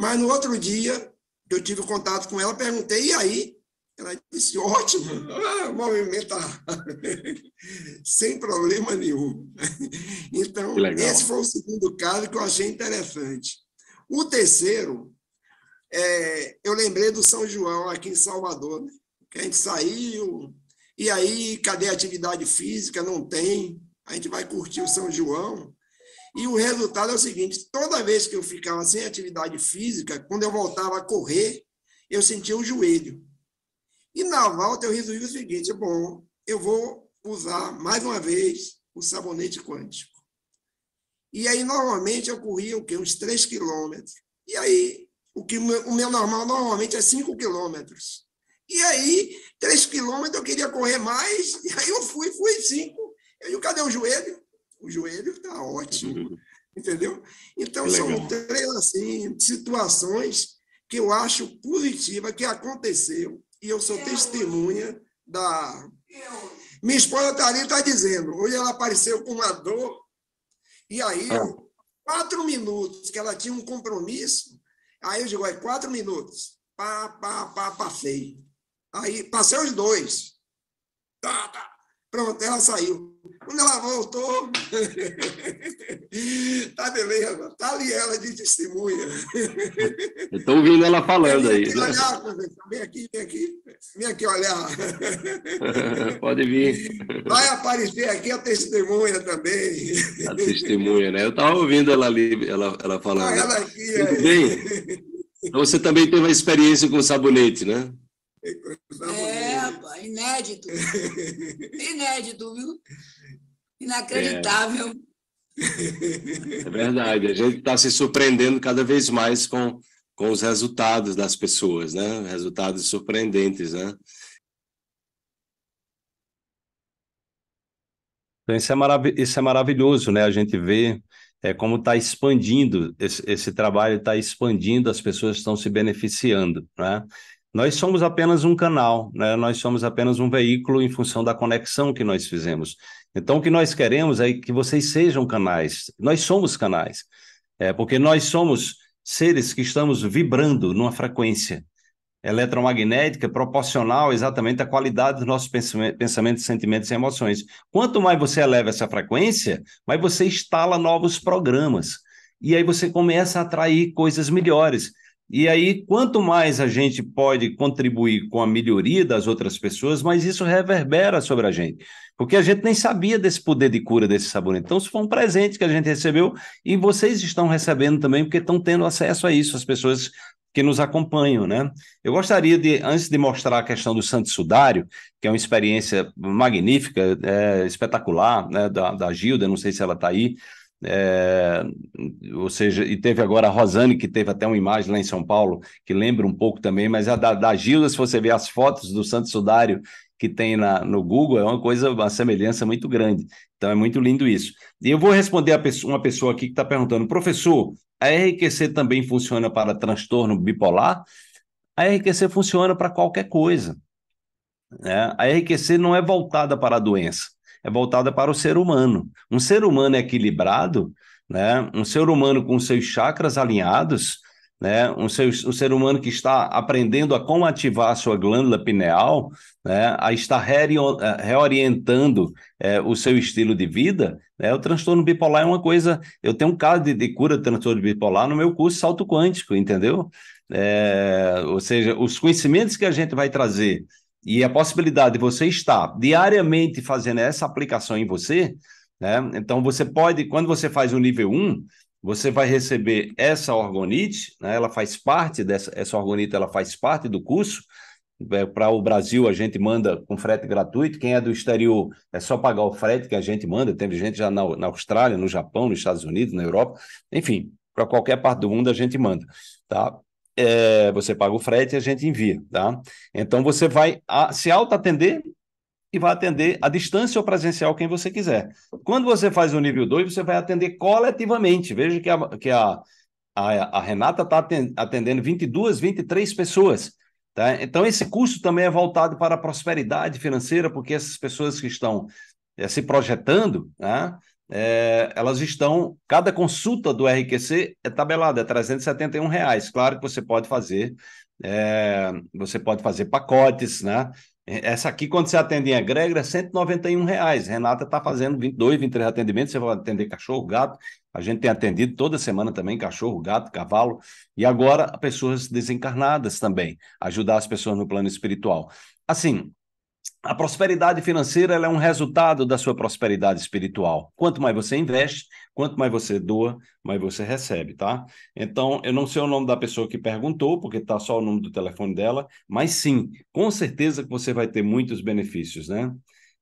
Mas no outro dia, eu tive contato com ela, perguntei, e aí? Ela disse, ótimo, movimentar, sem problema nenhum. Então, esse foi o segundo caso que eu achei interessante. O terceiro, é, eu lembrei do São João aqui em Salvador, né? que a gente saiu, e aí, cadê a atividade física? Não tem. A gente vai curtir o São João. E o resultado é o seguinte: toda vez que eu ficava sem atividade física, quando eu voltava a correr, eu sentia o joelho. E na volta eu resolvi o seguinte: bom, eu vou usar mais uma vez o sabonete quântico. E aí, normalmente, eu corria o quê? Uns 3 quilômetros. E aí, o, que, o meu normal normalmente é 5 quilômetros. E aí, 3 quilômetros eu queria correr mais, e aí eu fui, fui 5. Eu digo, cadê o joelho? o joelho está ótimo. Uhum. Entendeu? Então, são três assim, situações que eu acho positiva, que aconteceu, e eu sou testemunha da. Minha esposa Tarina está dizendo, hoje ela apareceu com uma dor, e aí, ah. quatro minutos, que ela tinha um compromisso, aí eu digo, é quatro minutos, pá, pá, pá, passei. Aí, passei os dois. Tá, tá. Pronto, ela saiu. Quando ela voltou, tá beleza, tá ali ela de testemunha. Estou ouvindo ela falando aí. Vem né? olhar, vem aqui, vem aqui, vem aqui olhar. Pode vir. Vai aparecer aqui a testemunha também. A testemunha, né? Eu estava ouvindo ela ali, ela, ela falando. Ah, ela aqui, Tudo aí. bem? Então você também teve uma experiência com sabonete, né? É, é, rapaz, inédito. inédito, viu? É. Inacreditável. É, é verdade, a gente está se surpreendendo cada vez mais com, com os resultados das pessoas, né? Resultados surpreendentes, né? Então, isso é, marav isso é maravilhoso, né? A gente vê é, como está expandindo, esse, esse trabalho está expandindo, as pessoas estão se beneficiando, né? Nós somos apenas um canal, né? nós somos apenas um veículo em função da conexão que nós fizemos. Então, o que nós queremos é que vocês sejam canais. Nós somos canais, é, porque nós somos seres que estamos vibrando numa frequência eletromagnética proporcional exatamente à qualidade dos nossos pensamentos, sentimentos e emoções. Quanto mais você eleva essa frequência, mais você instala novos programas. E aí você começa a atrair coisas melhores. E aí, quanto mais a gente pode contribuir com a melhoria das outras pessoas, mas isso reverbera sobre a gente. Porque a gente nem sabia desse poder de cura desse sabonete. Então, isso foi um presente que a gente recebeu e vocês estão recebendo também, porque estão tendo acesso a isso, as pessoas que nos acompanham, né? Eu gostaria de, antes de mostrar a questão do Santo Sudário, que é uma experiência magnífica, é, espetacular, né, da, da Gilda, não sei se ela está aí, é, ou seja, e teve agora a Rosane, que teve até uma imagem lá em São Paulo, que lembra um pouco também, mas a da, da Gilda, se você ver as fotos do Santo Sudário que tem na, no Google, é uma coisa, uma semelhança muito grande. Então é muito lindo isso. E eu vou responder pessoa, uma pessoa aqui que está perguntando, professor, a RQC também funciona para transtorno bipolar? A RQC funciona para qualquer coisa. Né? A RQC não é voltada para a doença é voltada para o ser humano. Um ser humano equilibrado, né? um ser humano com seus chakras alinhados, né? Um ser, um ser humano que está aprendendo a como ativar a sua glândula pineal, né? A estar eh, reorientando é, o seu estilo de vida, né? O transtorno bipolar é uma coisa. Eu tenho um caso de, de cura de transtorno bipolar no meu curso Salto Quântico, entendeu? É, ou seja, os conhecimentos que a gente vai trazer e a possibilidade de você estar diariamente fazendo essa aplicação em você, né? Então você pode, quando você faz o nível 1, você vai receber essa orgonite, né? Ela faz parte dessa essa orgonite, ela faz parte do curso. É, para o Brasil, a gente manda com frete gratuito. Quem é do exterior é só pagar o frete que a gente manda. Tem gente já na, na Austrália, no Japão, nos Estados Unidos, na Europa. Enfim, para qualquer parte do mundo a gente manda. Tá? é, você paga o frete e a gente envia, tá? Então você vai a, se auto-atender e vai atender à distância ou presencial quem você quiser. Quando você faz o nível 2, você vai atender coletivamente. Veja que a, que a, a, a Renata está atendendo 22, 23 pessoas. Tá? Então, esse curso também é voltado para a prosperidade financeira, porque essas pessoas que estão é, se projetando, né, é, elas estão. Cada consulta do RQC é tabelada, é 371 reais. Claro que você pode fazer, é, você pode fazer pacotes, né? Essa aqui, quando você atende em Agregra, é 191 reais. Renata está fazendo 22, 23 atendimentos. Você vai atender cachorro, gato. A gente tem atendido toda semana também cachorro, gato, cavalo. E agora, pessoas desencarnadas também. Ajudar as pessoas no plano espiritual. Assim, a prosperidade financeira é um resultado da sua prosperidade espiritual. Quanto mais você investe, quanto mais você doa, mais você recebe, tá? Então, eu não sei o nome da pessoa que perguntou, porque tá só o nome do telefone dela, mas sim, com certeza que você vai ter muitos benefícios, né?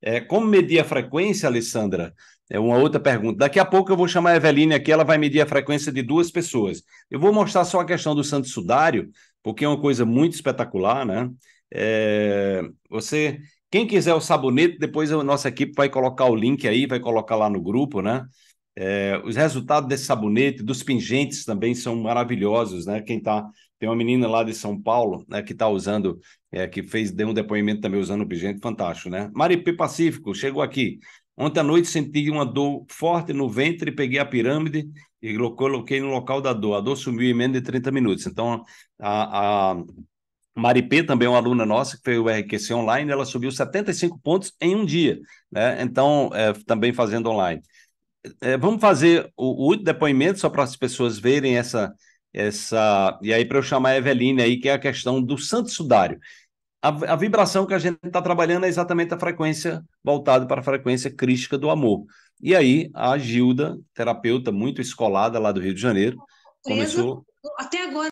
É, como medir a frequência, Alessandra? É uma outra pergunta. Daqui a pouco eu vou chamar a Eveline aqui, ela vai medir a frequência de duas pessoas. Eu vou mostrar só a questão do Santo Sudário, porque é uma coisa muito espetacular, né? É, você quem quiser o sabonete, depois a nossa equipe vai colocar o link aí, vai colocar lá no grupo, né? É, os resultados desse sabonete, dos pingentes também são maravilhosos, né? Quem tá tem uma menina lá de São Paulo, né, que está usando, é, que fez, deu um depoimento também usando o pingente, fantástico, né? Maripê Pacífico, chegou aqui. Ontem à noite senti uma dor forte no ventre, peguei a pirâmide e coloquei no local da dor. A dor sumiu em menos de 30 minutos. Então, a, a P, também é uma aluna nossa que fez o RQC online, ela subiu 75 pontos em um dia, né? Então, é, também fazendo online. É, vamos fazer o, o depoimento só para as pessoas verem essa essa e aí para eu chamar a Eveline aí que é a questão do Santo Sudário. A, a vibração que a gente está trabalhando é exatamente a frequência voltada para a frequência crítica do amor. E aí a Gilda, terapeuta muito escolada lá do Rio de Janeiro, começou até agora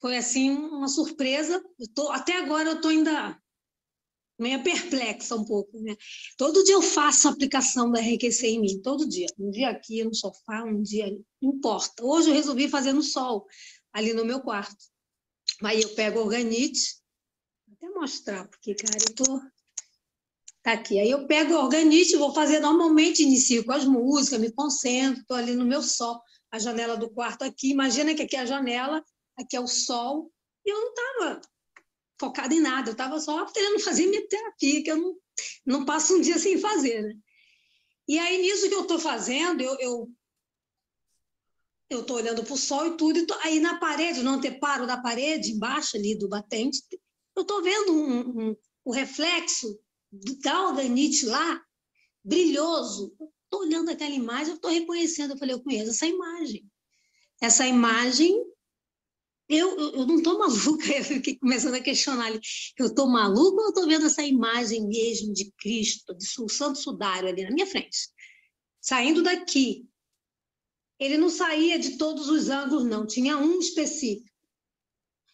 foi assim uma surpresa. Tô, até agora eu estou ainda meio perplexa um pouco. Né? Todo dia eu faço a aplicação da RQC em mim, todo dia. Um dia aqui no sofá, um dia ali. Não importa. Hoje eu resolvi fazer no sol, ali no meu quarto. Aí eu pego organite, vou até mostrar, porque, cara, eu tô... Tá aqui. Aí eu pego organite, vou fazer normalmente, inicio com as músicas, me concentro, tô ali no meu sol, a janela do quarto aqui. Imagina que aqui é a janela aqui é o sol, e eu não estava focada em nada, eu estava só querendo fazer minha terapia, que eu não, não passo um dia sem fazer. Né? E aí, nisso que eu estou fazendo, eu, eu eu estou olhando para o sol e tudo, e tô, aí na parede, no anteparo da parede, embaixo ali do batente, eu estou vendo um, um, o reflexo da organite lá, brilhoso. Estou olhando aquela imagem, eu estou reconhecendo, eu falei, eu conheço essa imagem. Essa imagem eu, eu, não estou maluca, eu fiquei começando a questionar ali, eu estou maluca ou eu estou vendo essa imagem mesmo de Cristo, de o Santo Sudário ali na minha frente? Saindo daqui, ele não saía de todos os ângulos, não, tinha um específico.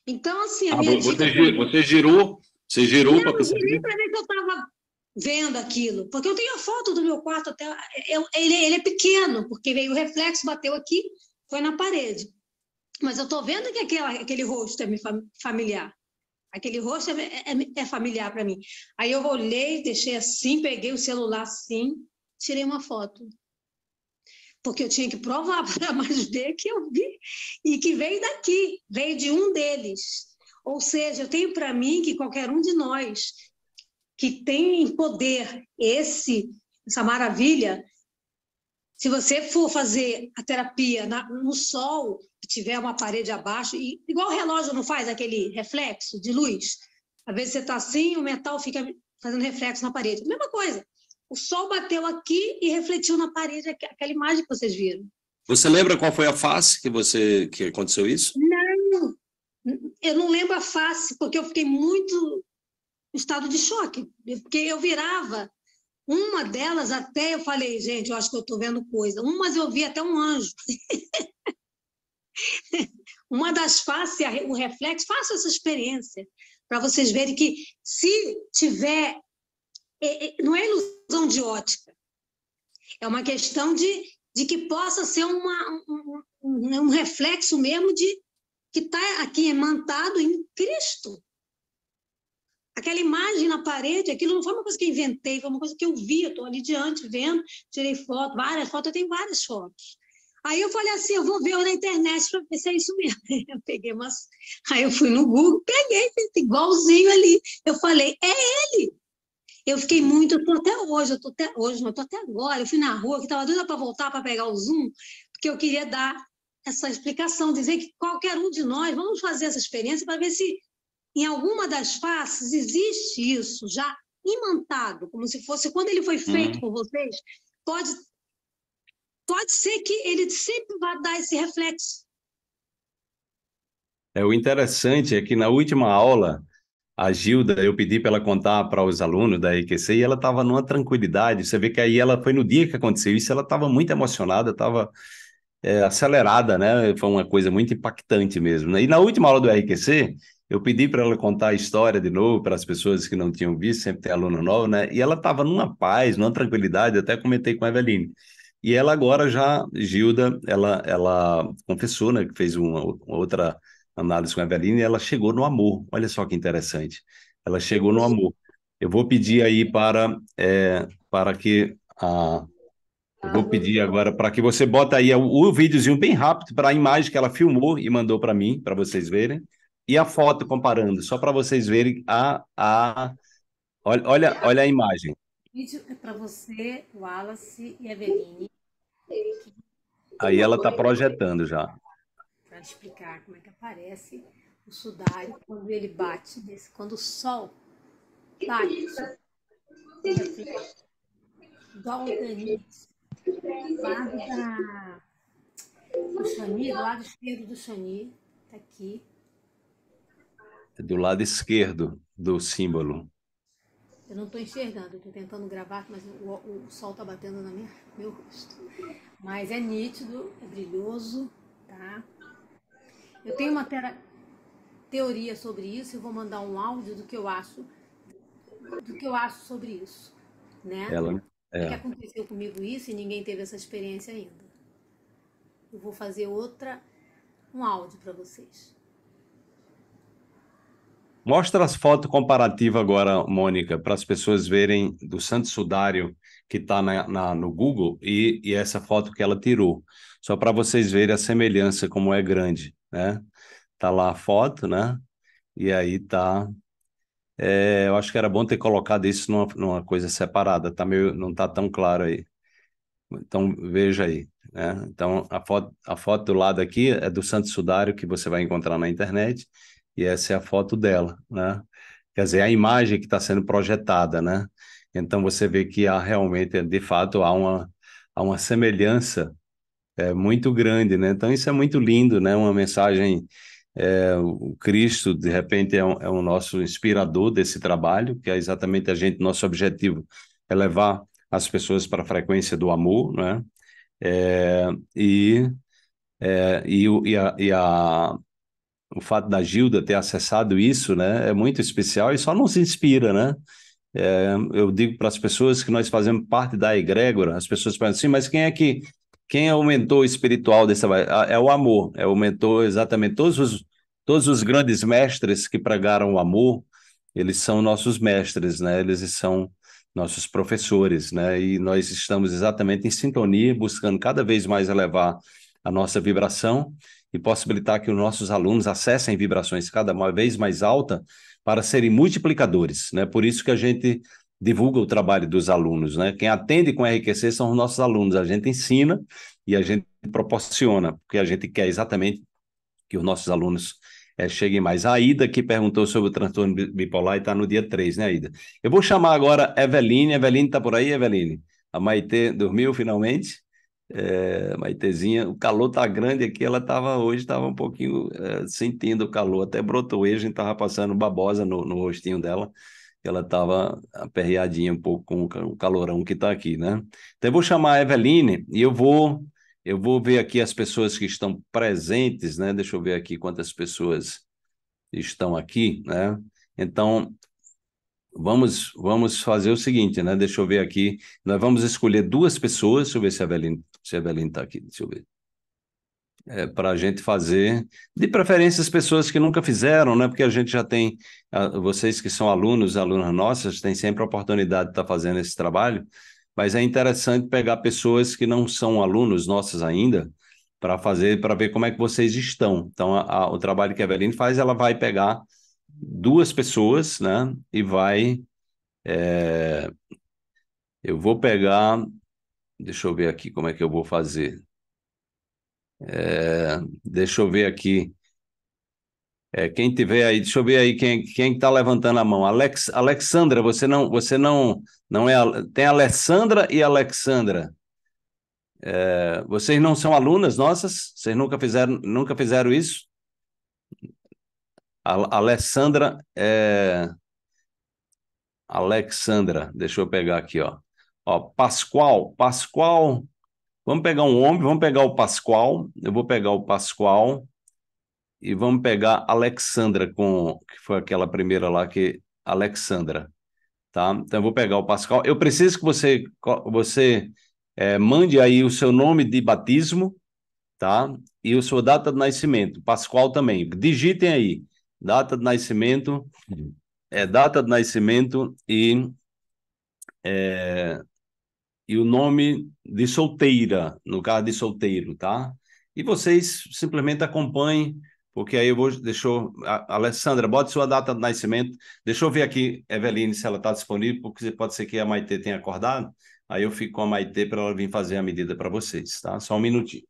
Então, assim, a ah, minha você, dica... você girou, você girou para perceber? Eu não para ver que eu estava vendo aquilo, porque eu tenho a foto do meu quarto até... Eu, ele, ele é pequeno, porque veio o reflexo, bateu aqui, foi na parede mas eu estou vendo que aquela, aquele rosto é familiar. Aquele rosto é, é, é, é familiar para mim. Aí eu olhei, deixei assim, peguei o celular assim, tirei uma foto. Porque eu tinha que provar para mais ver que eu vi e que veio daqui, veio de um deles. Ou seja, eu tenho para mim que qualquer um de nós que tem em poder esse essa maravilha se você for fazer a terapia na, no sol, tiver uma parede abaixo, e, igual o relógio não faz aquele reflexo de luz, às vezes você está assim, o metal fica fazendo reflexo na parede. Mesma coisa. O sol bateu aqui e refletiu na parede aquela imagem que vocês viram. Você lembra qual foi a face que você que aconteceu isso? Não, eu não lembro a face porque eu fiquei muito em estado de choque, porque eu virava uma delas até eu falei, gente, eu acho que eu estou vendo coisa. Umas eu vi até um anjo. Uma das faces, o reflexo, faça essa experiência para vocês verem que se tiver, é, é, não é ilusão de ótica, é uma questão de, de que possa ser uma, um, um reflexo mesmo de que está aqui imantado em Cristo aquela imagem na parede, aquilo não foi uma coisa que eu inventei, foi uma coisa que eu vi, eu estou ali diante vendo, tirei foto, várias fotos, eu tenho várias fotos. Aí eu falei assim, eu vou ver na internet para ver se é isso mesmo. Eu peguei umas... Aí eu fui no Google, peguei, igualzinho ali. Eu falei, é ele! Eu fiquei muito, eu tô até hoje, eu tô até hoje, não, eu tô até agora. Eu fui na rua, que estava doida para voltar para pegar o Zoom, porque eu queria dar essa explicação, dizer que qualquer um de nós, vamos fazer essa experiência para ver se em alguma das faces existe isso já imantado, como se fosse quando ele foi feito uhum. por vocês, pode pode ser que ele sempre vá dar esse reflexo. É o interessante é que na última aula a Gilda, eu pedi para ela contar para os alunos da EQC e ela estava numa tranquilidade. Você vê que aí ela foi no dia que aconteceu isso, ela estava muito emocionada, estava é, acelerada, né? Foi uma coisa muito impactante mesmo. Né? E na última aula do RQC, eu pedi para ela contar a história de novo para as pessoas que não tinham visto, sempre tem aluno novo, né? E ela estava numa paz, numa tranquilidade, até comentei com a Eveline. E ela agora já, Gilda, ela, ela confessou, né, que fez uma, uma outra análise com a Eveline, e ela chegou no amor. Olha só que interessante. Ela chegou no amor. Eu vou pedir aí para, é, para que a. Eu vou pedir agora para que você bota aí o, o videozinho bem rápido para a imagem que ela filmou e mandou para mim, para vocês verem. E a foto comparando, só para vocês verem a, a olha, olha, olha a imagem. O vídeo é para você, Wallace e Eveline. Aí ela está projetando já. Para explicar como é que aparece o sudário quando ele bate, desse, quando o sol bate. Daltanice. Lado da... do Xani, do lado esquerdo do Xani, está aqui do lado esquerdo do símbolo. Eu não estou enxergando, estou tentando gravar, mas o, o sol está batendo no meu rosto. Mas é nítido, é brilhoso, tá? Eu tenho uma teoria sobre isso e vou mandar um áudio do que eu acho, do que eu acho sobre isso, né? Ela, é. é. Que aconteceu comigo isso e ninguém teve essa experiência ainda. Eu vou fazer outra, um áudio para vocês. Mostra as fotos comparativas agora, Mônica, para as pessoas verem do Santo Sudário que está no Google e, e, essa foto que ela tirou. Só para vocês verem a semelhança, como é grande, né? Tá lá a foto, né? E aí tá... É, eu acho que era bom ter colocado isso numa, numa coisa separada, tá meio, não tá tão claro aí. Então, veja aí. Né? Então, a foto, a foto do lado aqui é do Santo Sudário, que você vai encontrar na internet, e essa é a foto dela, né? Quer dizer, é a imagem que está sendo projetada, né? Então você vê que há realmente, de fato, há uma, há uma semelhança é, muito grande, né? Então isso é muito lindo, né? Uma mensagem, é, o Cristo, de repente, é, um, é o nosso inspirador desse trabalho, que é exatamente a gente, nosso objetivo é levar as pessoas para a frequência do amor, né? É, e, é, e, e, a, e, a, o fato da Gilda ter acessado isso, né, é muito especial e só nos inspira, né? É, eu digo para as pessoas que nós fazemos parte da egrégora, as pessoas pensam assim, mas quem é que quem é o mentor espiritual dessa ah, é o amor, é o mentor exatamente todos os todos os grandes mestres que pregaram o amor, eles são nossos mestres, né? Eles são nossos professores, né? E nós estamos exatamente em sintonia, buscando cada vez mais elevar a nossa vibração e possibilitar que os nossos alunos acessem vibrações cada vez mais alta para serem multiplicadores, né? Por isso que a gente divulga o trabalho dos alunos, né? Quem atende com RQC são os nossos alunos, a gente ensina e a gente proporciona, porque a gente quer exatamente que os nossos alunos é, cheguem mais. A Ida, que perguntou sobre o transtorno bipolar, e está no dia 3, né, Ida? Eu vou chamar agora Eveline. Eveline está por aí, Eveline? A Maite dormiu finalmente? É, Maitezinha, o calor tá grande aqui, ela tava hoje, tava um pouquinho é, sentindo o calor, até brotou hoje, a gente tava passando babosa no, no rostinho dela, ela tava aperreadinha um pouco com o calorão que tá aqui, né? Então eu vou chamar a Eveline e eu vou eu vou ver aqui as pessoas que estão presentes, né? Deixa eu ver aqui quantas pessoas estão aqui, né? Então, vamos, vamos fazer o seguinte, né? Deixa eu ver aqui. Nós vamos escolher duas pessoas. Deixa eu ver se a Evelyn está aqui. Deixa eu ver. É, para a gente fazer, de preferência as pessoas que nunca fizeram, né? Porque a gente já tem, vocês que são alunos, alunas nossas, têm sempre a oportunidade de estar tá fazendo esse trabalho, mas é interessante pegar pessoas que não são alunos nossos ainda, para fazer, para ver como é que vocês estão. Então, a, a, o trabalho que a Eveline faz, ela vai pegar duas pessoas, né? E vai. É... Eu vou pegar. Deixa eu ver aqui como é que eu vou fazer. É... Deixa eu ver aqui. É, quem tiver aí, deixa eu ver aí quem quem está levantando a mão. Alex, Alexandra, você não você não não é tem Alessandra e Alexandra. É, vocês não são alunas nossas? Vocês nunca fizeram nunca fizeram isso? A Alessandra é... Alexandra, deixa eu pegar aqui, ó. Ó, Pascoal, Pascoal. Vamos pegar um homem, vamos pegar o Pascoal. Eu vou pegar o Pascoal e vamos pegar Alexandra com que foi aquela primeira lá que Alexandra, tá? Então eu vou pegar o Pascoal. Eu preciso que você você é, mande aí o seu nome de batismo, tá? E a sua data de nascimento, Pascoal também. Digitem aí data de nascimento, uhum. é data de nascimento e é, e o nome de solteira, no caso de solteiro, tá? E vocês simplesmente acompanhem, porque aí eu vou deixou. Alessandra, bote sua data de nascimento. Deixa eu ver aqui, Eveline, se ela está disponível, porque pode ser que a Maitê tenha acordado. Aí eu fico com a Maitê para ela vir fazer a medida para vocês, tá? Só um minutinho.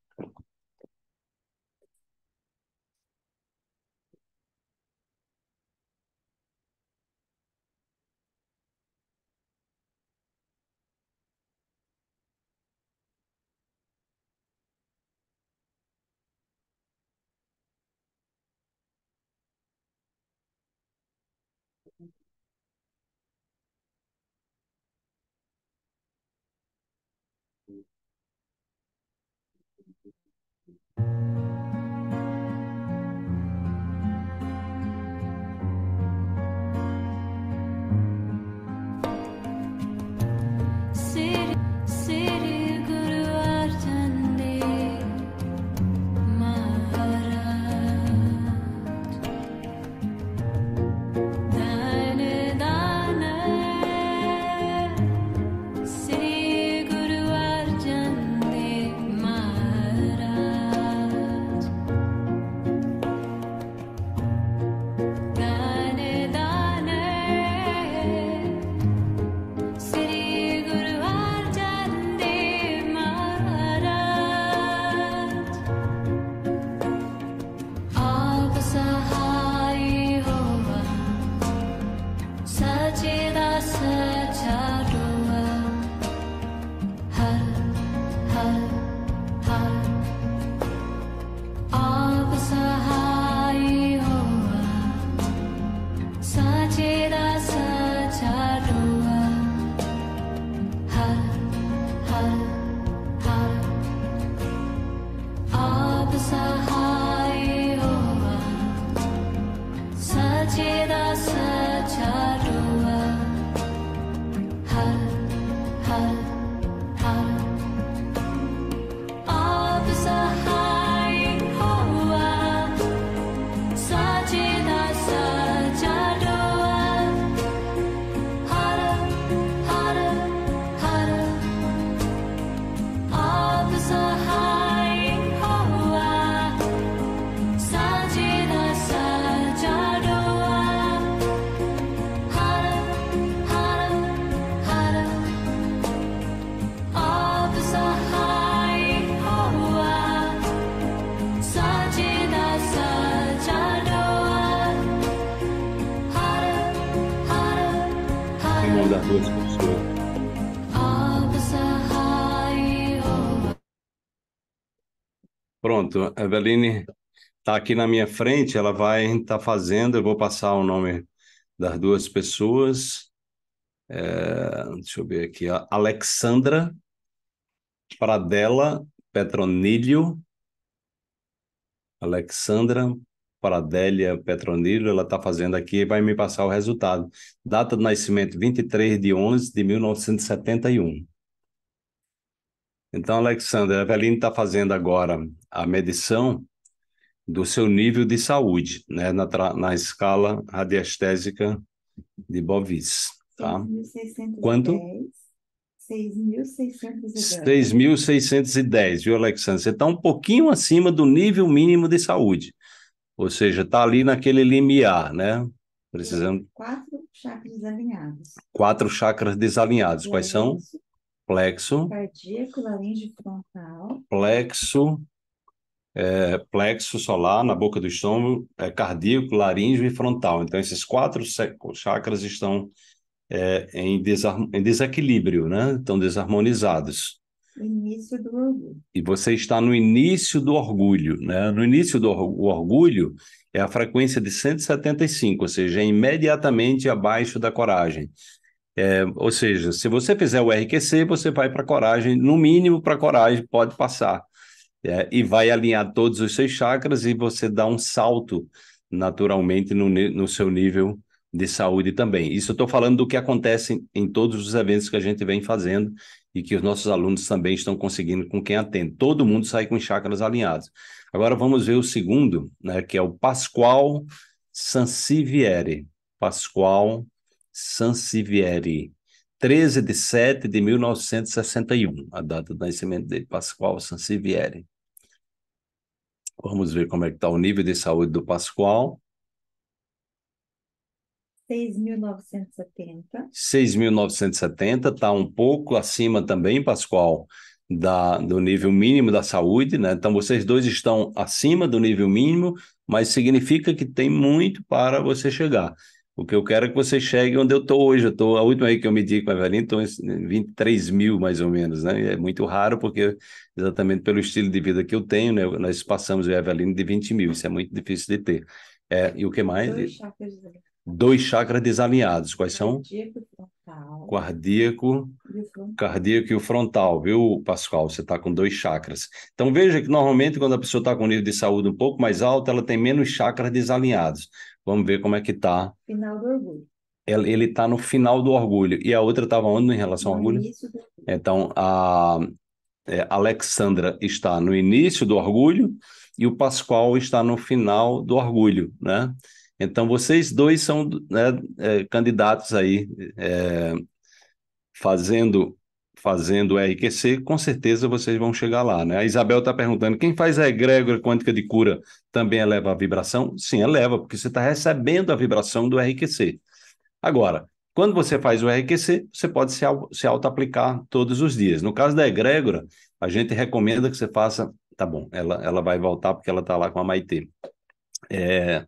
ha, ha. Pronto, a Eveline está aqui na minha frente, ela vai estar tá fazendo, eu vou passar o nome das duas pessoas. É, deixa eu ver aqui, a Alexandra Pradella Petronilho. Alexandra Paradélia Petronilho, ela está fazendo aqui, vai me passar o resultado. Data de nascimento 23 de 11 de 1971. Então, Alexander, a Eveline está fazendo agora a medição do seu nível de saúde, né, na, na escala radiestésica de Bovis, tá? 6.610. Quanto? 6.610. 6.610, viu, Alexandre? Você está um pouquinho acima do nível mínimo de saúde, ou seja, está ali naquele limiar, né? Precisando. Quatro chakras desalinhados. Quatro chakras desalinhados, quais são? Isso plexo. Cardíaco, laringe frontal. Plexo, é, plexo solar na boca do estômago, é, cardíaco, laríngeo e frontal. Então, esses quatro chakras estão é, em, em, desequilíbrio, né? Estão desarmonizados. O início do orgulho. E você está no início do orgulho, né? No início do orgulho é a frequência de 175, ou seja, é imediatamente abaixo da coragem. É, ou seja, se você fizer o RQC, você vai para coragem, no mínimo para coragem, pode passar. É, e vai alinhar todos os seus chakras e você dá um salto naturalmente no, no seu nível de saúde também. Isso eu estou falando do que acontece em, em todos os eventos que a gente vem fazendo e que os nossos alunos também estão conseguindo com quem atende. Todo mundo sai com chakras alinhados. Agora vamos ver o segundo, né, que é o Pascoal Sansivieri. Pascoal Sansevieri, 13 de 7 de 1961, a data do nascimento de Pascoal Sansevieri. Vamos ver como é que está o nível de saúde do Pascoal. 6.970. 6.970, está um pouco acima também, Pascoal, da, do nível mínimo da saúde, né? Então, vocês dois estão acima do nível mínimo, mas significa que tem muito para você chegar. O que eu quero é que você chegue onde eu estou hoje. Eu tô, a última vez que eu medi com a Evelyn, estou em 23 mil, mais ou menos. Né? É muito raro, porque exatamente pelo estilo de vida que eu tenho, né? nós passamos o Evelyn de 20 mil. Isso é muito difícil de ter. É, e o que mais? Dois chakras, Dois chakras desalinhados. Quais são? Cardíaco, cardíaco e o frontal, viu, Pascoal? Você está com dois chakras. Então veja que normalmente quando a pessoa está com um nível de saúde um pouco mais alto, ela tem menos chakras desalinhados. Vamos ver como é que tá. Final do orgulho. Ele está no final do orgulho. E a outra estava onde em relação no ao orgulho? Do... Então, a é, Alexandra está no início do orgulho e o Pascoal está no final do orgulho, né? Então, vocês dois são né, é, candidatos aí, é, fazendo fazendo o RQC, com certeza vocês vão chegar lá, né? A Isabel está perguntando, quem faz a egrégora quântica de cura também eleva é a vibração? Sim, eleva, é porque você está recebendo a vibração do RQC. Agora, quando você faz o RQC, você pode se, se auto-aplicar todos os dias. No caso da egrégora, a gente recomenda que você faça... Tá bom, ela, ela vai voltar porque ela está lá com a Maitê. É,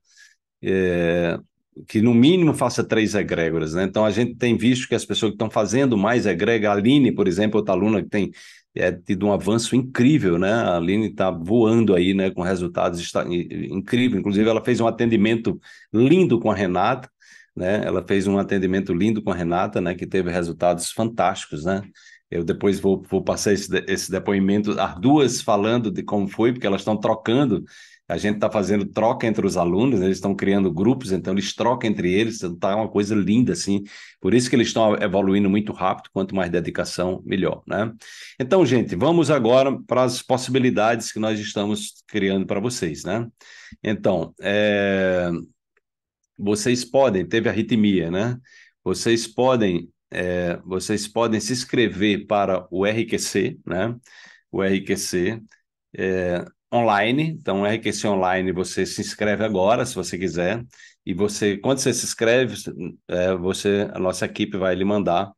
é, que no mínimo faça três egrégoras, né? Então a gente tem visto que as pessoas que estão fazendo mais egrégoras, a Aline, por exemplo, outra aluna que tem é, tido um avanço incrível, né? A Aline está voando aí, né? Com resultados está, incríveis. Inclusive, ela fez um atendimento lindo com a Renata, né? Ela fez um atendimento lindo com a Renata, né? Que teve resultados fantásticos, né? Eu depois vou, vou passar esse, esse depoimento, as duas falando de como foi, porque elas estão trocando a gente está fazendo troca entre os alunos, né? eles estão criando grupos, então eles trocam entre eles, está então uma coisa linda, assim. Por isso que eles estão evoluindo muito rápido, quanto mais dedicação, melhor, né? Então, gente, vamos agora para as possibilidades que nós estamos criando para vocês, né? Então, é... vocês podem, teve arritmia, né? Vocês podem, é... vocês podem se inscrever para o RQC, né? O RQC, é, online, então RQC é online você se inscreve agora, se você quiser, e você, quando você se inscreve, é, você, a nossa equipe vai lhe mandar,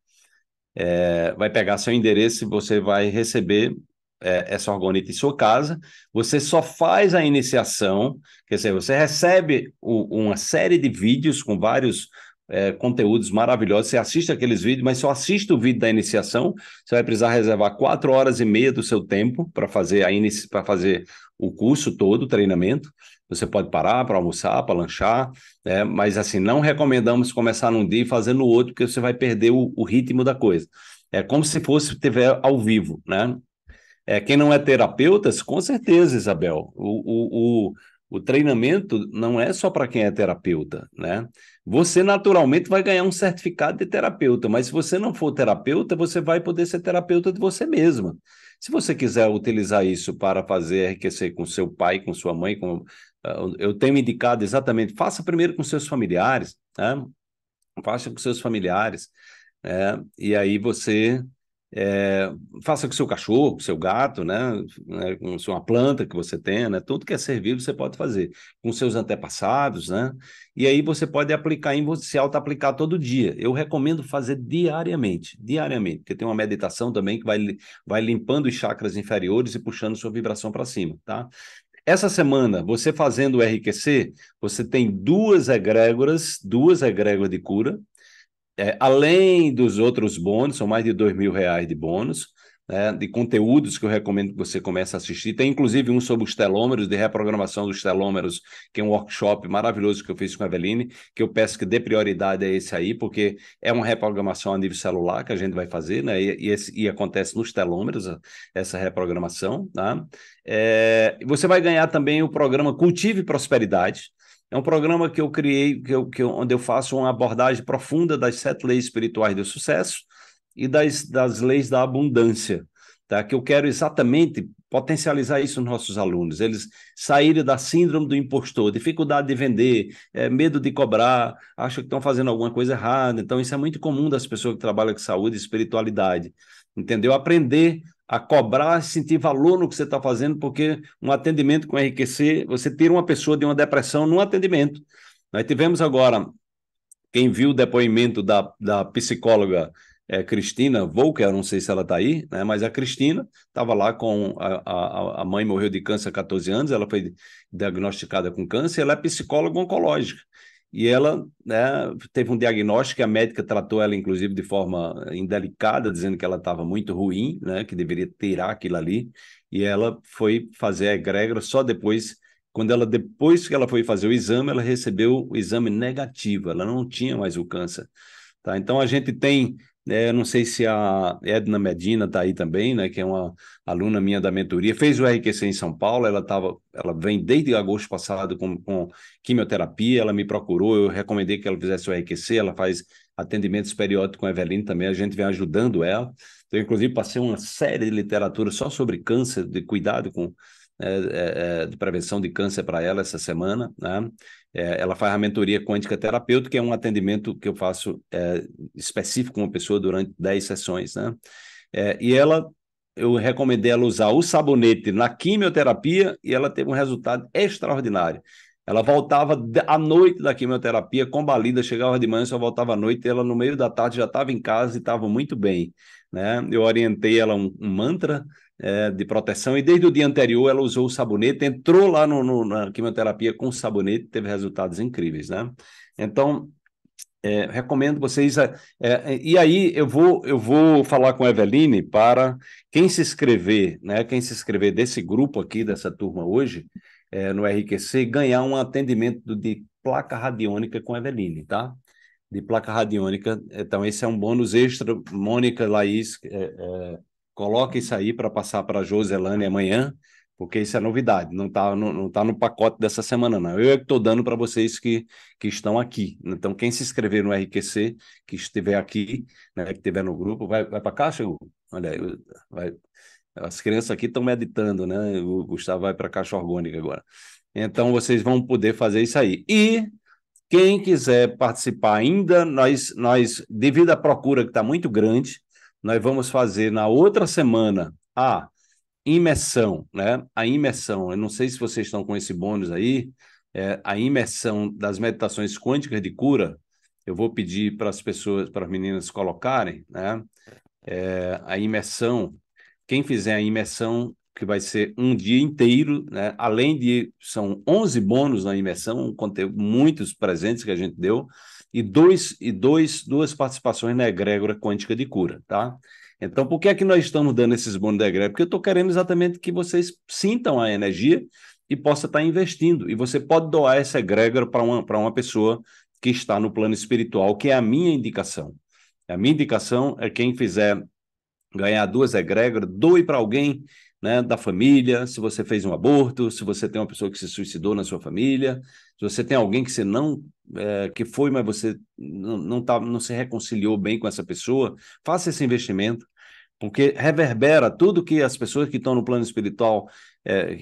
é, vai pegar seu endereço e você vai receber é, essa orgonita em sua casa. Você só faz a iniciação, quer dizer, você recebe o, uma série de vídeos com vários é, conteúdos maravilhosos. Você assiste aqueles vídeos, mas só assiste o vídeo da iniciação. Você vai precisar reservar quatro horas e meia do seu tempo para fazer a inici... para fazer o curso todo, o treinamento. Você pode parar para almoçar, para lanchar, né? mas assim, não recomendamos começar num dia e fazer no outro, porque você vai perder o, o ritmo da coisa. É como se fosse tiver ao vivo, né? É, quem não é terapeuta, com certeza, Isabel. o, o, o o treinamento não é só para quem é terapeuta, né? você naturalmente vai ganhar um certificado de terapeuta, mas se você não for terapeuta, você vai poder ser terapeuta de você mesma. Se você quiser utilizar isso para fazer enriquecer com seu pai, com sua mãe, com, ah, eu tenho indicado exatamente, faça primeiro com seus familiares, né? faça com seus familiares, né? e aí você é, faça com seu cachorro, com seu gato, né? né com uma planta que você tenha, né? Tudo que é servido você pode fazer com seus antepassados, né? E aí você pode aplicar em você, auto-aplicar todo dia. Eu recomendo fazer diariamente, diariamente, porque tem uma meditação também que vai, vai limpando os chakras inferiores e puxando sua vibração para cima, tá? Essa semana, você fazendo o RQC, você tem duas egrégoras, duas egrégoras de cura, é, além dos outros bônus, são mais de dois mil reais de bônus, né, de conteúdos que eu recomendo que você comece a assistir. Tem inclusive um sobre os telômeros, de reprogramação dos telômeros, que é um workshop maravilhoso que eu fiz com a Eveline, que eu peço que dê prioridade a esse aí, porque é uma reprogramação a nível celular que a gente vai fazer, né? E, e, esse, e acontece nos telômeros essa reprogramação, tá? É, você vai ganhar também o programa Cultive Prosperidade, é um programa que eu criei, que eu, que eu, onde eu faço uma abordagem profunda das sete leis espirituais do sucesso e das, das leis da abundância, tá? que eu quero exatamente potencializar isso nos nossos alunos, eles saírem da síndrome do impostor, dificuldade de vender, é, medo de cobrar, acham que estão fazendo alguma coisa errada. Então, isso é muito comum das pessoas que trabalham com saúde e espiritualidade, entendeu? Aprender a cobrar, sentir valor no que você está fazendo, porque um atendimento com RQC, você tira uma pessoa de uma depressão num atendimento. Nós tivemos agora, quem viu o depoimento da, da psicóloga é, Cristina Volker, não sei se ela está aí, né, mas a Cristina estava lá com. A, a, a, mãe morreu de câncer há 14 anos, ela foi diagnosticada com câncer, ela é psicóloga oncológica e ela né, teve um diagnóstico, a médica tratou ela, inclusive, de forma eh, indelicada, dizendo que ela estava muito ruim, né, que deveria tirar aquilo ali, e ela foi fazer a egrégora só depois, quando ela, depois que ela foi fazer o exame, ela recebeu o exame negativo, ela não tinha mais o câncer. Tá? Então, a gente tem é, eu não sei se a Edna Medina está aí também, né, que é uma aluna minha da mentoria, fez o RQC em São Paulo, ela, tava, ela vem desde agosto passado com, com quimioterapia, ela me procurou, eu recomendei que ela fizesse o RQC, ela faz atendimentos periódicos com a Eveline também, a gente vem ajudando ela. Eu, inclusive, passei uma série de literatura só sobre câncer, de cuidado com né, é, é, de prevenção de câncer para ela essa semana. Né? É, ela faz a mentoria quântica terapêutica, é um atendimento que eu faço é, específico com uma pessoa durante 10 sessões. Né? É, e ela, eu recomendei ela usar o sabonete na quimioterapia e ela teve um resultado extraordinário. Ela voltava à noite da quimioterapia, combalida, chegava de manhã, só voltava à noite, e ela no meio da tarde já estava em casa e estava muito bem né? Eu orientei ela um, um mantra é, de proteção e desde o dia anterior ela usou o sabonete, entrou lá no, no, na quimioterapia com o sabonete, teve resultados incríveis, né? Então é, recomendo vocês. É, é, e aí eu vou eu vou falar com a Eveline para quem se inscrever, né? Quem se inscrever desse grupo aqui dessa turma hoje é, no RQC ganhar um atendimento de placa radiônica com a Eveline, tá? de placa radiônica. Então, esse é um bônus extra. Mônica, Laís, é, é, coloca isso aí para passar para a Joselane amanhã, porque isso é novidade, não está não, não tá no pacote dessa semana, não. Eu é que estou dando para vocês que, que estão aqui. Então, quem se inscrever no RQC, que estiver aqui, né, que estiver no grupo, vai, vai para cá, chegou? Olha aí, vai. As crianças aqui estão meditando, né? O Gustavo vai para a caixa orgânica agora. Então, vocês vão poder fazer isso aí. E quem quiser participar ainda, nós, nós devido à procura que está muito grande, nós vamos fazer na outra semana a imersão, né? A imersão. Eu não sei se vocês estão com esse bônus aí, é, a imersão das meditações quânticas de cura. Eu vou pedir para as pessoas, para as meninas colocarem, né? É, a imersão. Quem fizer a imersão que vai ser um dia inteiro, né? além de são 11 bônus na imersão, muitos presentes que a gente deu, e, dois, e dois, duas participações na egrégora quântica de cura, tá? Então, por que é que nós estamos dando esses bônus da egrégora? Porque eu estou querendo exatamente que vocês sintam a energia e possa estar tá investindo. E você pode doar essa egrégora para uma, uma pessoa que está no plano espiritual, que é a minha indicação. A minha indicação é quem fizer ganhar duas egrégoras, doe para alguém né, da família, se você fez um aborto, se você tem uma pessoa que se suicidou na sua família, se você tem alguém que você não é, que foi, mas você não, não, tá, não se reconciliou bem com essa pessoa, faça esse investimento, porque reverbera tudo que as pessoas que estão no plano espiritual, é,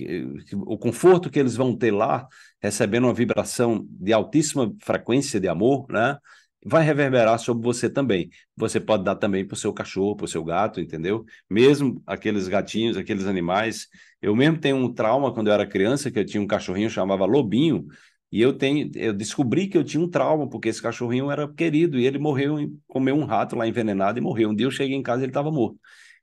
o conforto que eles vão ter lá, recebendo uma vibração de altíssima frequência de amor, né? vai reverberar sobre você também. Você pode dar também para o seu cachorro, para o seu gato, entendeu? Mesmo aqueles gatinhos, aqueles animais. Eu mesmo tenho um trauma quando eu era criança, que eu tinha um cachorrinho chamava Lobinho, e eu tenho, eu descobri que eu tinha um trauma, porque esse cachorrinho era querido, e ele morreu, comeu um rato lá envenenado e morreu. Um dia eu cheguei em casa e ele estava morto.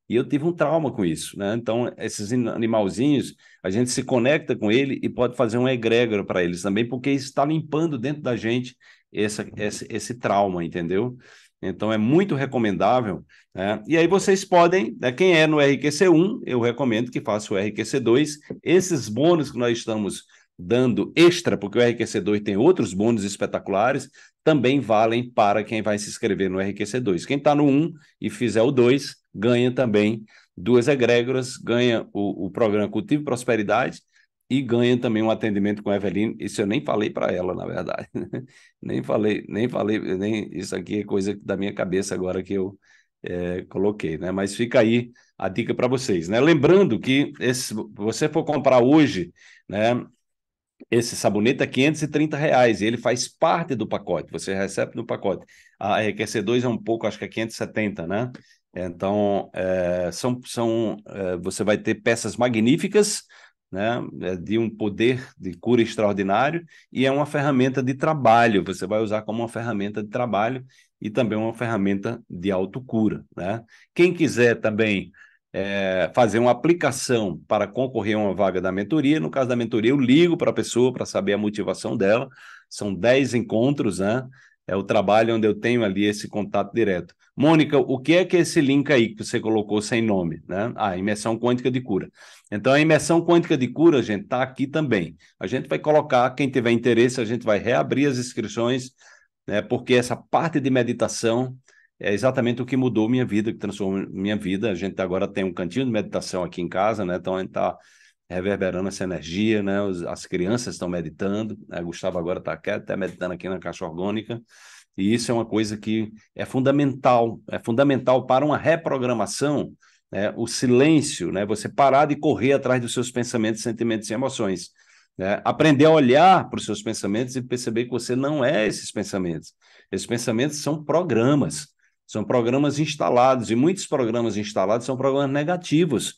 E eu tive um trauma com isso, né? Então, esses animalzinhos, a gente se conecta com ele e pode fazer um egrégora para eles também, porque isso está limpando dentro da gente essa, esse, esse trauma, entendeu? Então é muito recomendável. Né? E aí vocês podem, né, quem é no RQC1, eu recomendo que faça o RQC2. Esses bônus que nós estamos dando extra, porque o RQC2 tem outros bônus espetaculares, também valem para quem vai se inscrever no RQC2. Quem está no 1 e fizer o 2, ganha também duas egrégoras, ganha o, o programa Cultivo e Prosperidade e ganha também um atendimento com a Eveline. Isso eu nem falei para ela, na verdade. nem falei, nem falei, nem isso aqui é coisa da minha cabeça agora que eu é, coloquei, né? Mas fica aí a dica para vocês, né? Lembrando que esse, você for comprar hoje, né? Esse sabonete é 530 reais e ele faz parte do pacote. Você recebe no pacote. A RQC2 é um pouco, acho que é 570, né? Então, é, são, são, é, você vai ter peças magníficas, né, é de um poder de cura extraordinário e é uma ferramenta de trabalho. Você vai usar como uma ferramenta de trabalho e também uma ferramenta de autocura. Né? Quem quiser também é, fazer uma aplicação para concorrer a uma vaga da mentoria, no caso da mentoria, eu ligo para a pessoa para saber a motivação dela. São 10 encontros, né? é o trabalho onde eu tenho ali esse contato direto. Mônica, o que é que é esse link aí que você colocou sem nome, né? Ah, imersão quântica de cura. Então, a imersão quântica de cura, gente, está aqui também. A gente vai colocar, quem tiver interesse, a gente vai reabrir as inscrições, né? Porque essa parte de meditação é exatamente o que mudou minha vida, que transformou minha vida. A gente agora tem um cantinho de meditação aqui em casa, né? Então, a gente está reverberando essa energia, né? As crianças estão meditando, né? Gustavo agora está até meditando aqui na caixa orgânica, e isso é uma coisa que é fundamental, é fundamental para uma reprogramação, né? O silêncio, né? Você parar de correr atrás dos seus pensamentos, sentimentos e emoções, né? Aprender a olhar para os seus pensamentos e perceber que você não é esses pensamentos. Esses pensamentos são programas, são programas instalados, e muitos programas instalados são programas negativos,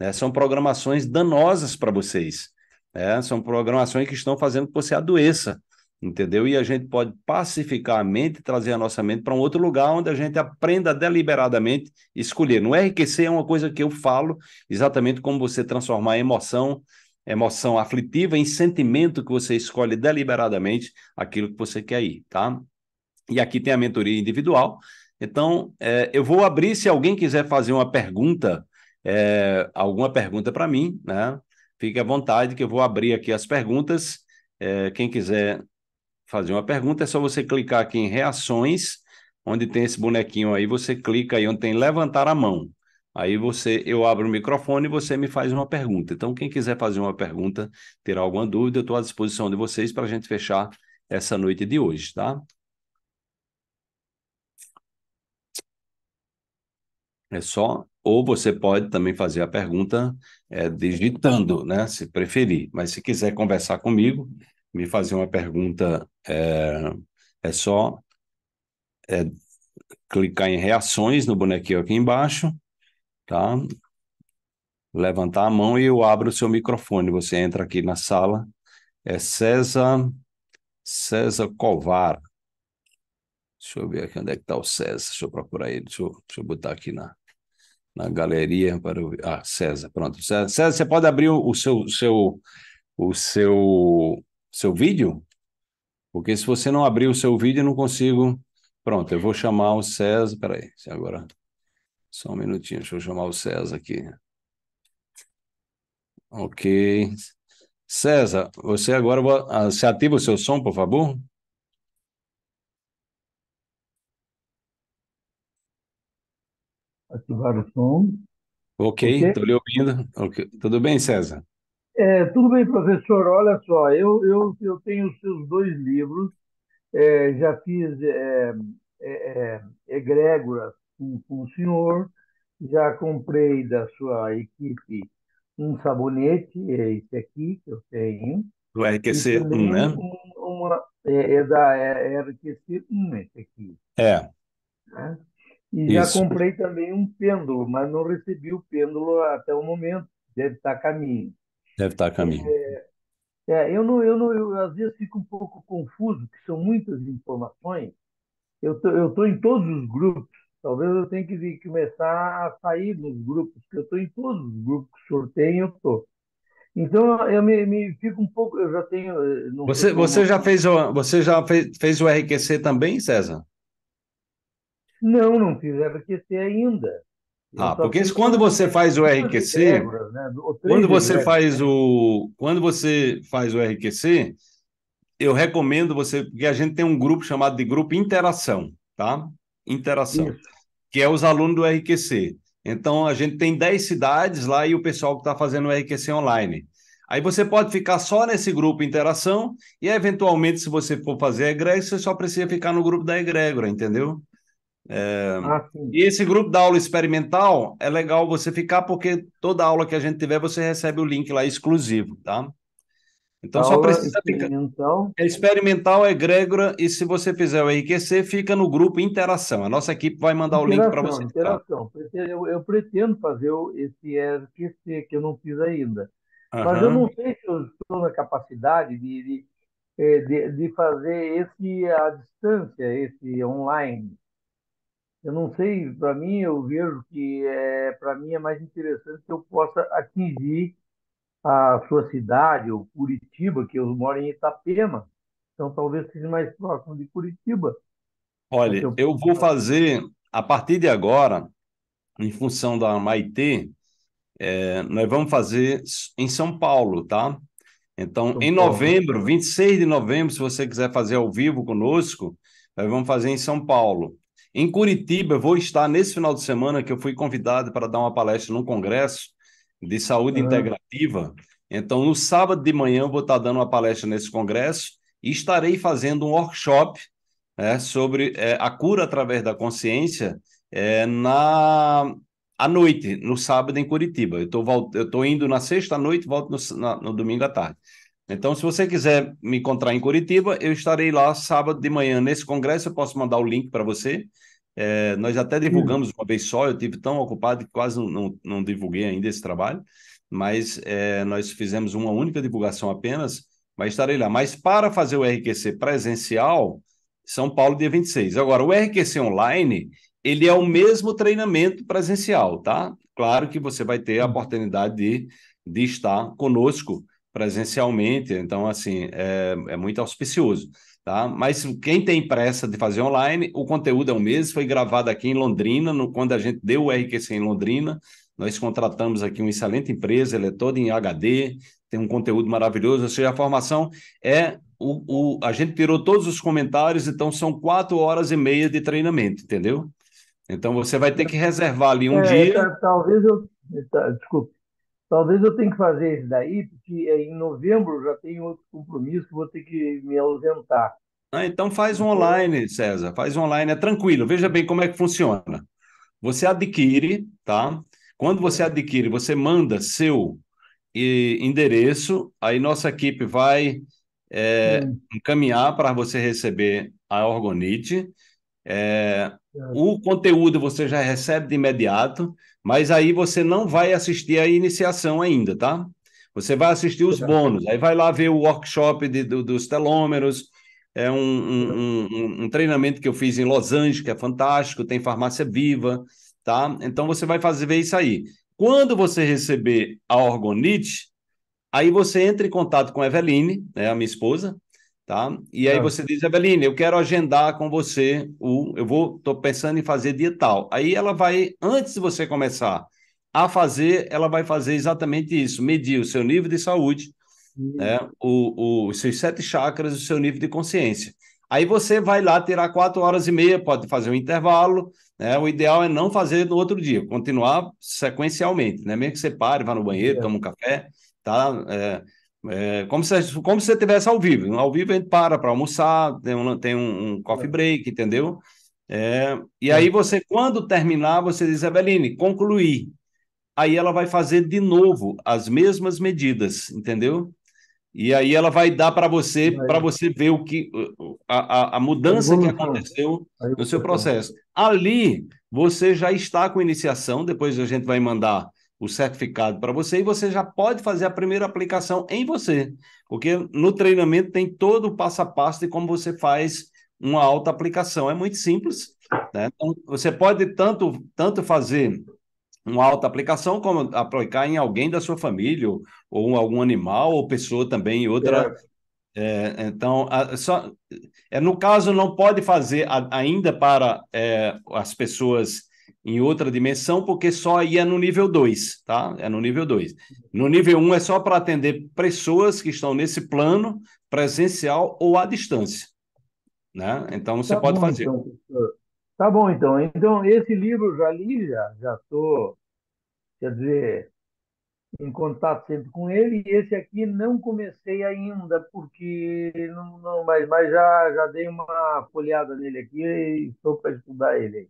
né? São programações danosas para vocês. Né? São programações que estão fazendo que você adoeça, entendeu? E a gente pode pacificar a mente, trazer a nossa mente para um outro lugar onde a gente aprenda deliberadamente escolher. No RQC é uma coisa que eu falo exatamente como você transformar a emoção emoção aflitiva em sentimento que você escolhe deliberadamente aquilo que você quer ir, tá? E aqui tem a mentoria individual. Então, é, eu vou abrir se alguém quiser fazer uma pergunta é, alguma pergunta para mim, né? Fique à vontade que eu vou abrir aqui as perguntas. É, quem quiser fazer uma pergunta, é só você clicar aqui em reações, onde tem esse bonequinho aí, você clica aí onde tem levantar a mão. Aí você, eu abro o microfone e você me faz uma pergunta. Então, quem quiser fazer uma pergunta, ter alguma dúvida, eu estou à disposição de vocês para a gente fechar essa noite de hoje, tá? É só, ou você pode também fazer a pergunta é, digitando, né, se preferir. Mas se quiser conversar comigo, me fazer uma pergunta, é, é só é, clicar em reações no bonequinho aqui embaixo, tá? Levantar a mão e eu abro o seu microfone. Você entra aqui na sala. É César, César Covar. Deixa eu ver aqui onde é que está o César. Deixa eu procurar ele. Deixa eu, deixa eu botar aqui na na galeria para o ah, César, pronto. César, César, você pode abrir o seu seu o seu seu vídeo? Porque se você não abrir o seu vídeo, eu não consigo. Pronto, eu vou chamar o César, peraí, agora só um minutinho, deixa eu chamar o César aqui. OK. César, você agora se ah, ativa o seu som, por favor? ativar o som. Ok, estou lhe ouvindo. Okay. Tudo bem, César? É, tudo bem, professor. Olha só, eu, eu, eu tenho os seus dois livros, é, já fiz é, é, é egrégoras com, com o senhor, já comprei da sua equipe um sabonete, é esse aqui que eu tenho. Do RQC1, né? Um, uma, é, é da é, RQC1 esse aqui. É. Né? E Isso. já comprei também um pêndulo, mas não recebi o pêndulo até o momento. Deve estar a caminho. Deve estar a caminho. É, é, eu não, eu não, eu, às vezes fico um pouco confuso, que são muitas informações. Eu tô, eu tô em todos os grupos. Talvez eu tenha que começar a sair dos grupos, porque eu estou em todos os grupos que sorteiam, eu estou. Então eu me, me, fico um pouco, eu já tenho. Eh, você, você já fez o, você já fez, fez o RQC também, César? Não, não ah, fiz RQC ainda. ah, porque quando você faz o RQC, regras, né? quando você regras. faz né? o quando você faz o RQC, eu recomendo você, porque a gente tem um grupo chamado de grupo interação, tá? Interação, Isso. que é os alunos do RQC. Então a gente tem 10 cidades lá e o pessoal que está fazendo o RQC online. Aí você pode ficar só nesse grupo interação e eventualmente se você for fazer egrégora, você só precisa ficar no grupo da egrégora, entendeu? É, ah, e esse grupo da aula experimental é legal você ficar, porque toda aula que a gente tiver, você recebe o link lá exclusivo, tá? Então só precisa experimental. ficar. É experimental é Grégora, e se você fizer o enriquecer, fica no grupo Interação. A nossa equipe vai mandar o interação, link para você. Tá? Interação. Eu, eu, pretendo fazer esse enriquecer que eu não fiz ainda. Uhum. Mas eu não sei se eu estou na capacidade de, de, eh, de, de fazer esse à distância, esse online eu não sei, para mim eu vejo que é, para mim é mais interessante que eu possa atingir a sua cidade o Curitiba, que eu moro em Itapema. Então talvez seja mais próximo de Curitiba. Olha, eu... eu vou fazer a partir de agora, em função da Maitê, é, nós vamos fazer em São Paulo, tá? Então, São em novembro, 26 de novembro, se você quiser fazer ao vivo conosco, nós vamos fazer em São Paulo. Em Curitiba, vou estar nesse final de semana que eu fui convidado para dar uma palestra num congresso de saúde integrativa. Então, no sábado de manhã, eu vou estar dando uma palestra nesse congresso e estarei fazendo um workshop é, sobre é, a cura através da consciência é, na à noite, no sábado em Curitiba. Eu estou indo na sexta noite noite, volto no, na, no domingo à tarde. Então, se você quiser me encontrar em Curitiba, eu estarei lá sábado de manhã nesse congresso. Eu posso mandar o link para você. É, nós até divulgamos uma vez só. Eu tive tão ocupado que quase não, não, não divulguei ainda esse trabalho. Mas é, nós fizemos uma única divulgação apenas. Mas estarei lá. Mas para fazer o RQC presencial, São Paulo, dia 26. Agora, o RQC online, ele é o mesmo treinamento presencial, tá? Claro que você vai ter a oportunidade de, de estar conosco presencialmente, então, assim, é, é muito auspicioso. Tá? Mas quem tem pressa de fazer online, o conteúdo é o mesmo, foi gravado aqui em Londrina, no, quando a gente deu o RQC em Londrina, nós contratamos aqui uma excelente empresa, ela é toda em HD, tem um conteúdo maravilhoso, ou seja, a formação é o, o, a gente tirou todos os comentários, então são quatro horas e meia de treinamento, entendeu? Então você vai ter que reservar ali um é, dia. Tá, talvez eu. Tá, desculpe. Talvez eu tenha que fazer isso daí, porque é, em novembro já tenho outro compromisso que vou ter que me ausentar. Ah, então faz um online, César. Faz online, é tranquilo. Veja bem como é que funciona. Você adquire, tá? Quando você adquire, você manda seu endereço, aí nossa equipe vai é, hum. encaminhar para você receber a Orgonite. É, o conteúdo você já recebe de imediato. Mas aí você não vai assistir a iniciação ainda, tá? Você vai assistir os bônus, aí vai lá ver o workshop de, do, dos telômeros, é um, uhum. um, um, um, treinamento que eu fiz em Los Angeles, que é fantástico, tem farmácia viva, tá? Então você vai fazer ver isso aí. Quando você receber a orgonite, aí você entra em contato com a Eveline, né, a minha esposa, Tá? E aí é. você diz, Eveline, eu quero agendar com você o, eu vou, estou pensando em fazer dia tal. Aí ela vai, antes de você começar a fazer, ela vai fazer exatamente isso, medir o seu nível de saúde, uhum. né? o, o, os seus sete chakras, o seu nível de consciência. Aí você vai lá tirar quatro horas e meia, pode fazer um intervalo, né? O ideal é não fazer no outro dia, continuar sequencialmente, né? Mesmo que você pare, vá no banheiro, é. toma um café, tá? É é, como, se, como se você estivesse ao vivo. Ao vivo a gente para para almoçar, tem um, tem um, um coffee é. break, entendeu? É, e é. aí você, quando terminar, você diz, Eveline, concluí. Aí ela vai fazer de novo as mesmas medidas, entendeu? E aí ela vai dar para você, para você ver o que a, a, a mudança que aconteceu no seu processo. Ali você já está com iniciação, depois a gente vai mandar o certificado para você e você já pode fazer a primeira aplicação em você, porque no treinamento tem todo o passo a passo de como você faz uma alta aplicação. É muito simples. Né? Então, você pode tanto, tanto fazer uma alta aplicação como aplicar em alguém da sua família, ou, ou algum animal, ou pessoa também, outra. É. É, então, a, só, é, no caso, não pode fazer a, ainda para é, as pessoas em outra dimensão, porque só ia é no nível 2, tá? É no nível 2. No nível 1 um é só para atender pessoas que estão nesse plano presencial ou à distância, né? Então você tá pode bom, fazer. Então, tá bom, então. Então esse livro já li, já já quer dizer, em contato sempre com ele. E esse aqui não comecei ainda porque não, não mas mas já já dei uma folhada nele aqui e estou para estudar ele. Aí.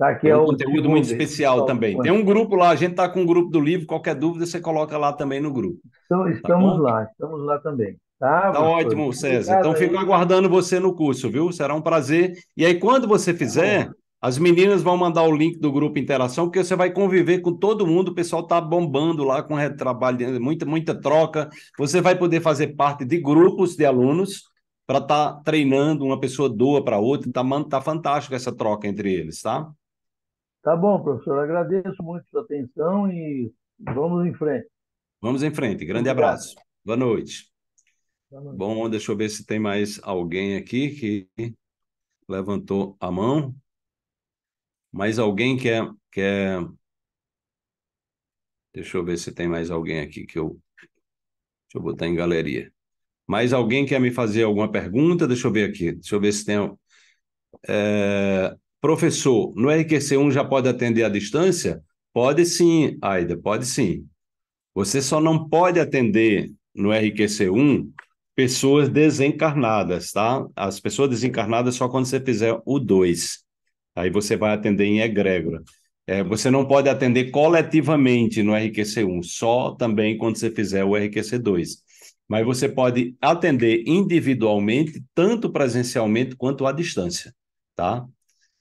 Tá, aqui é, um conteúdo muito desse. especial então, também. Tem um grupo lá, a gente está com um grupo do livro, qualquer dúvida você coloca lá também no grupo. Então, tá estamos tá lá, estamos lá também. Tá, tá ótimo, César. então, fico aguardando você no curso, viu? Será um prazer. E aí, quando você tá fizer, tá as meninas vão mandar o link do grupo Interação, porque você vai conviver com todo mundo. O pessoal está bombando lá com trabalho, muita, muita troca. Você vai poder fazer parte de grupos de alunos para estar tá treinando uma pessoa doa para outra. Está tá, tá fantástico essa troca entre eles, tá? Tá bom, professor. Agradeço muito a sua atenção e vamos em frente. Vamos em frente. Grande abraço. Boa noite. Boa noite. Bom, deixa eu ver se tem mais alguém aqui que levantou a mão. Mais alguém quer, quer. Deixa eu ver se tem mais alguém aqui que eu. Deixa eu botar em galeria. Mais alguém quer me fazer alguma pergunta? Deixa eu ver aqui. Deixa eu ver se tem. É... Professor, no RQC1 já pode atender à distância? Pode sim, Aida, pode sim. Você só não pode atender no RQC1 pessoas desencarnadas, tá? As pessoas desencarnadas só quando você fizer o 2. Aí você vai atender em egrégora. É, você não pode atender coletivamente no RQC1, só também quando você fizer o RQC2. Mas você pode atender individualmente, tanto presencialmente quanto à distância, tá?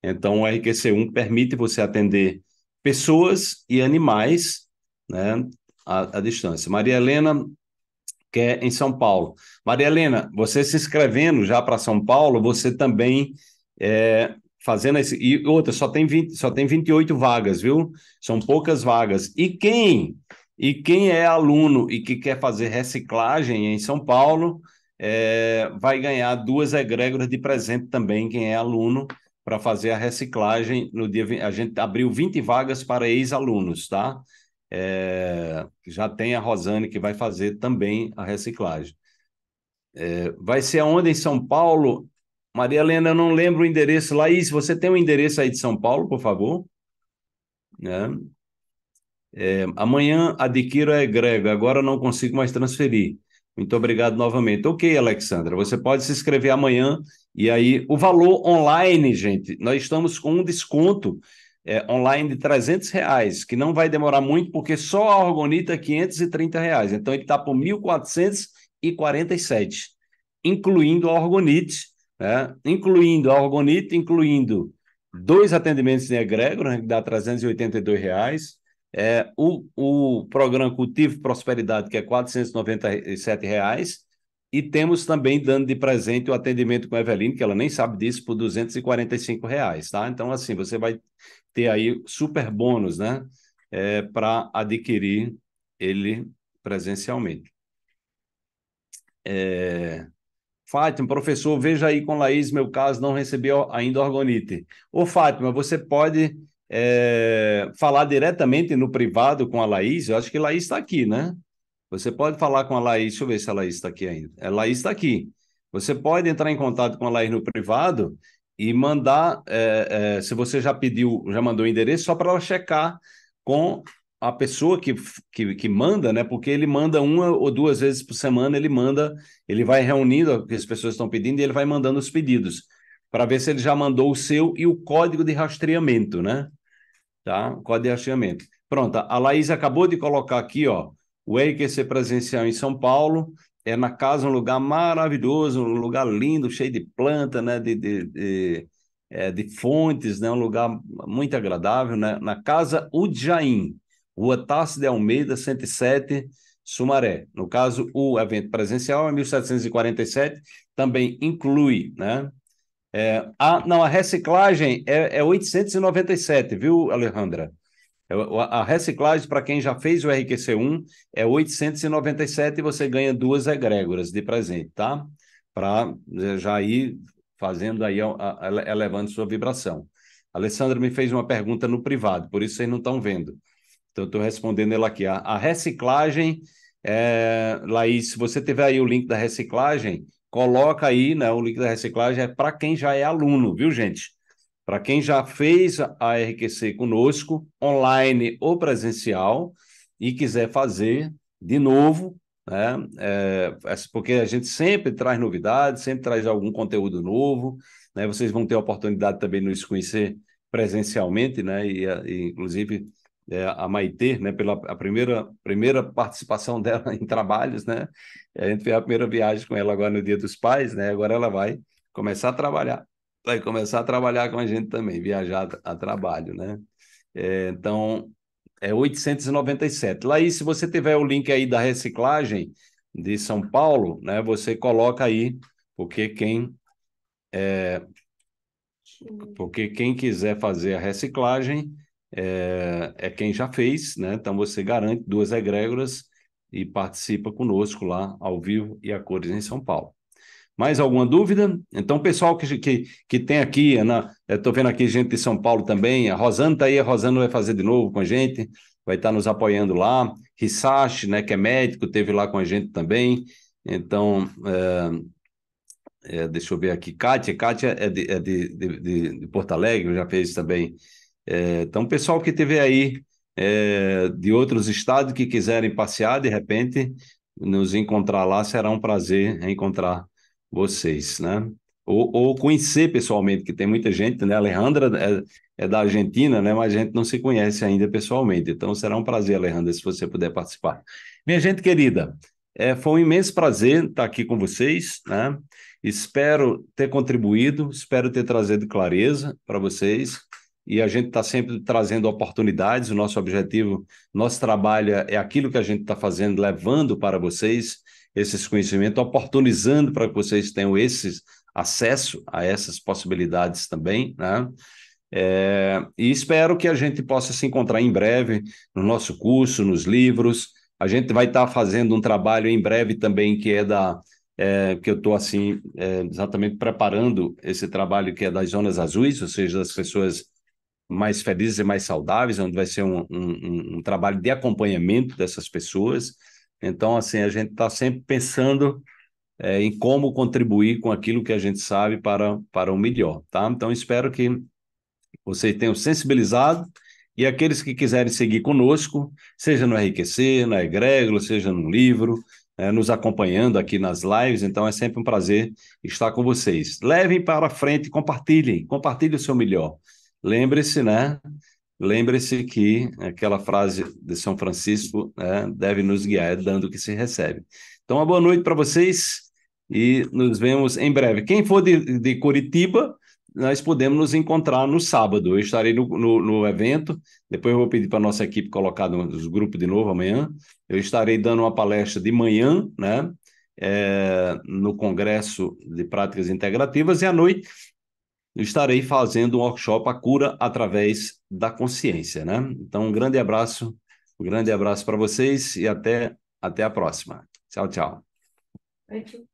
Então, o RQC1 permite você atender pessoas e animais né, à, à distância. Maria Helena quer é em São Paulo. Maria Helena, você se inscrevendo já para São Paulo, você também é, fazendo esse. E outra, só tem, 20, só tem 28 vagas, viu? São poucas vagas. E quem? E quem é aluno e que quer fazer reciclagem em São Paulo, é, vai ganhar duas egrégoras de presente também, quem é aluno para fazer a reciclagem no dia. A gente abriu 20 vagas para ex-alunos, tá? É, já tem a Rosane que vai fazer também a reciclagem. É, vai ser aonde em São Paulo? Maria Helena, eu não lembro o endereço. Laís, você tem o um endereço aí de São Paulo, por favor? Né? É, amanhã adquiro a egrega, agora não consigo mais transferir. Muito obrigado novamente. Ok, Alexandra, você pode se inscrever amanhã. E aí, o valor online, gente, nós estamos com um desconto é, online de 300 reais, que não vai demorar muito, porque só a Orgonita é 530 reais. Então, ele está por 1.447, incluindo a Orgonite, né? incluindo a Orgonite, incluindo dois atendimentos em egrégor, né? que dá 382 reais, é, o, o programa Cultivo Prosperidade, que é R$ 497, reais, e temos também dando de presente o atendimento com a Eveline, que ela nem sabe disso, por R$ 245, reais, tá? Então, assim, você vai ter aí super bônus, né? É, para adquirir ele presencialmente. É... Fátima, professor, veja aí com Laís, meu caso, não recebi ainda orgonite. Ô, Fátima, você pode é, falar diretamente no privado com a Laís, eu acho que a Laís está aqui, né? Você pode falar com a Laís, deixa eu ver se a Laís está aqui ainda. A é, Laís está aqui. Você pode entrar em contato com a Laís no privado e mandar, é, é, se você já pediu, já mandou o endereço, só para ela checar com a pessoa que, que, que, manda, né? Porque ele manda uma ou duas vezes por semana, ele manda, ele vai reunindo o que as pessoas estão pedindo e ele vai mandando os pedidos para ver se ele já mandou o seu e o código de rastreamento, né? tá? de adiantamento. Pronto, a Laís acabou de colocar aqui, ó, o EQC presencial em São Paulo, é na casa, um lugar maravilhoso, um lugar lindo, cheio de planta, né, de, de, de, é, de fontes, né, um lugar muito agradável, né, na casa Udjaim, Rua Tassi de Almeida, 107, Sumaré. No caso, o evento presencial é 1747, também inclui, né, é, a, não, a reciclagem é, é 897, viu, Alejandra? É, a reciclagem, para quem já fez o RQC1, é 897 e você ganha duas egrégoras de presente, tá? Para é, já ir fazendo aí, elevando sua vibração. A Alessandra me fez uma pergunta no privado, por isso vocês não estão vendo. Então, estou respondendo ela aqui. A, reciclagem, é... Laís, se você tiver aí o link da reciclagem, coloca aí, né, o link da reciclagem é para quem já é aluno, viu, gente? Para quem já fez a RQC conosco, online ou presencial, e quiser fazer de novo, né? É, é, porque a gente sempre traz novidades, sempre traz algum conteúdo novo, né? Vocês vão ter a oportunidade também de nos conhecer presencialmente, né? E, e inclusive é, a Maitê, né, pela a primeira, primeira participação dela em trabalhos, né? A gente fez a primeira viagem com ela agora no Dia dos Pais, né? Agora ela vai começar a trabalhar, vai começar a trabalhar com a gente também, viajar a trabalho, né? É, então, é 897. Laís, se você tiver o link aí da reciclagem de São Paulo, né, você coloca aí, porque quem é, porque quem quiser fazer a reciclagem é, é quem já fez, né? Então você garante duas egrégoras e participa conosco lá ao vivo e a cores em São Paulo. Mais alguma dúvida? Então, pessoal que, que, que tem aqui, estou vendo aqui gente de São Paulo também, a Rosana está aí, a Rosana vai fazer de novo com a gente, vai estar tá nos apoiando lá. Hisashi, né, que é médico, teve lá com a gente também. Então, é, é, deixa eu ver aqui, Kátia, Kátia é, de, é de, de, de, Porto Alegre, já fez também é, então, pessoal que estiver aí é, de outros estados que quiserem passear, de repente, nos encontrar lá, será um prazer encontrar vocês, né? Ou, ou conhecer pessoalmente, que tem muita gente, né? A Alejandra é, é, da Argentina, né? Mas a gente não se conhece ainda pessoalmente. Então, será um prazer, Alejandra, se você puder participar. Minha gente querida, é, foi um imenso prazer estar aqui com vocês, né? Espero ter contribuído, espero ter trazido clareza para vocês e a gente está sempre trazendo oportunidades. O nosso objetivo, nosso trabalho é aquilo que a gente está fazendo, levando para vocês esses conhecimentos, oportunizando para que vocês tenham esses acesso a essas possibilidades também, né? É, e espero que a gente possa se encontrar em breve no nosso curso, nos livros. A gente vai estar tá fazendo um trabalho em breve também que é da é, que eu estou assim é, exatamente preparando esse trabalho que é das zonas azuis, ou seja, das pessoas mais felizes e mais saudáveis, onde vai ser um, um, um trabalho de acompanhamento dessas pessoas. Então, assim, a gente está sempre pensando é, em como contribuir com aquilo que a gente sabe para, para o melhor, tá? Então, espero que vocês tenham sensibilizado e aqueles que quiserem seguir conosco, seja no RQC, na Egrégula, seja no livro, é, nos acompanhando aqui nas lives. Então é sempre um prazer estar com vocês. Levem para frente, compartilhem, compartilhem o seu melhor. Lembre-se, né? Lembre-se que aquela frase de São Francisco né, deve nos guiar, é dando o que se recebe. Então, uma boa noite para vocês e nos vemos em breve. Quem for de, de Curitiba, nós podemos nos encontrar no sábado. Eu estarei no, no, no evento, depois eu vou pedir para a nossa equipe colocar nos grupos de novo amanhã. Eu estarei dando uma palestra de manhã, né? É, no Congresso de Práticas Integrativas e à noite eu estarei fazendo um workshop A Cura através da Consciência, né? Então, um grande abraço, um grande abraço para vocês e até, até a próxima. Tchau, tchau.